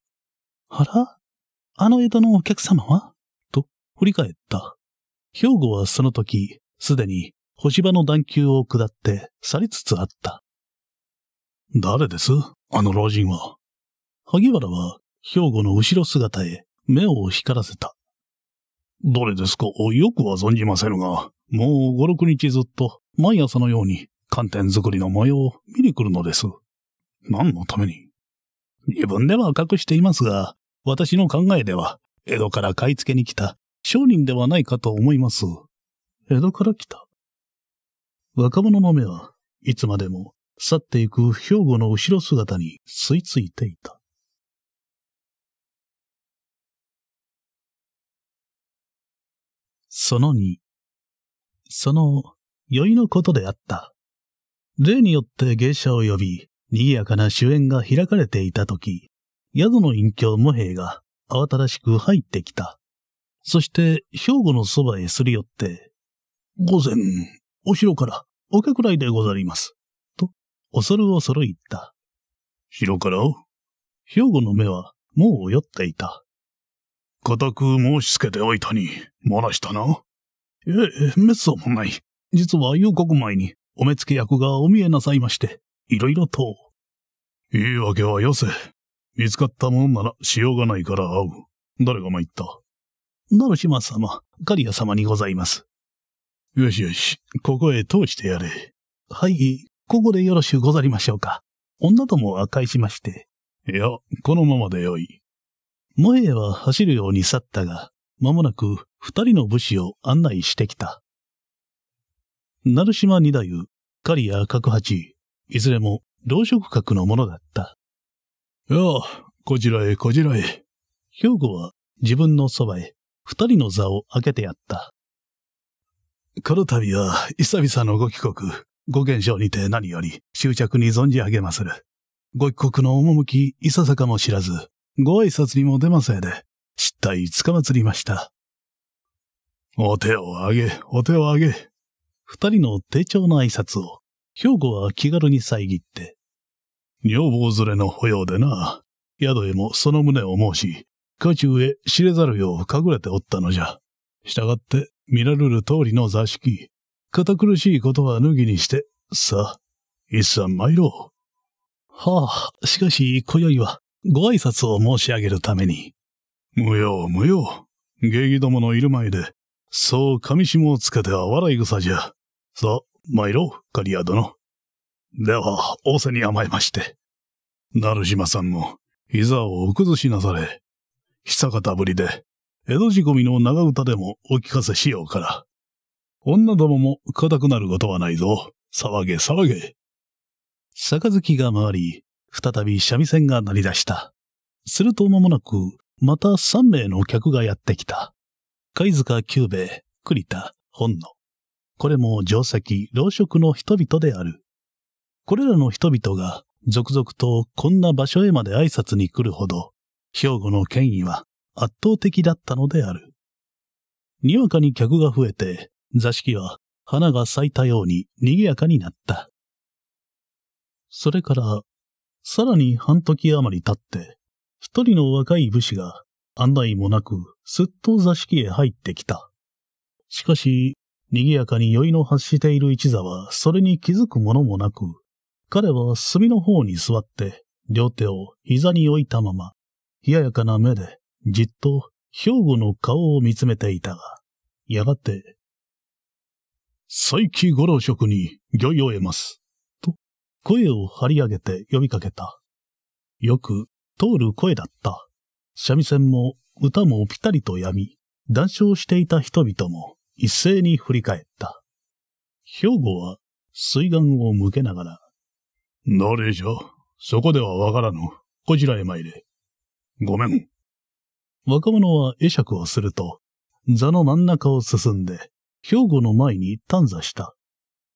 あらあの江戸のお客様はと、振り返った。兵庫はその時、すでに、星場の段丘を下って去りつつあった。誰ですあの老人は。萩原は、兵庫の後ろ姿へ、目を光らせた。どれですかよくは存じませぬが、もう5、6日ずっと、毎朝のように、寒天作りの模様を見に来るのです。何のために自分では隠していますが、私の考えでは、江戸から買い付けに来た商人ではないかと思います。江戸から来た若者の目はいつまでも去っていく兵庫の後ろ姿に吸いついていた。その二、その、酔いのことであった。例によって芸者を呼び、賑やかな主演が開かれていたとき、宿の隠居無兵が慌ただしく入ってきた。そして、兵庫のそばへすり寄って、午前、お城からお客来でござります。恐る恐る言った。広から兵庫の目はもう酔っていた。固く申し付けておいたに、漏らしたな。ええ、めっそうもない。実は夕刻前にお目付け役がお見えなさいまして、いろいろと。言い訳はよせ。見つかったものならしようがないから会う。誰が参った。なる島様、刈谷様にございます。よしよし、ここへ通してやれ。はい、ここでよろしゅうござりましょうか。女どもは返しまして。いや、このままでよい。萌えは走るように去ったが、まもなく二人の武士を案内してきた。鳴島二太夫、狩や角八、いずれも老職格のものだった。ああ、こちらへこちらへ。兵庫は自分のそばへ二人の座を開けてやった。この度は久々のご帰国、ご現象にて何より執着に存じ上げまする。ご一国の趣いささかも知らず、ご挨拶にも出ませんで、失態つかまつりました。お手をあげ、お手をあげ。二人の丁重な挨拶を、兵庫は気軽に遮って。女房連れの保養でな、宿へもその旨を申し、家中へ知れざるよう隠れておったのじゃ。従って、見られる通りの座敷、堅苦しいことは脱ぎにして、さあ、一さん参ろう。はあ、しかし、今宵は、ご挨拶を申し上げるために。無用、無用。芸儀どものいる前で、そう紙下をつけては笑い草じゃ。さあ、参ろう、刈谷殿。では、仰せに甘えまして。成島さんも、膝をお崩しなされ、久方ぶりで、江戸仕込みの長唄でもお聞かせしようから。女どもも固くなることはないぞ。騒げ騒げ。杯が回り、再び三味線が鳴り出した。すると間もなく、また三名の客がやってきた。貝塚久兵衛、栗田、本野。これも定石、老職の人々である。これらの人々が続々とこんな場所へまで挨拶に来るほど、兵庫の権威は圧倒的だったのである。にわかに客が増えて、座敷は花が咲いたように賑やかになった。それから、さらに半時余り経って、一人の若い武士が案内もなくすっと座敷へ入ってきた。しかし、賑やかに酔いの発している一座はそれに気づくものもなく、彼は隅の方に座って、両手を膝に置いたまま、冷ややかな目でじっと兵庫の顔を見つめていたが、やがて佐伯五郎職に御用を得ます。と、声を張り上げて呼びかけた。よく通る声だった。三味線も歌もぴたりとやみ、談笑していた人々も一斉に振り返った。兵庫は水岸を向けながら。なれじゃ、そこではわからぬ。こちらへ参れ。ごめん。若者は会釈をすると、座の真ん中を進んで、兵庫の前に探査した。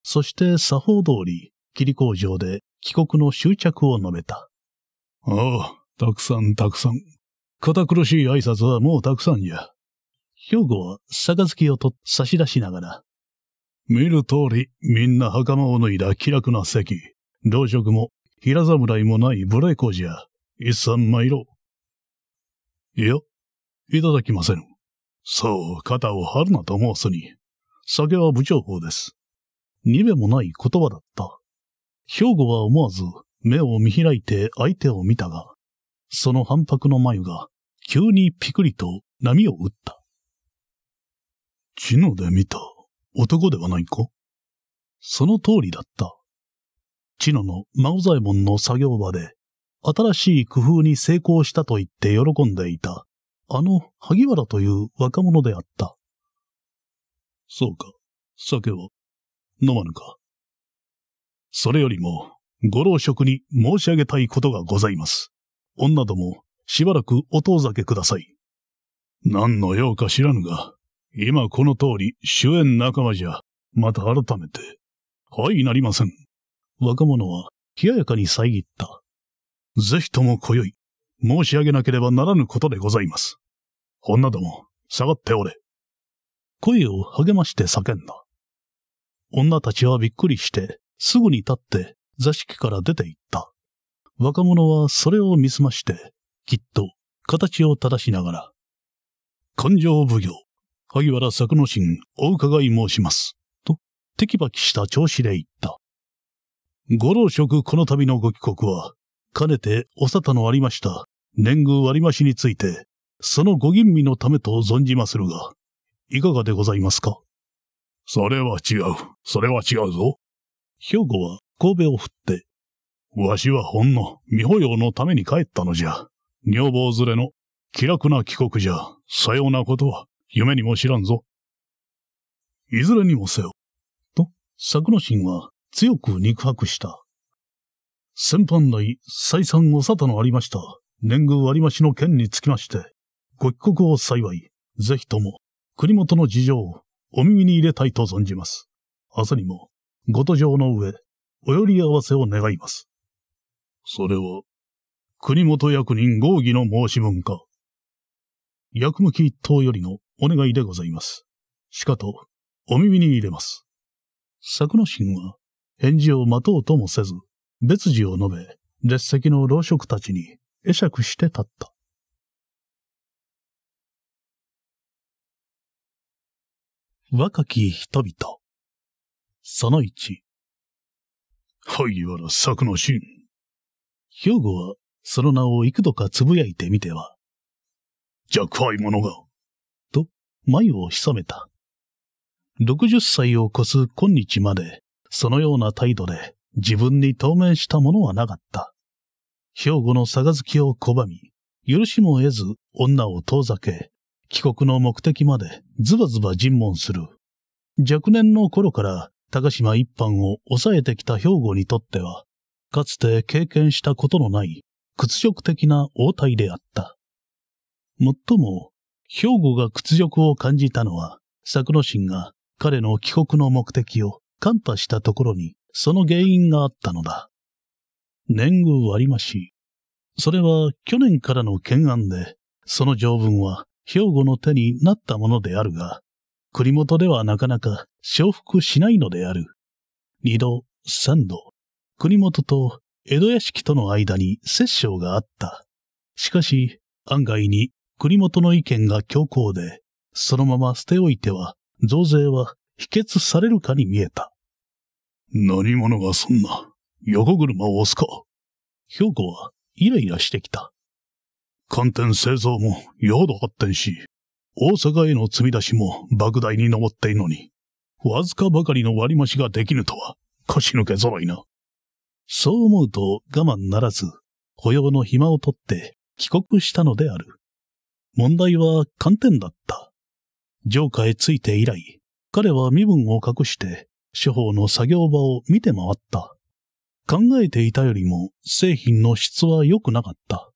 そして作法通り、霧工場で帰国の執着を述べた。ああ、たくさんたくさん。堅苦しい挨拶はもうたくさんや。兵庫は杯をと差し出しながら。見る通り、みんな袴を脱いだ気楽な席。同色も、平侍もない無礼講じゃ。一三参ろう。いや、いただきません。そう、肩を張るなと申すに。酒は無情報です。にべもない言葉だった。兵庫は思わず目を見開いて相手を見たが、その反白の眉が急にピクリと波を打った。地ので見た男ではないかその通りだった。チノの孫左衛門の作業場で、新しい工夫に成功したと言って喜んでいた、あの萩原という若者であった。そうか。酒は、飲まぬか。それよりも、ご老職に申し上げたいことがございます。女ども、しばらくお遠ざけください。何の用か知らぬが、今この通り主演仲間じゃ、また改めて。はいなりません。若者は、冷ややかに遮った。ぜひとも今宵、申し上げなければならぬことでございます。女ども、下がっておれ。声を励まして叫んだ。女たちはびっくりして、すぐに立って座敷から出て行った。若者はそれを見すまして、きっと形を正しながら、勘定奉行、萩原作之進お伺い申します。と、テキパキした調子で言った。ご老職この度のご帰国は、かねてお沙汰のありました、年貢割増について、そのご吟味のためと存じまするが、いかがでございますかそれは違う。それは違うぞ。兵庫は神戸を振って。わしはほんの、未保養のために帰ったのじゃ。女房連れの気楽な帰国じゃ、さようなことは夢にも知らんぞ。いずれにもせよ。と、作之進は強く肉薄した。先般来、再三お沙汰のありました、年貢割増の件につきまして、ご帰国を幸い、ぜひとも国元の事情をお耳に入れたいと存じます。明日にも、ご途上の上、お寄り合わせを願います。それは、国元役人合議の申し分か。役向き一党よりのお願いでございます。しかと、お耳に入れます。作之進は、返事を待とうともせず、別事を述べ、列席の老職たちに会釈して立った。若き人々。その1。はいわら作のン。兵庫は、その名を幾度か呟いてみては。弱敗者が。と、眉を潜めた。60歳を超す今日まで、そのような態度で自分に当面したものはなかった。兵庫の杯を拒み、許しも得ず女を遠ざけ、帰国の目的までズバズバ尋問する。若年の頃から高島一般を抑えてきた兵庫にとっては、かつて経験したことのない屈辱的な応対であった。もっとも、兵庫が屈辱を感じたのは、作之進が彼の帰国の目的を看破したところに、その原因があったのだ。年貢割増し。それは去年からの懸案で、その条文は兵庫の手になったものであるが、栗本ではなかなか承服しないのである。二度、三度、栗本と江戸屋敷との間に折衝があった。しかし、案外に栗本の意見が強硬で、そのまま捨ておいては、増税は否決されるかに見えた。何者がそんな、横車を押すか。兵庫はイライラしてきた。寒天製造も領土発展し、大阪への積み出しも莫大に上っているのに、わずかばかりの割増しができぬとは、腰抜け揃いな。そう思うと我慢ならず、雇用の暇を取って帰国したのである。問題は寒天だった。城下へ着いて以来、彼は身分を隠して、処方の作業場を見て回った。考えていたよりも製品の質は良くなかった。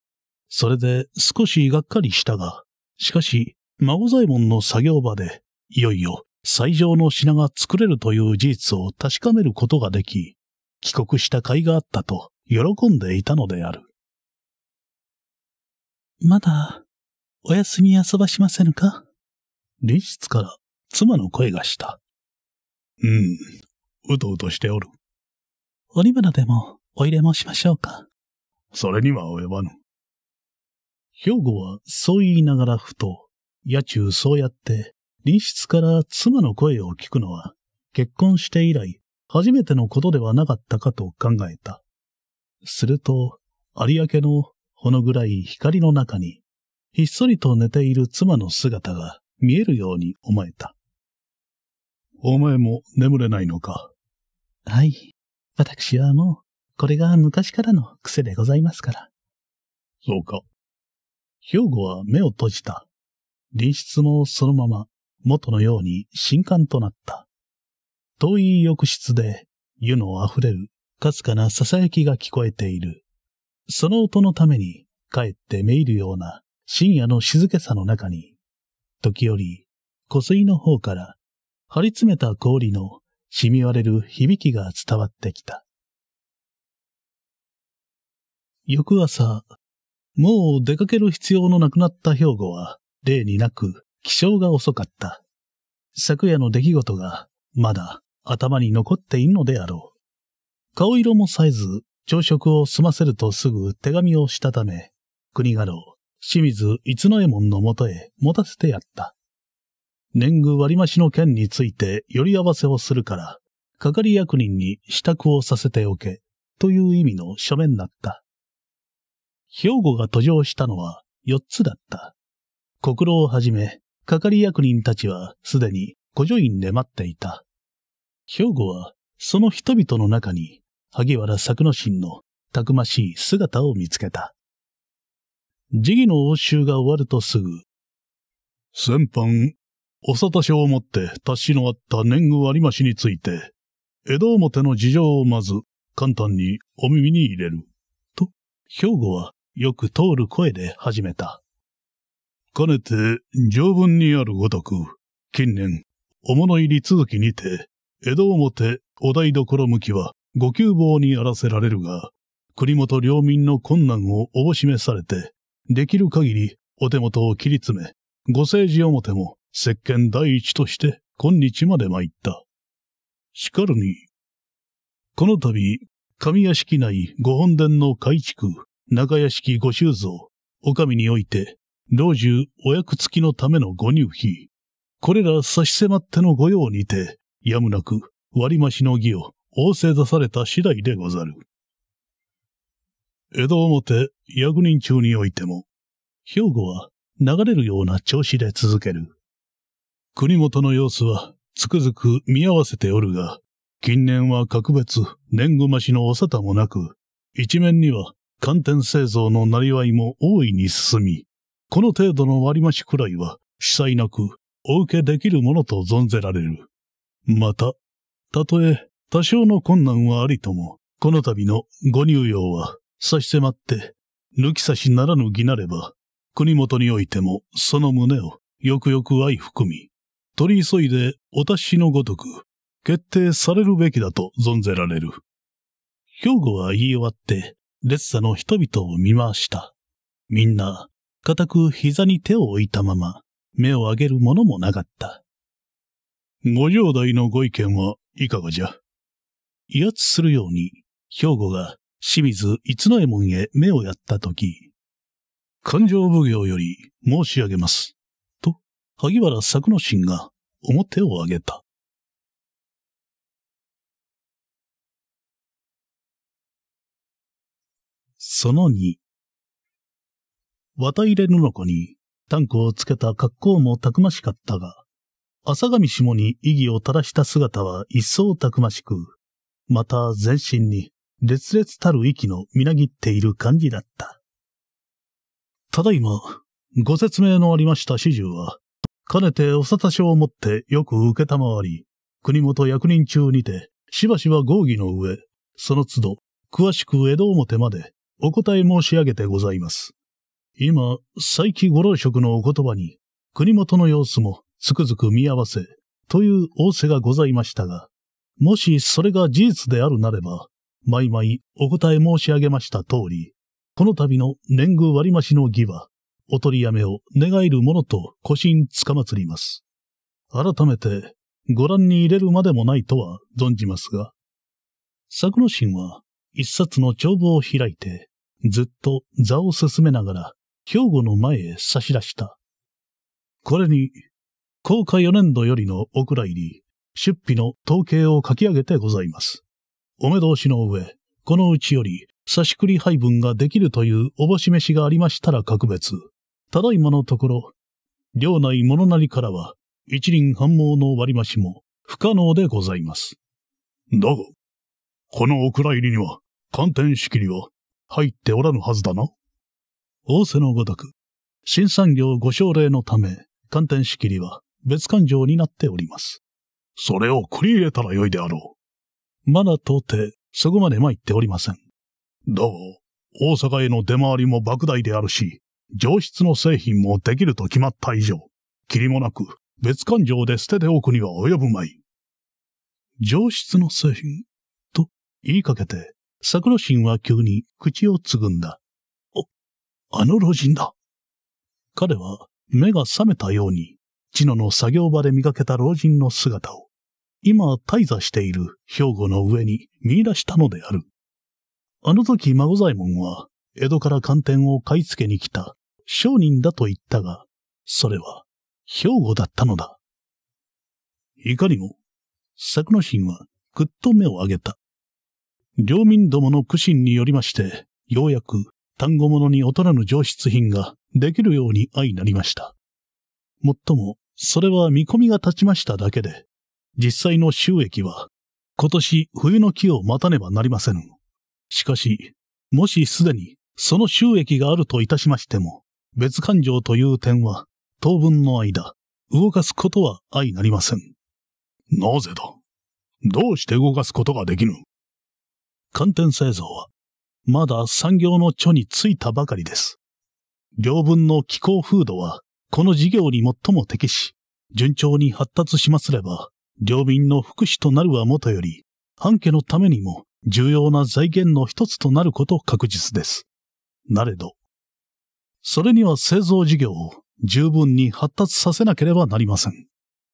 それで少しがっかりしたが、しかし、孫左衛門の作業場で、いよいよ最上の品が作れるという事実を確かめることができ、帰国した甲斐があったと喜んでいたのである。まだ、お休み遊ばしませぬか理室から妻の声がした。うん、うとうとしておる。折村でもお入れもしましょうか。それには及ばぬ。兵庫はそう言いながらふと、野中そうやって、隣室から妻の声を聞くのは、結婚して以来、初めてのことではなかったかと考えた。すると、有明のほのぐらい光の中に、ひっそりと寝ている妻の姿が見えるように思えた。お前も眠れないのかはい。私はもう、これが昔からの癖でございますから。そうか。兵庫は目を閉じた。隣室もそのまま元のように新刊となった。遠い浴室で湯の溢れるかすかな囁きが聞こえている。その音のために帰ってめいるような深夜の静けさの中に、時折、湖水の方から張り詰めた氷の染み割れる響きが伝わってきた。翌朝、もう出かける必要のなくなった兵庫は、例になく気象が遅かった。昨夜の出来事が、まだ頭に残っているのであろう。顔色もさえず、朝食を済ませるとすぐ手紙をしたため、国家老、清水五之右衛門のもとへ持たせてやった。年貢割増の件について寄り合わせをするから、係役人に支度をさせておけ、という意味の書面だった。兵庫が途上したのは四つだった。国老をはじめ、係役人たちはすでに古女院で待っていた。兵庫はその人々の中に萩原作之進のたくましい姿を見つけた。辞儀の応酬が終わるとすぐ、先般、お沙書をもって達しのあった年貢割増について、江戸表の事情をまず簡単にお耳に入れる。と、兵庫はよく通る声で始めた。かねて、条文にあるごとく、近年、お物入り続きにて、江戸表、お台所向きは、ご窮乏にあらせられるが、国元領民の困難をおぼしめされて、できる限りお手元を切り詰め、ご政治表も石鹸第一として今日まで参った。しかるに、この度、上屋敷内御本殿の改築、長屋敷御修造、お上において、老中お役付きのためのご入費。これら差し迫っての御用にて、やむなく割増の儀を仰せ出された次第でござる。江戸表役人中においても、兵庫は流れるような調子で続ける。国元の様子はつくづく見合わせておるが、近年は格別年貢増しのお沙汰もなく、一面には寒天製造のなりわいも大いに進み、この程度の割増くらいは、被災なく、お受けできるものと存ぜられる。また、たとえ、多少の困難はありとも、この度のご入用は、差し迫って、抜き差しならぬぎなれば、国元においても、その胸を、よくよく相含み、取り急いでお達しのごとく、決定されるべきだと存ぜられる。兵庫は言い終わって、列車の人々を見回した。みんな、固く膝に手を置いたまま、目を上げるものもなかった。ご両代のご意見はいかがじゃ威圧するように、兵庫が清水逸之右門へ目をやったとき、勘定奉行より申し上げます。と、萩原作之進が表を上げた。その2。綿入れ布子にタンクをつけた格好もたくましかったが、朝上下に意義を垂らした姿は一層たくましく、また全身に烈烈たる息のみなぎっている感じだった。ただいま、ご説明のありました始終は、かねてお沙汰書を持ってよく受けたまわり、国元役人中にて、しばしば合議の上、その都度、詳しく江戸表までお答え申し上げてございます。今、再起ご老職のお言葉に、国元の様子もつくづく見合わせ、という仰せがございましたが、もしそれが事実であるなれば、毎々お答え申し上げました通り、この度の年貢割増の儀は、お取りやめを願えるものと古心つかまつります。改めて、ご覧に入れるまでもないとは存じますが、作之進は一冊の帳簿を開いて、ずっと座を進めながら、兵庫の前へ差し出した。これに、高架4年度よりのお蔵入り、出費の統計を書き上げてございます。お目通しの上、このうちより差し繰り配分ができるというおぼし飯がありましたら格別。ただいまのところ、領内物なりからは、一輪反毛の割増も不可能でございます。だが、このお蔵入りには、寒天仕切りは入っておらぬはずだな。仰せのごとく、新産業ご奨励のため、寒天仕切りは別勘定になっております。それを繰り入れたらよいであろう。まだ到底、そこまで参っておりません。だが、大阪への出回りも莫大であるし、上質の製品もできると決まった以上、霧りもなく別勘定で捨てておくには及ぶまい。上質の製品と言いかけて、桜神は急に口をつぐんだ。お、あの老人だ。彼は目が覚めたように、チノの作業場で見かけた老人の姿を、今滞在している兵庫の上に見出したのである。あの時孫左衛門は、江戸から寒天を買い付けに来た商人だと言ったが、それは兵庫だったのだ。いかにも、作神はぐっと目を上げた。領民どもの苦心によりまして、ようやく単語物に劣らぬ上質品ができるように相なりました。もっとも、それは見込みが立ちましただけで、実際の収益は、今年冬の木を待たねばなりません。しかし、もしすでにその収益があるといたしましても、別感情という点は、当分の間、動かすことは相なりません。なぜだどうして動かすことができぬ寒天製造は、まだ産業の著についたばかりです。両分の気候風土は、この事業に最も適し、順調に発達しますれば、領民の福祉となるはもとより、半家のためにも重要な財源の一つとなること確実です。なれど、それには製造事業を十分に発達させなければなりません。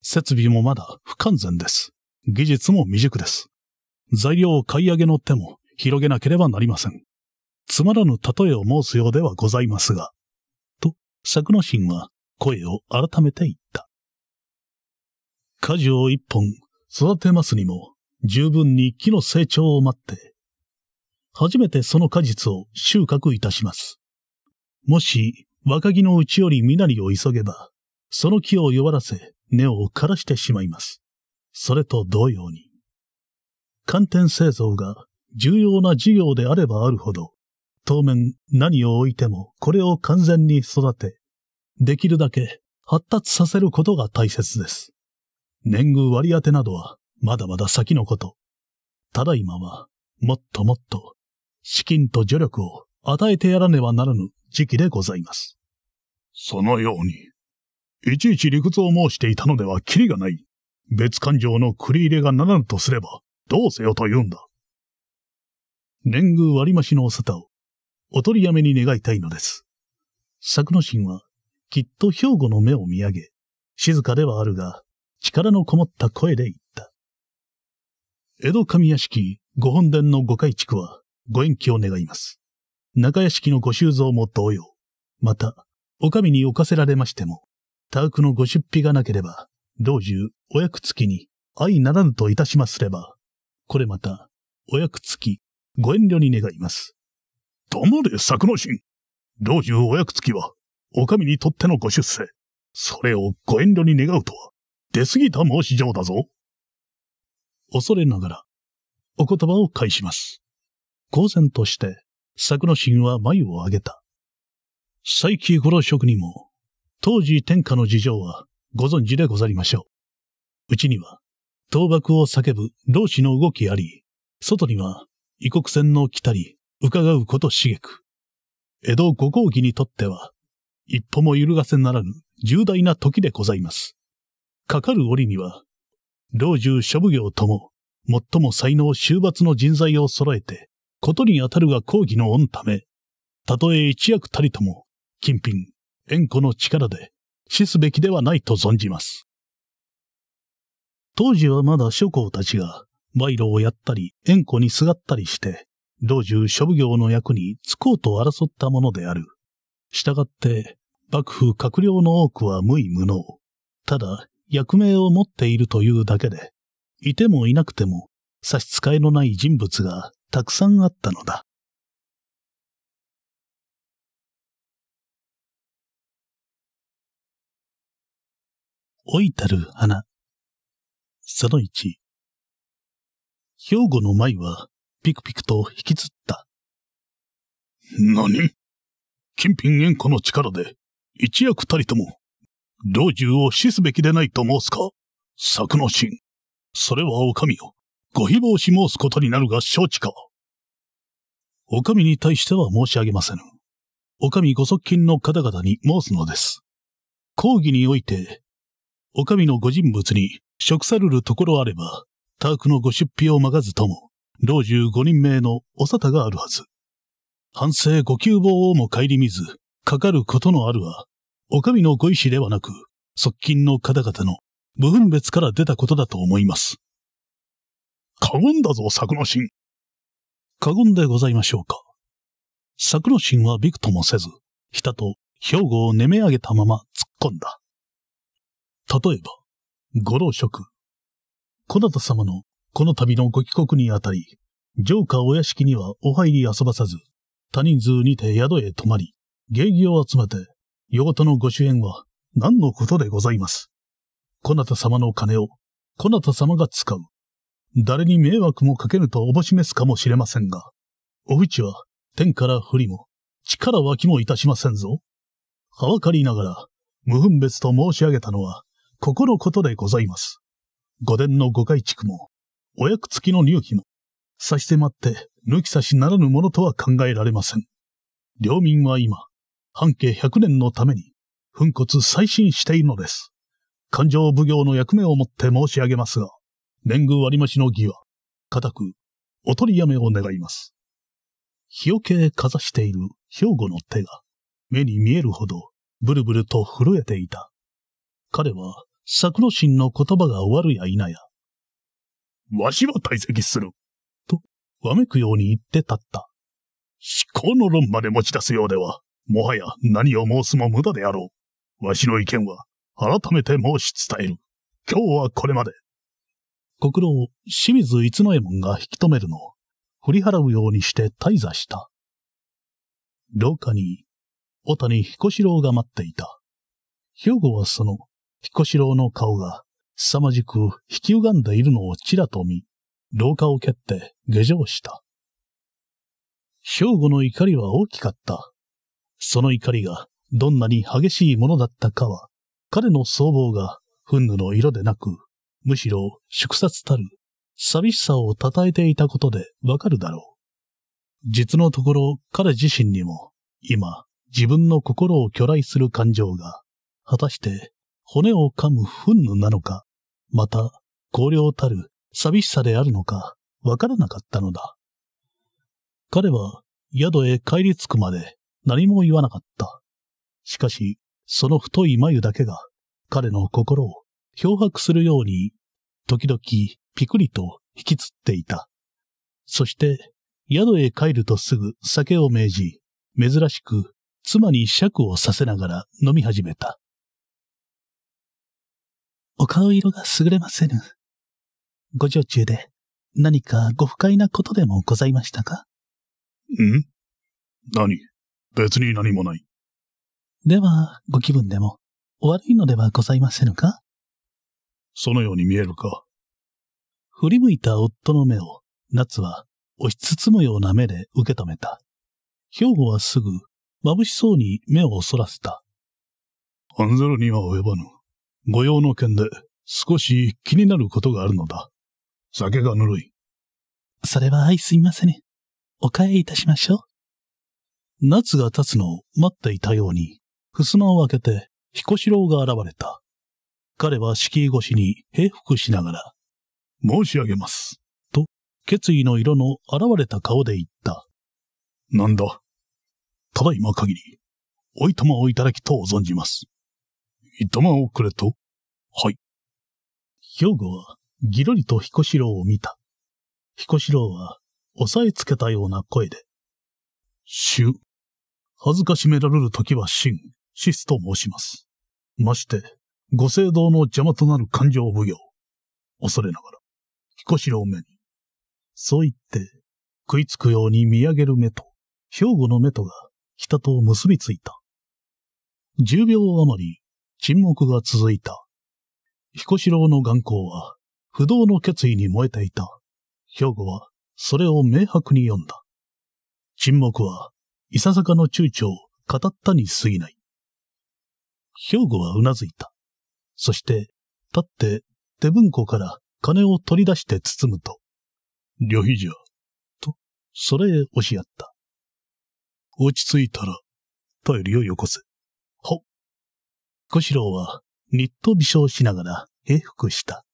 設備もまだ不完全です。技術も未熟です。材料を買い上げの手も広げなければなりません。つまらぬ例えを申すようではございますが、と、作の心は声を改めて言った。果樹を一本育てますにも、十分に木の成長を待って、初めてその果実を収穫いたします。もし、若木のうちより身なりを急げば、その木を弱らせ、根を枯らしてしまいます。それと同様に、寒天製造が重要な事業であればあるほど、当面何を置いてもこれを完全に育て、できるだけ発達させることが大切です。年貢割り当てなどはまだまだ先のこと。ただ今は、もっともっと、資金と助力を与えてやらねばならぬ時期でございます。そのように、いちいち理屈を申していたのではきりがない。別感情の繰り入れがならぬとすれば、どうせよと言うんだ。年貢割増のお沙汰を、お取りやめに願いたいのです。作之進は、きっと兵庫の目を見上げ、静かではあるが、力のこもった声で言った。江戸上屋敷御本殿の御改築は、ご延期を願います。中屋敷のご収蔵も同様。また、お上にかせられましても、多額のご出費がなければ、老中、お役付きに、相ならぬといたしますれば、これまた、お役付き、ご遠慮に願います。黙れ、作之進。老中お役付きは、お上にとってのご出世。それをご遠慮に願うとは、出過ぎた申し状だぞ。恐れながら、お言葉を返します。公然として、作之進は眉を上げた。最近ご郎職にも、当時天下の事情はご存知でござりましょう。うちには、倒幕を叫ぶ老子の動きあり、外には異国船の来たり、伺うことしげく。江戸五公儀にとっては、一歩も揺るがせならぬ重大な時でございます。かかる折には、老中諸奉行とも、最も才能終抜の人材を揃えて、ことに当たるが講義の御ため、たとえ一役たりとも、金品、縁故の力で、死すべきではないと存じます。当時はまだ諸侯たちが賄賂をやったり、縁故にすがったりして、老中諸奉行の役に就こうと争ったものである。したがって、幕府閣僚の多くは無為無能。ただ、役名を持っているというだけで、いてもいなくても差し支えのない人物がたくさんあったのだ。老いたる花。その1。兵庫の舞は、ピクピクと引きずった。何金品縁故の力で、一役たりとも、老中を死すべきでないと申すか作の神。それはお上よ。ご誹謗し申すことになるが承知か。お上に対しては申し上げませぬ。お上ご側近の方々に申すのです。講義において、お上のご人物に食さるるところあれば、タークのご出費をまかずとも、老中五人名のお沙汰があるはず。反省ご急望をも顧みず、かかることのあるは、お上のご意志ではなく、側近の方々の無分別から出たことだと思います。過言だぞ、作之過言でございましょうか。作之はびくともせず、ひたと兵庫をねめ上げたまま突っ込んだ。例えば、ご老職。小田様のこの度のご帰国にあたり、城下お屋敷にはお入り遊ばさず、他人数にて宿へ泊まり、芸儀を集めて、よごとのご主演は何のことでございます。小田様の金を、小田様が使う。誰に迷惑もかけぬとおぼしめすかもしれませんが、おうちは天から降りも、力湧きもいたしませんぞ。はばかりながら、無分別と申し上げたのは、ここのことでございます。御殿の御改築も、お役付きの入費も、差し迫って抜き差しならぬものとは考えられません。領民は今、半径百年のために、粉骨再進しているのです。勘定奉行の役目をもって申し上げますが、年貢割増の儀は、固く、お取りやめを願います。日よけかざしている兵庫の手が、目に見えるほど、ブルブルと震えていた。彼は、桜心の言葉が終わるや否や、わしは退席する。と、わめくように言って立った。思考の論まで持ち出すようでは、もはや何を申すも無駄であろう。わしの意見は、改めて申し伝える。今日はこれまで。国老、清水一之右衛門が引き止めるのを、振り払うようにして退座した。廊下に、小谷彦四郎が待っていた。兵庫はその、彦四郎の顔が、凄まじく引き歪んでいるのをちらと見、廊下を蹴って下城した。兵庫の怒りは大きかった。その怒りがどんなに激しいものだったかは、彼の僧帽が憤怒の色でなく、むしろ縮殺たる寂しさを称えていたことでわかるだろう。実のところ彼自身にも今自分の心を巨来する感情が果たして骨を噛む憤怒なのか、また、荒涼たる寂しさであるのか、わからなかったのだ。彼は宿へ帰り着くまで何も言わなかった。しかし、その太い眉だけが彼の心を漂白するように、時々ピクリと引きつっていた。そして、宿へ帰るとすぐ酒を命じ、珍しく妻に酌をさせながら飲み始めた。お顔色が優れませぬ。ご常中で何かご不快なことでもございましたかん何別に何もない。では、ご気分でも、お悪いのではございませぬかそのように見えるか。振り向いた夫の目を、夏は押し包むような目で受け止めた。兵庫はすぐ、眩しそうに目をそらせた。アンゼルには及ばぬ。御用の件で少し気になることがあるのだ。酒がぬるい。それはい、すいません、お帰りいたしましょう。夏が経つのを待っていたように、襖を開けて彦四郎が現れた。彼は敷居越しに平服しながら、申し上げます。と、決意の色の現れた顔で言った。なんだ。ただ今限り、おいとまをいただきとう存じます。いとまをくれとはい。兵庫は、ぎろりと彦四郎を見た。彦四郎は、押さえつけたような声で、しゅ、恥ずかしめられる時は真、シスと申します。まして、ご聖堂の邪魔となる感情奉行。恐れながら、彦四郎目に。そう言って、食いつくように見上げる目と、兵庫の目とが、北と結びついた。十秒余り、沈黙が続いた。彦四郎の眼光は、不動の決意に燃えていた。兵庫は、それを明白に読んだ。沈黙は、いささかの躊躇を語ったに過ぎない。兵庫はうなずいた。そして、立って、手文庫から金を取り出して包むと、旅費じゃ、と、それへ押し合った。落ち着いたら、頼りをよこせ。ほ。小四郎は、ニッと微笑しながら平服した。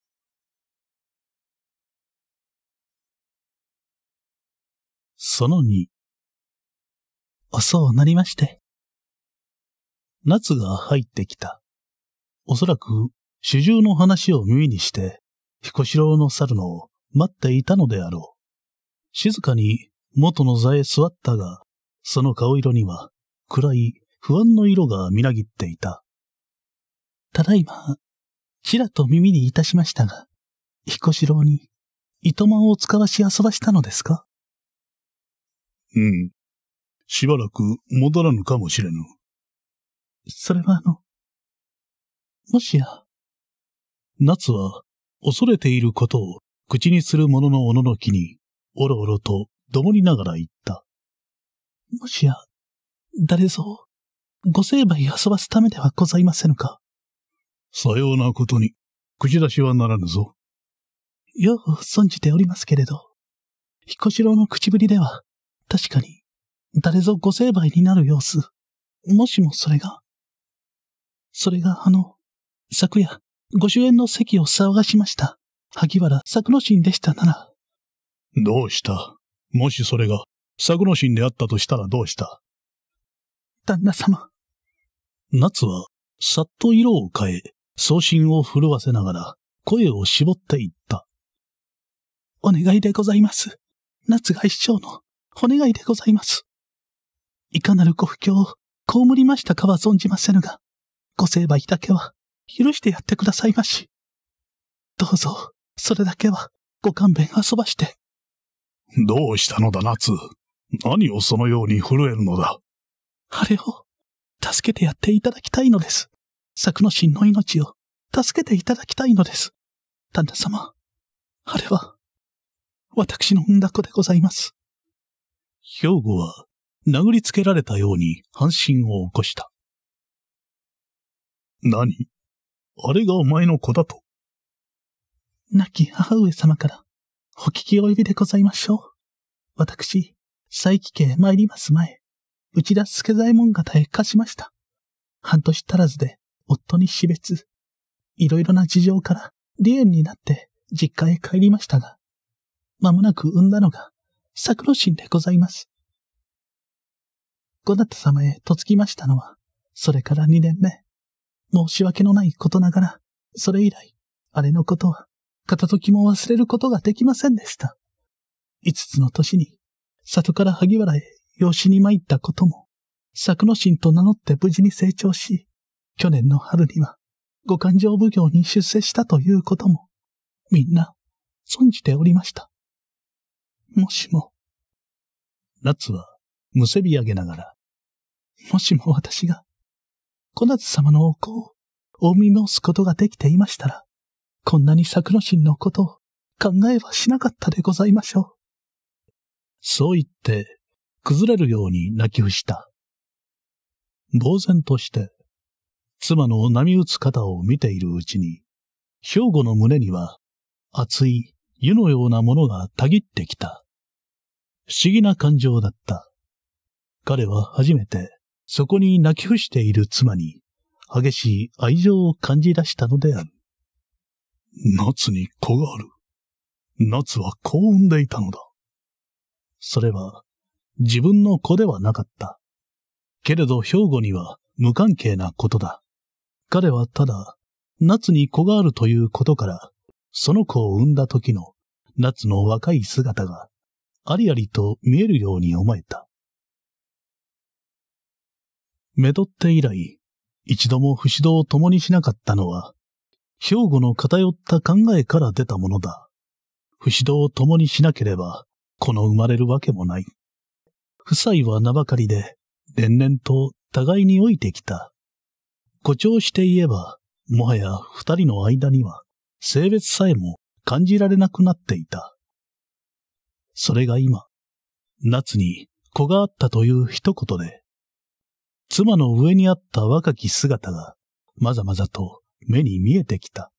その2。遅うなりまして。夏が入ってきた。おそらく、主従の話を耳にして、彦四郎の猿のを待っていたのであろう。静かに元の座へ座ったが、その顔色には暗い不安の色がみなぎっていた。ただいま、ちらと耳にいたしましたが、彦四郎に、糸間を使わし遊ばしたのですかうん。しばらく戻らぬかもしれぬ。それはあの、もしや。夏は、恐れていることを口にする者のおののきに、おろおろとどもりながら言った。もしや、誰ぞ、ご成敗遊ばすためではございませぬか。さようなことに、口出しはならぬぞ。よう存じておりますけれど、彦四郎の口ぶりでは、確かに、誰ぞご成敗になる様子。もしもそれが、それがあの、昨夜、ご主演の席を騒がしました、萩原作之進でしたなら。どうしたもしそれが、作之進であったとしたらどうした旦那様。夏は、さっと色を変え、送信を震わせながら、声を絞っていった。お願いでございます。夏が市長の、お願いでございます。いかなるご不況を、被りましたかは存じませぬが、ご成敗だけは、許してやってくださいまし。どうぞ、それだけは、ご勘弁遊ばして。どうしたのだ、夏。何をそのように震えるのだ。あれを、助けてやっていただきたいのです。作の真の命を助けていただきたいのです。旦那様、あれは、私の産んだ子でございます。兵庫は、殴りつけられたように半身を起こした。何あれがお前の子だと亡き母上様から、お聞きお呼びでございましょう。私、佐伯家へ参ります前、内田助左衛門方へ貸しました。半年足らずで、夫に死別。いろいろな事情から離縁になって実家へ帰りましたが、まもなく産んだのが桜神でございます。なた様へとつきましたのは、それから二年目。申し訳のないことながら、それ以来、あれのことは、片時も忘れることができませんでした。五つの年に、里から萩原へ養子に参ったことも、桜神と名乗って無事に成長し、去年の春には、ご勘定奉行に出世したということも、みんな、存じておりました。もしも。夏は、むせび上げながら、もしも私が、小夏様のお子を、お見申すことができていましたら、こんなに桜心のことを考えはしなかったでございましょう。そう言って、崩れるように泣き伏した。呆然として、妻の波打つ肩を見ているうちに、兵庫の胸には、熱い湯のようなものがたぎってきた。不思議な感情だった。彼は初めて、そこに泣き伏している妻に、激しい愛情を感じ出したのである。夏に子がある。夏は子を産んでいたのだ。それは、自分の子ではなかった。けれど兵庫には無関係なことだ。彼はただ、夏に子があるということから、その子を産んだ時の夏の若い姿が、ありありと見えるように思えた。め取って以来、一度も不死道を共にしなかったのは、兵庫の偏った考えから出たものだ。不死道を共にしなければ、この生まれるわけもない。夫妻は名ばかりで、年々と互いに老いてきた。誇張して言えば、もはや二人の間には性別さえも感じられなくなっていた。それが今、夏に子があったという一言で、妻の上にあった若き姿がまざまざと目に見えてきた。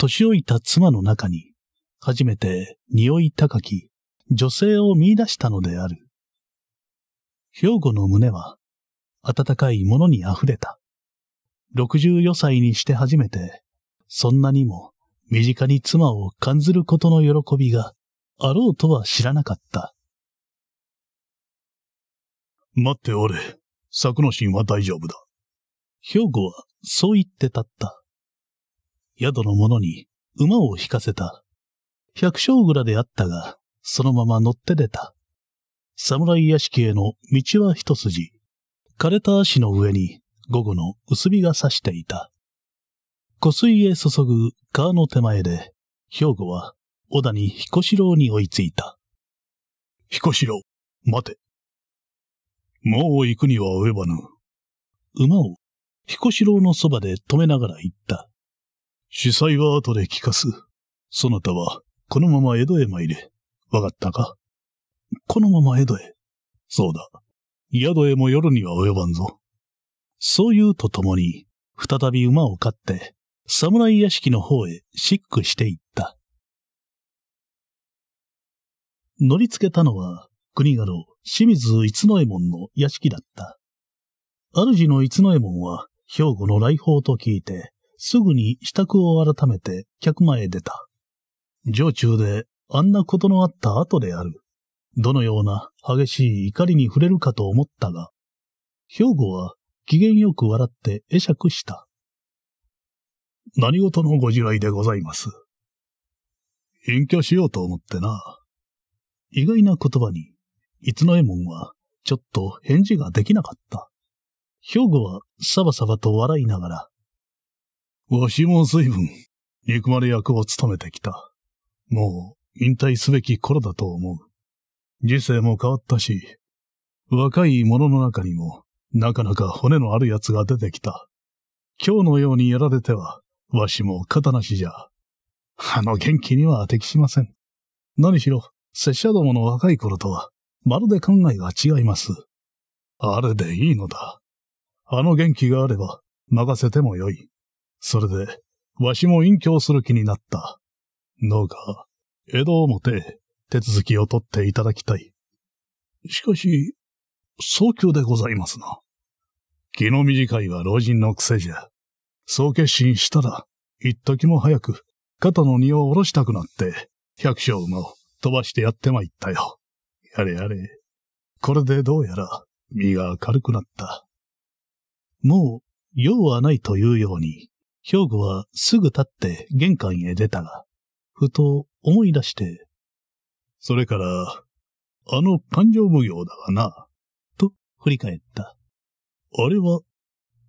年老いた妻の中に、初めて匂い高き女性を見出したのである。兵庫の胸は、温かいものに溢れた。64歳にして初めて、そんなにも身近に妻を感ずることの喜びがあろうとは知らなかった。待っておれ。作の心は大丈夫だ。兵庫はそう言って立った。宿の者に馬を引かせた。百姓蔵であったが、そのまま乗って出た。侍屋敷への道は一筋。枯れた足の上に午後の薄日が差していた。湖水へ注ぐ川の手前で、兵庫は小田に彦四郎に追いついた。彦四郎、待て。もう行くには及ばぬ。馬を彦四郎のそばで止めながら言った。主催は後で聞かす。そなたは、このまま江戸へ参れ。わかったかこのまま江戸へ。そうだ。宿へも夜には及ばんぞ。そう言うとともに、再び馬を飼って、侍屋敷の方へシックしていった。乗り付けたのは、国家の清水逸之衛門の屋敷だった。主の逸之衛門は、兵庫の来訪と聞いて、すぐに支度を改めて客前へ出た。城中であんなことのあった後である。どのような激しい怒りに触れるかと思ったが、兵庫は機嫌よく笑って会釈した。何事のご自愛でございます。隠居しようと思ってな。意外な言葉に、いつのえもんは、ちょっと返事ができなかった。兵庫は、さばさばと笑いながら。わしも随分、憎まれ役を務めてきた。もう、引退すべき頃だと思う。時世も変わったし、若い者の中にも、なかなか骨のある奴が出てきた。今日のようにやられては、わしも肩なしじゃ。あの元気には適しません。何しろ、拙者どもの若い頃とは、まるで考えが違います。あれでいいのだ。あの元気があれば、任せてもよい。それで、わしも隠居する気になった。のが、江戸表、手続きを取っていただきたい。しかし、早急でございますな。気の短いは老人の癖じゃ。そう決心したら、一時も早く、肩の荷を下ろしたくなって、百姓馬を飛ばしてやってまいったよ。やれやれ。これでどうやら、身が軽くなった。もう、用はないというように、兵庫はすぐ立って玄関へ出たが、ふと思い出して、それから、あの勘定奉行だがな、と振り返った。あれは、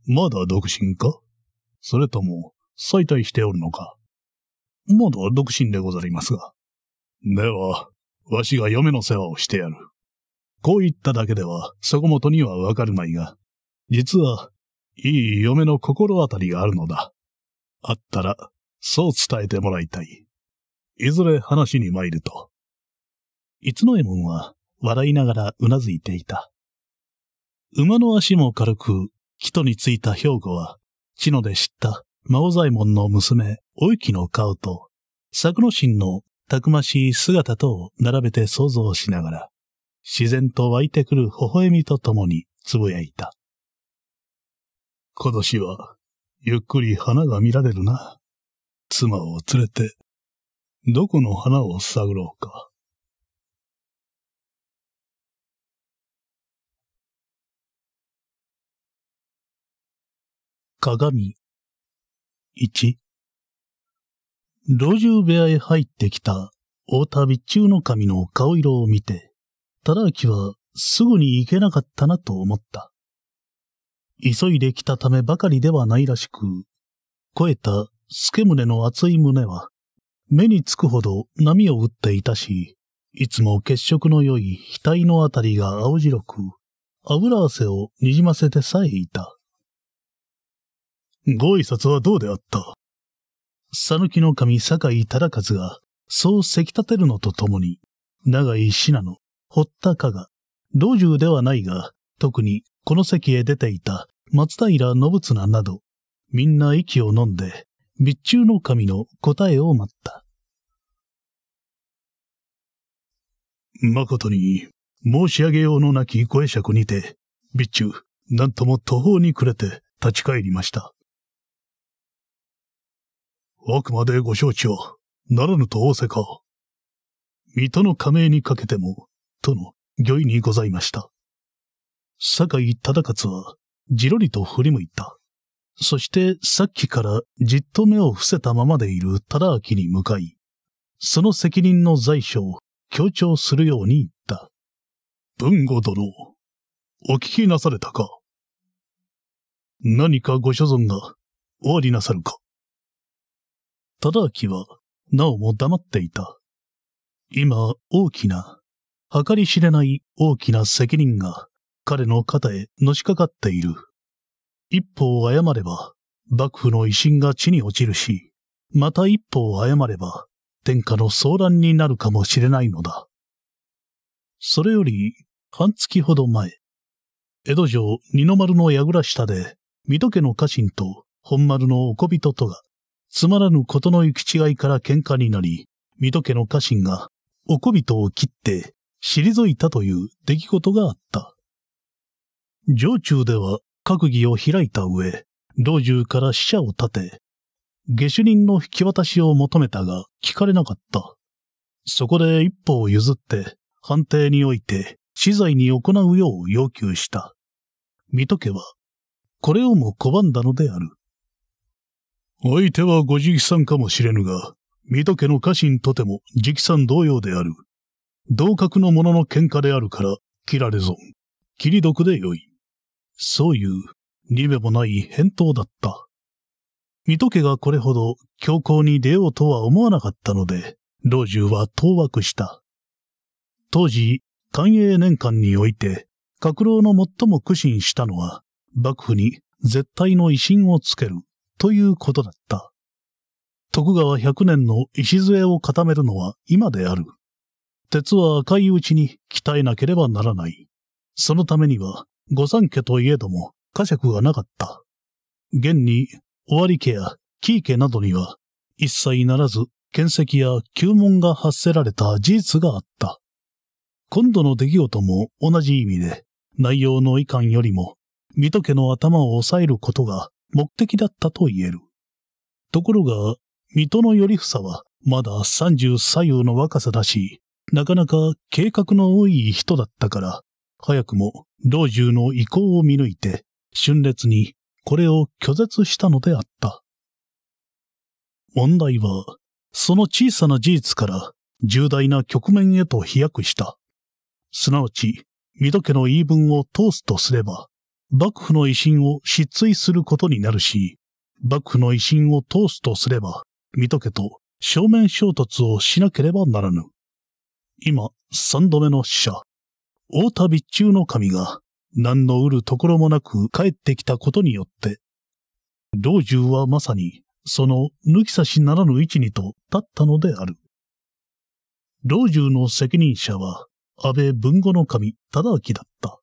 まだ独身かそれとも、再退しておるのかまだ独身でござりますが。では、わしが嫁の世話をしてやる。こう言っただけでは、そこもとにはわかるまいが、実は、いい嫁の心当たりがあるのだ。あったら、そう伝えてもらいたい。いずれ話に参ると。いつのえもんは、笑いながらうなずいていた。馬の足も軽く、木とについた兵庫は、地ので知った魔王左衛門の娘、おゆきの顔と、作の進のたくましい姿とを並べて想像しながら、自然と湧いてくる微笑みとともにつぶやいた。今年は、ゆっくり花が見られるな。妻を連れて、どこの花を探ろうか。鏡。1。老中部屋へ入ってきた大田中の神の顔色を見て、忠明はすぐに行けなかったなと思った。急いで来たためばかりではないらしく、肥えた助胸の厚い胸は、目につくほど波を打っていたし、いつも血色の良い額のあたりが青白く、油汗をにじませてさえいた。ご挨拶はどうであったさぬきの神坂井忠和が、そうせき立てるのとともに、長井信濃、堀田加賀、老中ではないが、特にこの席へ出ていた松平信綱など、みんな息を飲んで、備中の神の答えを待った。誠に、申し上げようのなきご会釈にて、備中、なんとも途方に暮れて立ち返りました。あくまでご承知は、ならぬと仰せか。水戸の加盟にかけても、との御意にございました。酒井忠勝は、じろりと振り向いた。そしてさっきからじっと目を伏せたままでいる忠明に向かい、その責任の在所を強調するように言った。文吾殿、お聞きなされたか何かご所存が終わりなさるか忠明は、なおも黙っていた。今、大きな、計り知れない大きな責任が、彼の肩へのしかかっている。一歩を誤れば、幕府の威信が地に落ちるし、また一歩を誤れば、天下の騒乱になるかもしれないのだ。それより、半月ほど前、江戸城二の丸の櫓下で、水戸家の家臣と本丸のお小人とが、つまらぬことの行き違いから喧嘩になり、水戸家の家臣が、おこびとを切って、退いたという出来事があった。上中では閣議を開いた上、老中から死者を立て、下手人の引き渡しを求めたが聞かれなかった。そこで一歩を譲って、判定において、死罪に行うよう要求した。水戸家は、これをも拒んだのである。相手はご直参かもしれぬが、水戸家の家臣とても直参同様である。同格の者の喧嘩であるから、切られぞん。切り毒でよい。そういう、にべもない返答だった。水戸家がこれほど強硬に出ようとは思わなかったので、老中は当惑した。当時、寛永年間において、閣老の最も苦心したのは、幕府に絶対の威信をつけるということだった。徳川百年の礎を固めるのは今である。鉄は赤いうちに鍛えなければならない。そのためには、御三家といえども、呵責がなかった。現に、尾張家や紀伊家などには、一切ならず、剣石や旧門が発せられた事実があった。今度の出来事も同じ意味で、内容の遺憾よりも、水戸家の頭を抑えることが目的だったと言える。ところが、水戸の頼房はまだ30左右の若さだし、なかなか計画の多い人だったから、早くも老中の意向を見抜いて、春烈にこれを拒絶したのであった。問題は、その小さな事実から重大な局面へと飛躍した。すなわち、水戸家の言い分を通すとすれば、幕府の威信を失墜することになるし、幕府の威信を通すとすれば、水戸家と正面衝突をしなければならぬ。今、三度目の死者、大田備中の神が、何の得るところもなく帰ってきたことによって、老中はまさに、その抜き差しならぬ位置にと立ったのである。老中の責任者は、安倍文後の神、忠明だった。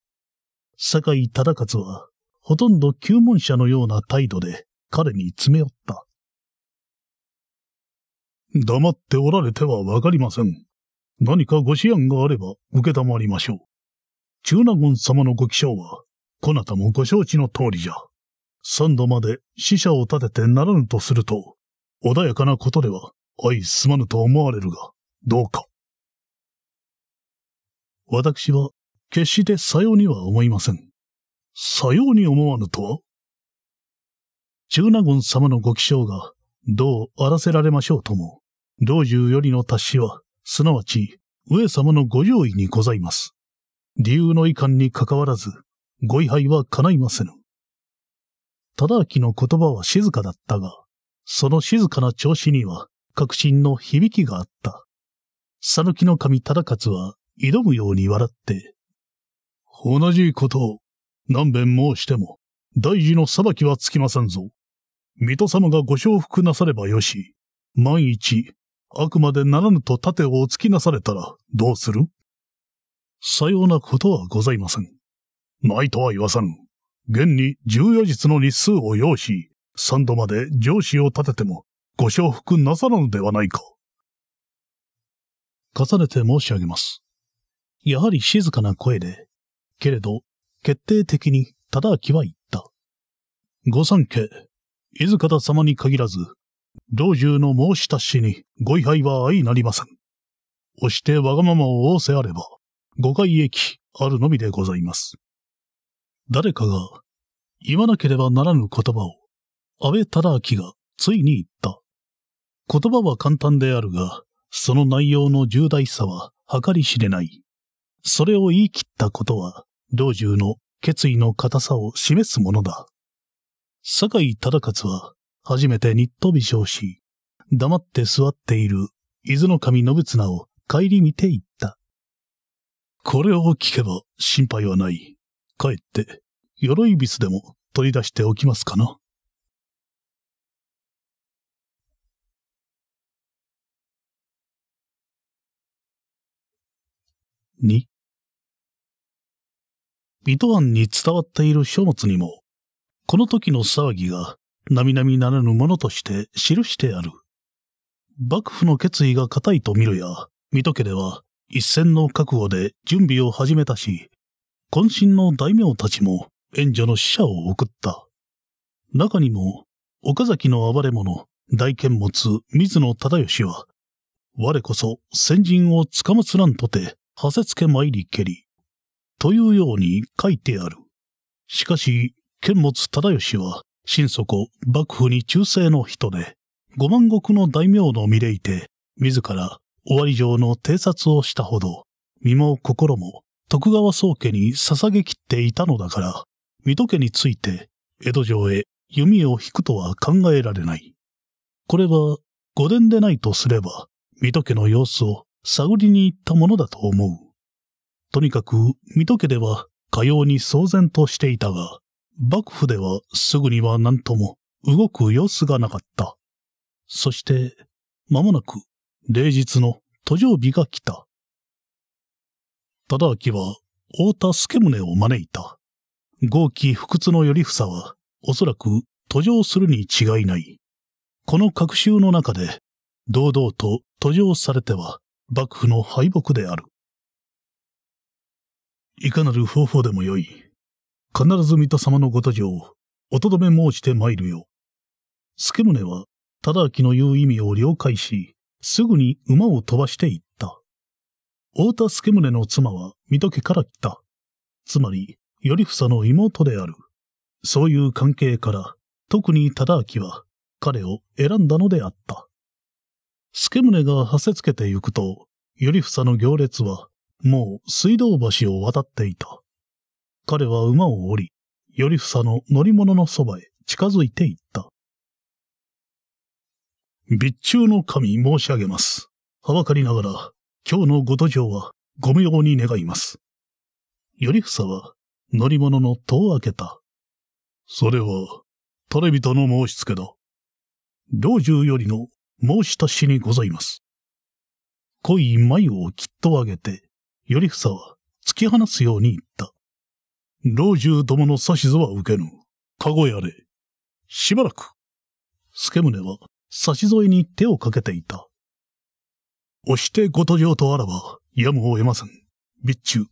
酒井忠勝は、ほとんど旧門者のような態度で彼に詰め寄った。黙っておられてはわかりません。何かご思案があれば受けたまりましょう。中納言様のご気象は、こなたもご承知の通りじゃ。三度まで死者を立ててならぬとすると、穏やかなことでは相すまぬと思われるが、どうか。私は決してさようには思いません。さように思わぬとは中納言様のご気性が、どう荒らせられましょうとも、老中よりの達しは、すなわち、上様のご上位にございます。理由の遺憾にかかわらず、ご位牌は叶いませぬ。忠明の言葉は静かだったが、その静かな調子には、確信の響きがあった。さぬきの神忠勝は、挑むように笑って、同じことを何遍申しても、大事の裁きはつきませんぞ。水戸様がご承服なさればよし、万一、あくまでならぬと盾をおつきなされたら、どうするさようなことはございません。ないとは言わさぬ。現に十四日の日数を要し、三度まで上司を立てても、ご承服なさらぬではないか。重ねて申し上げます。やはり静かな声で、けれど、決定的に忠明は言った。御三家、伊豆方様に限らず、道中の申し達しにご位牌は相なりません。押してわがままを仰せあれば、ご会益あるのみでございます。誰かが言わなければならぬ言葉を、安倍忠明がついに言った。言葉は簡単であるが、その内容の重大さは計り知れない。それを言い切ったことは、道中の決意の固さを示すものだ。酒井忠勝は、初めて日ト美少し、黙って座っている伊豆の神信綱を帰り見ていった。これを聞けば心配はない。帰って、鎧ビスでも取り出しておきますかな。に。水戸湾に伝わっている書物にも、この時の騒ぎが並々ならぬものとして記してある。幕府の決意が固いと見るや、水戸家では一戦の覚悟で準備を始めたし、渾身の大名たちも援助の使者を送った。中にも、岡崎の暴れ者、大剣持水野忠義は、我こそ先人をつかむつらんとて、はせつけ参りけり、というように書いてある。しかし、剣持忠義は、心底、幕府に忠誠の人で、五万石の大名のれいて、自ら、終わり城の偵察をしたほど、身も心も、徳川宗家に捧げきっていたのだから、水戸家について、江戸城へ弓を引くとは考えられない。これは、御殿でないとすれば、水戸家の様子を探りに行ったものだと思う。とにかく、水戸家では、かように騒然としていたが、幕府ではすぐには何とも動く様子がなかった。そして、間もなく、霊日の途上日が来た。忠明は、太田助宗を招いた。豪気不屈の頼房は、おそらく途上するに違いない。この隔週の中で、堂々と途上されては、幕府の敗北である。いかなる方法でもよい。必ず水戸様のご途上、おとどめ申して参るよ。助宗は、忠明の言う意味を了解し、すぐに馬を飛ばしていった。太田助宗の妻は水戸家から来た。つまり、頼房の妹である。そういう関係から、特に忠明は彼を選んだのであった。助宗が馳せつけてゆくと、頼房の行列はもう水道橋を渡っていた。彼は馬を降り、頼房の乗り物のそばへ近づいていった。備中の神申し上げます。はばかりながら、今日のご途上はご無用に願います。頼房は乗り物の戸を開けた。それは、タレ人の申し付けだ。老中よりの申し達しにございます。濃い眉をきっと上げて、頼房は突き放すように言った。老中どもの指図は受けぬ。かごやれ。しばらく。助宗は指し添えに手をかけていた。押してご途上とあらば、やむを得ません。備中、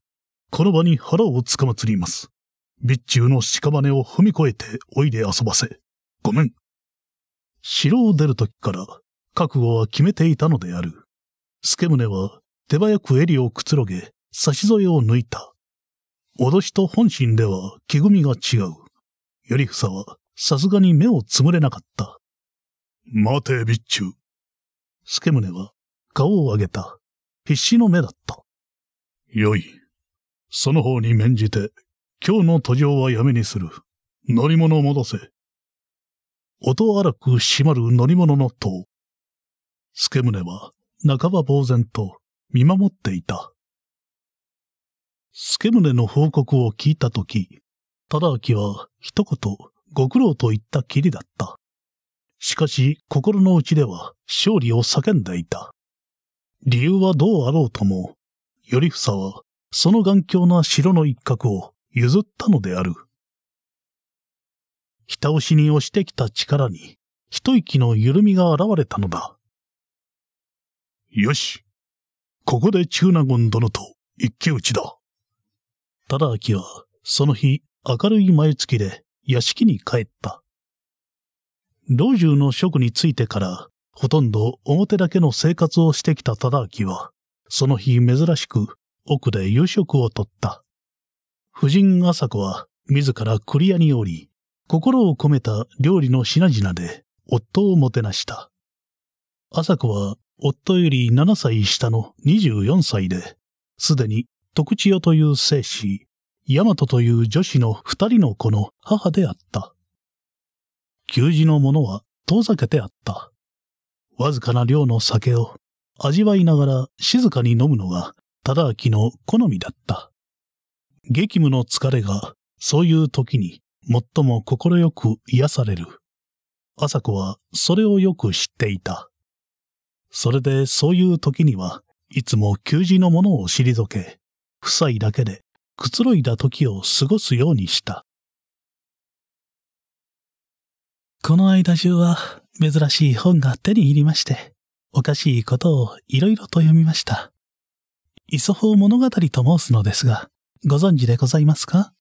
この場に腹をつかまつります。備中の屍を踏み越えておいで遊ばせ。ごめん。城を出るときから覚悟は決めていたのである。助宗は手早く襟をくつろげ、差し添えを抜いた。脅しと本心では気組が違う。頼房はさすがに目をつむれなかった。待て、備中。助宗は顔を上げた。必死の目だった。よい。その方に免じて、今日の途上はやめにする。乗り物を戻せ。音荒く閉まる乗り物の塔。助宗は半ば呆然と見守っていた。助宗の報告を聞いたとき、忠きは一言、ご苦労と言ったきりだった。しかし、心の内では勝利を叫んでいた。理由はどうあろうとも、頼さは、その頑強な城の一角を譲ったのである。ひた押しに押してきた力に、一息の緩みが現れたのだ。よし、ここで中納言殿と一騎打ちだ。忠明は、その日、明るい前月で屋敷に帰った。老中の職についてから、ほとんど表だけの生活をしてきた忠明は、その日珍しく奥で夕食をとった。夫人朝子は自ら栗屋におり、心を込めた料理の品々で夫をもてなした。朝子は夫より7歳下の24歳で、すでに徳千代という生死、大和という女子の二人の子の母であった。給仕の者は遠ざけてあった。わずかな量の酒を味わいながら静かに飲むのが忠明の好みだった。激務の疲れがそういう時に最も快く癒される。朝子はそれをよく知っていた。それでそういう時には、いつも求人のものを退け、夫妻だけでくつろいだ時を過ごすようにした。この間中は珍しい本が手に入りまして、おかしいことをいろいろと読みました。磯法物語と申すのですが、ご存知でございますか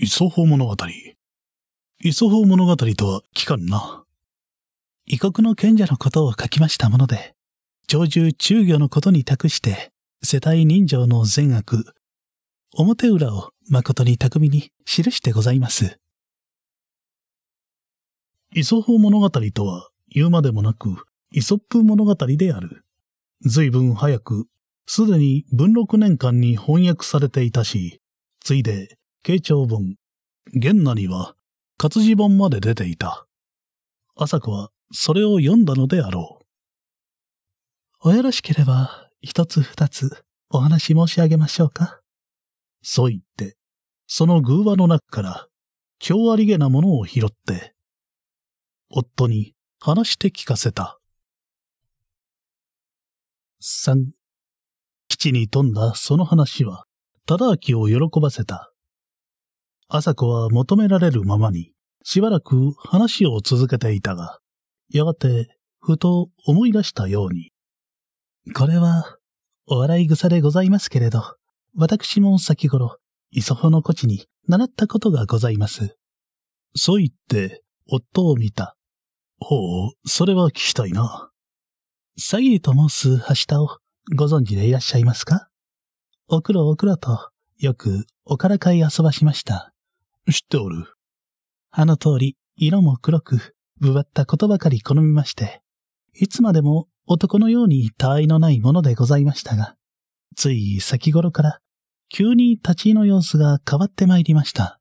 磯法物語。磯法物語とは聞かんな。異国の賢者のことを書きましたもので、長寿中魚のことに託して、世帯人情の善悪、表裏を誠に巧みに記してございます。イソホ物語とは言うまでもなく、イソップ物語である。随分早く、すでに文禄年間に翻訳されていたし、ついで、慶長本、玄奈には活字本まで出ていた。朝子はそれを読んだのであろう。およろしければ、一つ二つお話申し上げましょうか。そう言って、その偶話の中から、今日ありげなものを拾って、夫に話して聞かせた。三、基地に富んだその話は、忠明を喜ばせた。朝子は求められるままに、しばらく話を続けていたが、やがて、ふと思い出したように。これは、お笑い草でございますけれど、私も先頃、磯穂のこ地に習ったことがございます。そう言って、夫を見た。ほう、それは聞きたいな。詐欺と申すはしたをご存知でいらっしゃいますかおくろおくろと、よくおからかい遊ばしました。知っておる。あの通り、色も黒く、奪ったことばかり好みまして、いつまでも男のように他愛のないものでございましたが、つい先頃から、急に立ち居の様子が変わってまいりました。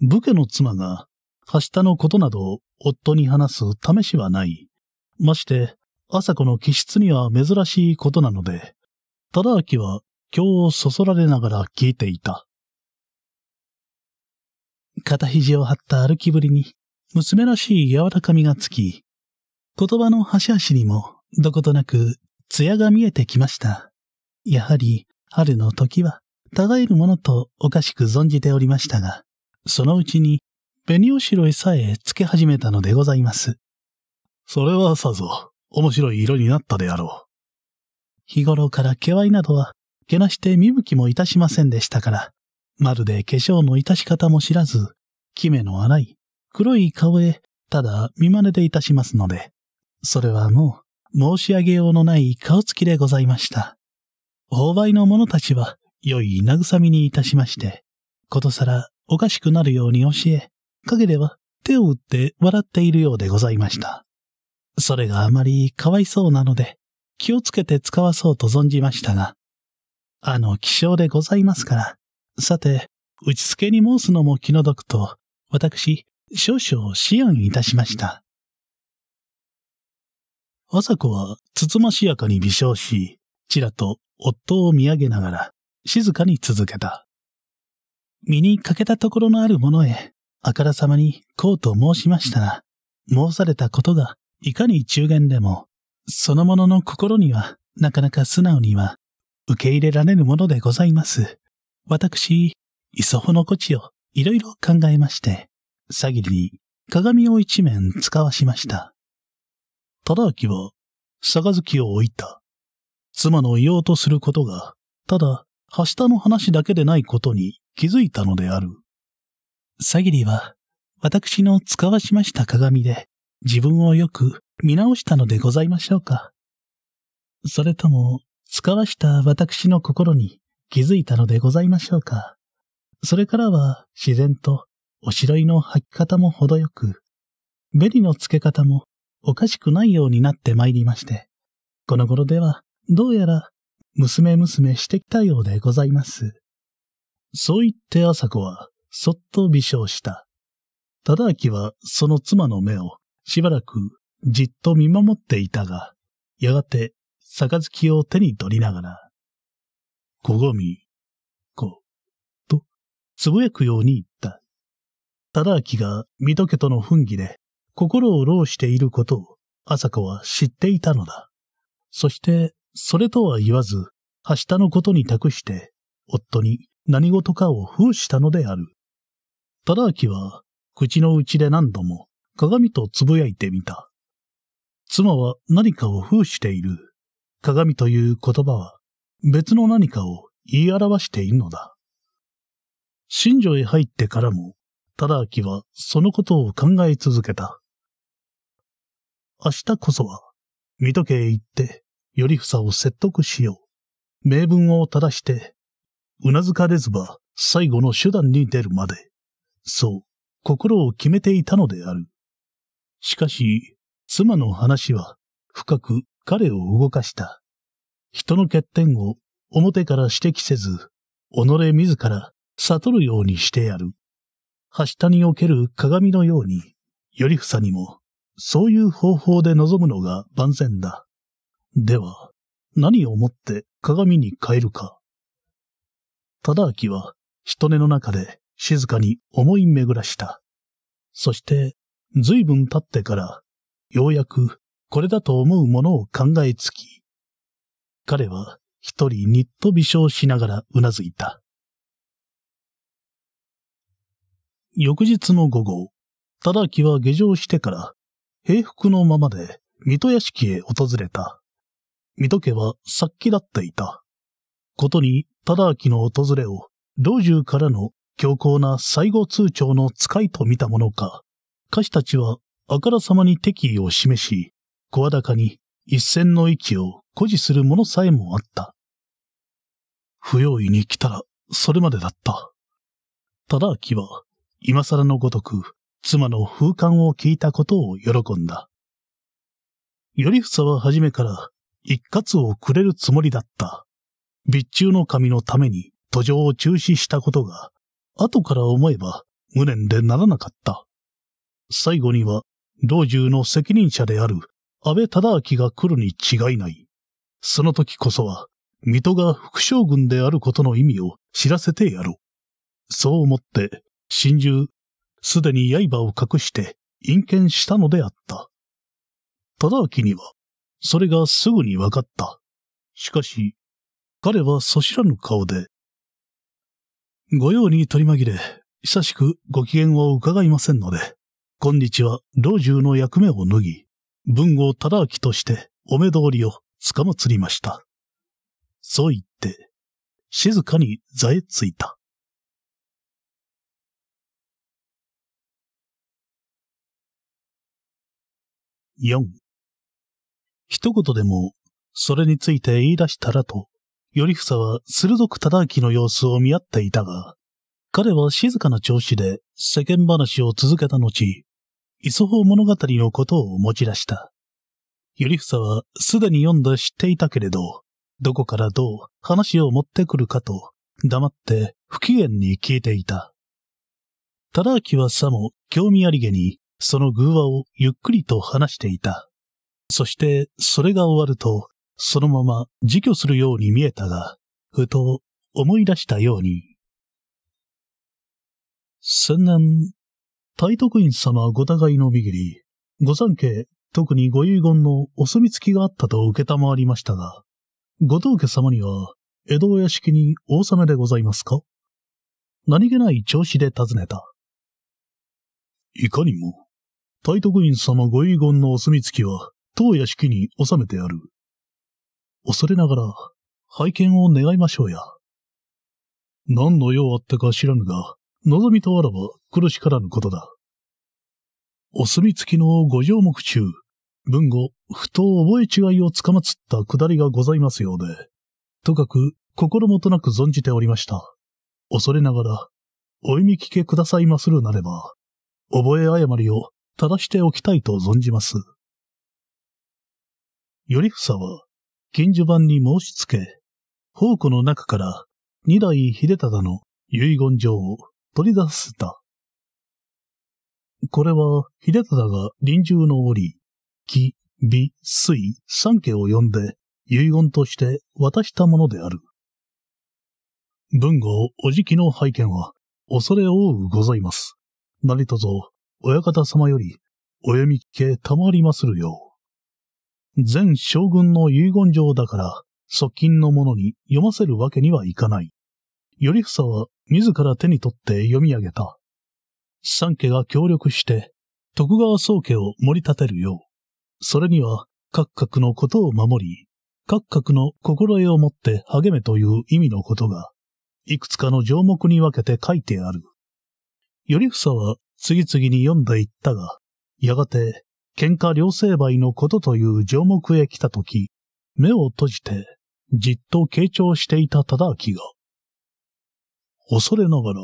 武家の妻が、明日のことなど夫に話す試しはない。まして、朝子の気質には珍しいことなので、忠明は今日そそられながら聞いていた。肩肘を張った歩きぶりに、娘らしい柔らかみがつき、言葉の端々にもどことなく艶が見えてきました。やはり春の時は、互えるものとおかしく存じておりましたが、そのうちに紅おしろへさえつけ始めたのでございます。それはさぞ、面白い色になったであろう。日頃から毛いなどは、けなして見向きもいたしませんでしたから、まるで化粧のいたし方も知らず、きめの荒い、黒い顔へ、ただ見真似でいたしますので、それはもう申し上げようのない顔つきでございました。大買の者たちは良い慰みにいたしまして、ことさらおかしくなるように教え、陰では手を打って笑っているようでございました。それがあまりかわいそうなので、気をつけて使わそうと存じましたが、あの気象でございますから、さて、打ち付けに申すのも気の毒と、私、少々思案いたしました。朝子はつつましやかに微笑し、ちらと夫を見上げながら静かに続けた。身に欠けたところのある者へ、あからさまにこうと申しましたら、申されたことがいかに中言でも、その者の心にはなかなか素直には受け入れられぬものでございます。私、磯ほのこちをいろいろ考えまして、詐欺に鏡を一面使わしました。忠きは、杯を置いた。妻の言おうとすることが、ただ、はしたの話だけでないことに気づいたのである。さぎりは、私の使わしました鏡で、自分をよく見直したのでございましょうか。それとも、使わした私の心に気づいたのでございましょうか。それからは自然とおしろいの履き方もほどよく、りの付け方もおかしくないようになってまいりまして、この頃では、どうやら、娘娘してきたようでございます。そう言って朝子は、そっと微笑した。忠明は、その妻の目を、しばらく、じっと見守っていたが、やがて、杯を手に取りながら、小神、こ、と、つぶやくように言った。忠明が水戸家との奮起で心を労していることを朝子は知っていたのだ。そして、それとは言わず、明日のことに託して、夫に何事かを封したのである。忠明は、口の内で何度も鏡とつぶやいてみた。妻は何かを封している。鏡という言葉は、別の何かを言い表しているのだ。新庄へ入ってからも、忠明はそのことを考え続けた。明日こそは、水戸家へ行って、頼房を説得しよう。名分を正して、うなずかれずば最後の手段に出るまで、そう、心を決めていたのである。しかし、妻の話は深く彼を動かした。人の欠点を表から指摘せず、己自ら悟るようにしてやる。はしたにおける鏡のように、よりふさにも、そういう方法で臨むのが万全だ。では、何をもって鏡に変えるか。忠明は、人根の中で静かに思い巡らした。そして、随分経ってから、ようやくこれだと思うものを考えつき、彼は一人にっと微笑しながらうなずいた。翌日の午後、忠明は下城してから、平服のままで、水戸屋敷へ訪れた。水戸家は殺気だっていた。ことに、忠明の訪れを、老中からの強硬な最後通帳の使いと見たものか、家士たちはあからさまに敵意を示し、声高に一線の置を誇示するものさえもあった。不用意に来たら、それまでだった。忠明は、今更のごとく、妻の風感を聞いたことを喜んだ。頼房は初めから一括をくれるつもりだった。備中の神のために途上を中止したことが、後から思えば無念でならなかった。最後には、老中の責任者である安倍忠明が来るに違いない。その時こそは、水戸が副将軍であることの意味を知らせてやろう。そう思って、心中、すでに刃を隠して隠見したのであった。忠明には、それがすぐに分かった。しかし、彼はそ知らぬ顔で、ご用に取り紛れ、久しくご機嫌を伺いませんので、今日は老中の役目を脱ぎ、文豪忠明としてお目通りをつかまつりました。そう言って、静かに座へついた。4一言でも、それについて言い出したらと、頼房は鋭く忠明の様子を見合っていたが、彼は静かな調子で世間話を続けた後、磯方物語のことを持ち出した。頼房はすでに読んで知っていたけれど、どこからどう話を持ってくるかと、黙って不機嫌に聞いていた。忠明はさも興味ありげにその偶話をゆっくりと話していた。そしてそれが終わると、そのまま辞去するように見えたが、ふと思い出したように。千年、大徳院様ご互いの見切り、ご三家、特にご遺言のお墨付きがあったと受けたまわりましたが、ご当家様には、江戸屋敷に王様でございますか何気ない調子で尋ねた。いかにも、大徳院様ご遺言のお墨付きは、当屋敷に収めてある。恐れながら、拝見を願いましょうや。何の用あったか知らぬが、望みとあらば苦しからぬことだ。お墨付きの五条目中、文後、ふと覚え違いをつかまつったくだりがございますようで、とかく心もとなく存じておりました。恐れながら、お読み聞けくださいまするなれば、覚え誤りを正しておきたいと存じます。頼房は、近所版に申し付け、宝庫の中から二代秀忠の遺言状を取り出せた。これは、秀忠が臨終の折、木、美、水、三家を呼んで、遺言として渡したものである。文豪おじきの拝見は、恐れ多うございます。何とぞ、親方様より、お読み聞けたまりまするよ。う。前将軍の遺言状だから、側近の者に読ませるわけにはいかない。頼房は自ら手に取って読み上げた。三家が協力して、徳川宗家を盛り立てるよう。それには、各閣のことを守り、各閣の心得を持って励めという意味のことが、いくつかの条目に分けて書いてある。頼房は次々に読んでいったが、やがて、喧嘩両成敗のことという条目へ来たとき、目を閉じて、じっと傾聴していた忠明が、恐れながら、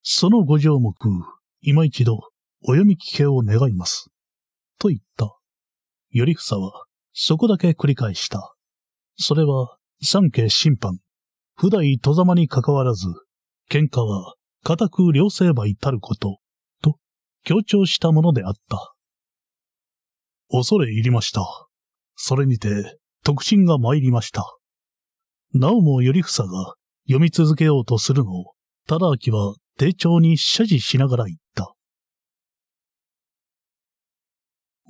その五条目、今一度、お読み聞けを願います。と言った。頼房は、そこだけ繰り返した。それは、三家審判。普代戸様に関わらず、喧嘩は、固く両成敗たること。強調したものであった。恐れ入りました。それにて、特進が参りました。なおも頼房が読み続けようとするのを、忠明は丁重に謝辞しながら言った。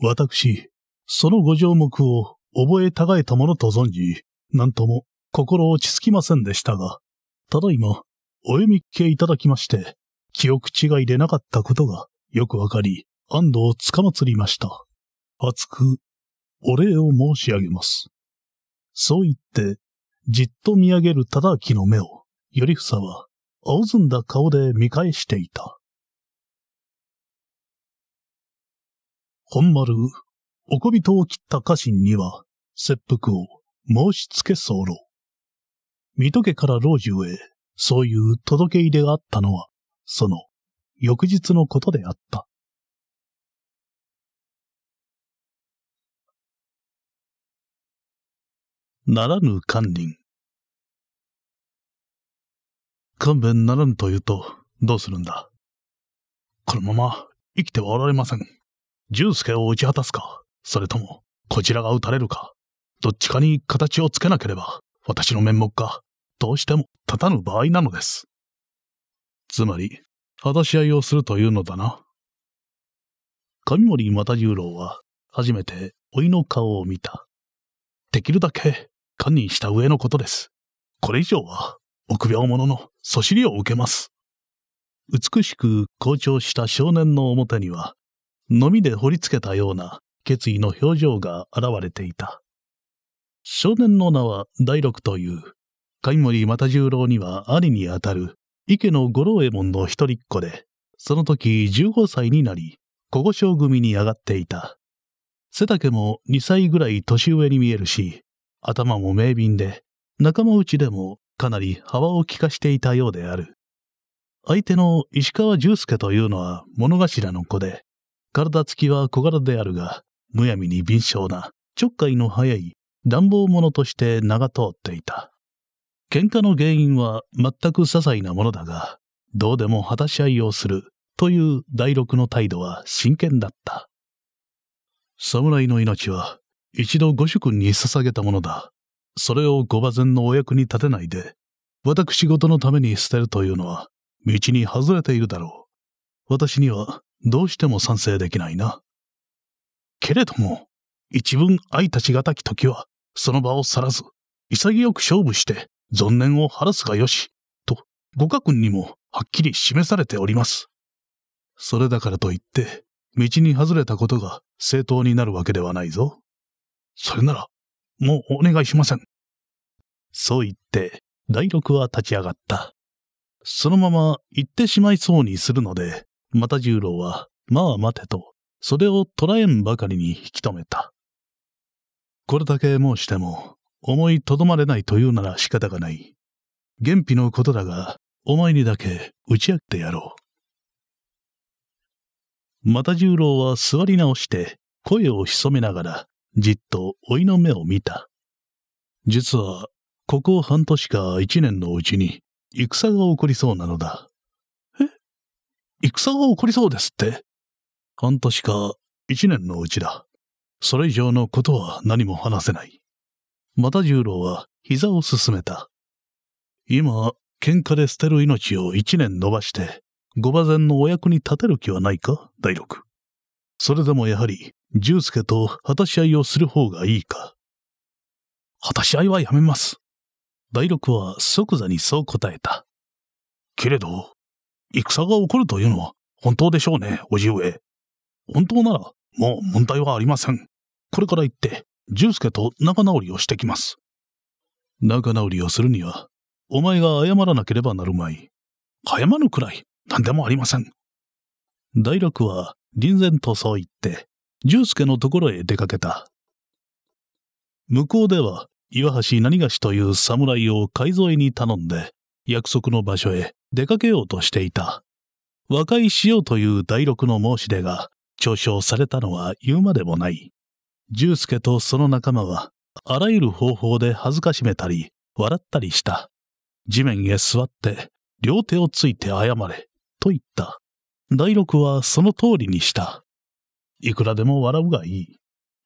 私、そのご条目を覚えたがえたものと存じ、なんとも心落ち着きませんでしたが、ただいま、お読みっけいただきまして、記憶違いでなかったことがよくわかり、安藤をつかまつりました。厚く、お礼を申し上げます。そう言って、じっと見上げる忠明の目を、頼房は、青ずんだ顔で見返していた。本丸、おこびとを切った家臣には、切腹を申し付け候。水戸家から老中へ、そういう届け入れがあったのは、その翌日のことであった。ならぬ官人。勘弁ならぬと言うと、どうするんだ。このまま生きてはおられません。重助を打ち果たすか、それとも、こちらが撃たれるか、どっちかに形をつけなければ、私の面目が、どうしても立たぬ場合なのです。つまり、話し合いをするというのだな。上森又十郎は、初めて、老いの顔を見た。できるだけ、堪忍した上のことです。これ以上は、臆病者の、そしりを受けます。美しく好調した少年の表には、のみで掘りつけたような決意の表情が現れていた。少年の名は大六という、神森又十郎には兄にあたる池の五郎右衛門の一人っ子で、その時15歳になり、小五将組に上がっていた。背丈も2歳ぐらい年上に見えるし、頭も明敏で、仲間内でもかなり幅を利かしていたようである。相手の石川重介というのは物頭の子で、体つきは小柄であるが、むやみに敏捷な、ちょっかいの早い、暖房者として名が通っていた。喧嘩の原因は全く些細なものだが、どうでも果たし合いをするという第六の態度は真剣だった。侍の命は一度御主君に捧げたものだ。それを御馬前のお役に立てないで、私事のために捨てるというのは、道に外れているだろう。私にはどうしても賛成できないな。けれども、一文愛たちがたき時は、その場を去らず、潔く勝負して、存念を晴らすがよし、と、五家君にもはっきり示されております。それだからといって、道に外れたことが正当になるわけではないぞ。それなら、もうお願いしません。そう言って、第六は立ち上がった。そのまま行ってしまいそうにするので、又十郎は、まあ待てと、それを捉えんばかりに引き止めた。これだけ申しても、思いとどまれないというなら仕方がない。原否のことだが、お前にだけ打ち明けてやろう。又十郎は座り直して、声を潜めながら、じっと老いの目を見た。実は、ここ半年か一年のうちに、戦が起こりそうなのだ。え戦が起こりそうですって半年か一年のうちだ。それ以上のことは何も話せない。また十郎は膝を進めた。今、喧嘩で捨てる命を一年延ばして、五馬前のお役に立てる気はないか、第六。それでもやはり、十助と果たし合いをする方がいいか。果たし合いはやめます。第六は即座にそう答えた。けれど、戦が起こるというのは本当でしょうね、おじ上。本当なら、もう問題はありません。これから行って、純介と仲直りをしてきます。仲直りをするには、お前が謝らなければなるまい。謝るくらい、何でもありません。大楽は、臨然とそう言って、純介のところへ出かけた。向こうでは、岩橋何がしという侍を海沿いに頼んで、約束の場所へ出かけようとしていた。和解しようという大六の申し出が、嘲笑されたのは言うまでもない。重介とその仲間は、あらゆる方法で恥ずかしめたり、笑ったりした。地面へ座って、両手をついて謝れ、と言った。第六はその通りにした。いくらでも笑うがいい。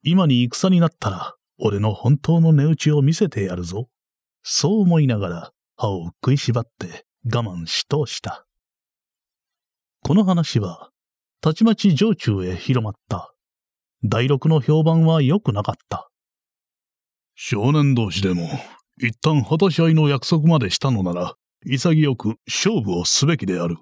今に戦になったら、俺の本当の値打ちを見せてやるぞ。そう思いながら、歯を食いしばって我慢し通した。この話は、たちまち城中へ広まった。第六の評判は良くなかった。少年同士でも、一旦果たし合いの約束までしたのなら、潔く勝負をすべきである。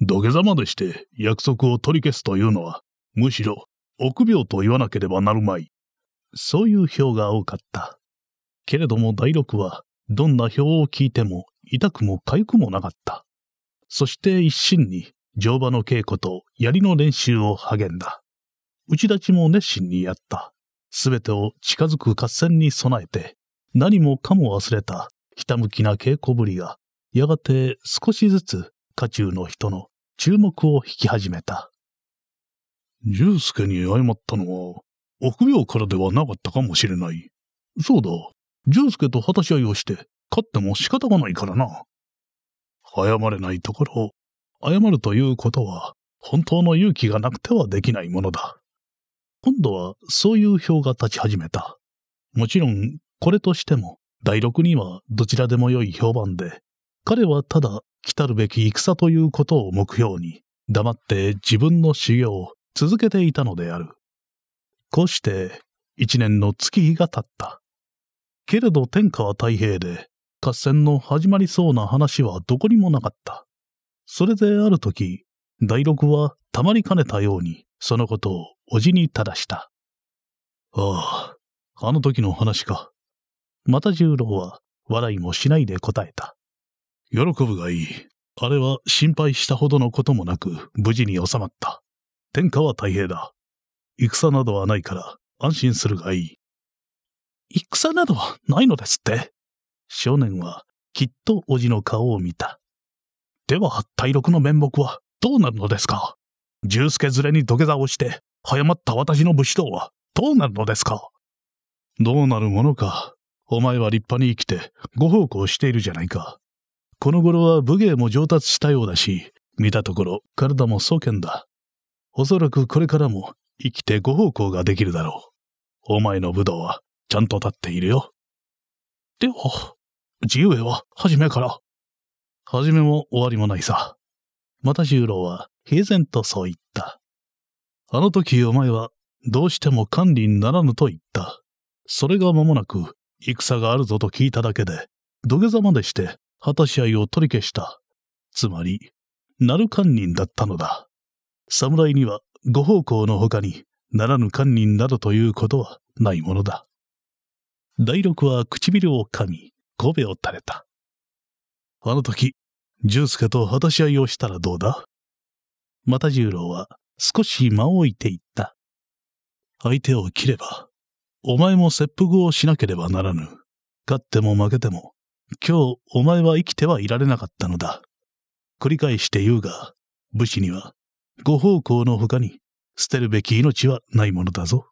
土下座までして約束を取り消すというのは、むしろ臆病と言わなければなるまい。そういう票が多かった。けれども第六は、どんな票を聞いても痛くも痒くもなかった。そして一心に乗馬の稽古と槍の練習を励んだ。内立ちも熱心にやった。すべてを近づく合戦に備えて、何もかも忘れた、ひたむきな稽古ぶりが、やがて少しずつ、家中の人の注目を引き始めた。重介に謝ったのは、臆病からではなかったかもしれない。そうだ、重介と果たし合いをして、勝っても仕方がないからな。謝れないところ、謝るということは、本当の勇気がなくてはできないものだ。今度はそういう票が立ち始めた。もちろん、これとしても、第六にはどちらでも良い評判で、彼はただ来たるべき戦ということを目標に、黙って自分の修行を続けていたのである。こうして、一年の月日が経った。けれど天下は太平で、合戦の始まりそうな話はどこにもなかった。それである時、第六はたまりかねたように、そのことを叔父に正した。ああ、あの時の話か。また十郎は笑いもしないで答えた。喜ぶがいい。あれは心配したほどのこともなく無事に収まった。天下は太平だ。戦などはないから安心するがいい。戦などはないのですって少年はきっとおじの顔を見た。では、対六の面目はどうなるのですか重助連れに土下座をして、早まった私の武士道はどうなるのですかどうなるものか。お前は立派に生きて、ご奉公しているじゃないか。この頃は武芸も上達したようだし、見たところ体も壮剣だ。おそらくこれからも生きてご奉公ができるだろう。お前の武道はちゃんと立っているよ。では、自由へは初めから。初めも終わりもないさ。又十郎は平然とそう言った。あの時お前はどうしても管理にならぬと言った。それが間もなく戦があるぞと聞いただけで、土下座までして果たし合いを取り消した。つまり、なる官人だったのだ。侍にはご奉公の他にならぬ官人などということはないものだ。第六は唇を噛み、神戸を垂れた。あの時、十助と果たし合いをしたらどうだ又十郎は少し間を置いていった。相手を切れば、お前も切腹をしなければならぬ。勝っても負けても、今日お前は生きてはいられなかったのだ。繰り返して言うが、武士には、ご奉公の他に捨てるべき命はないものだぞ。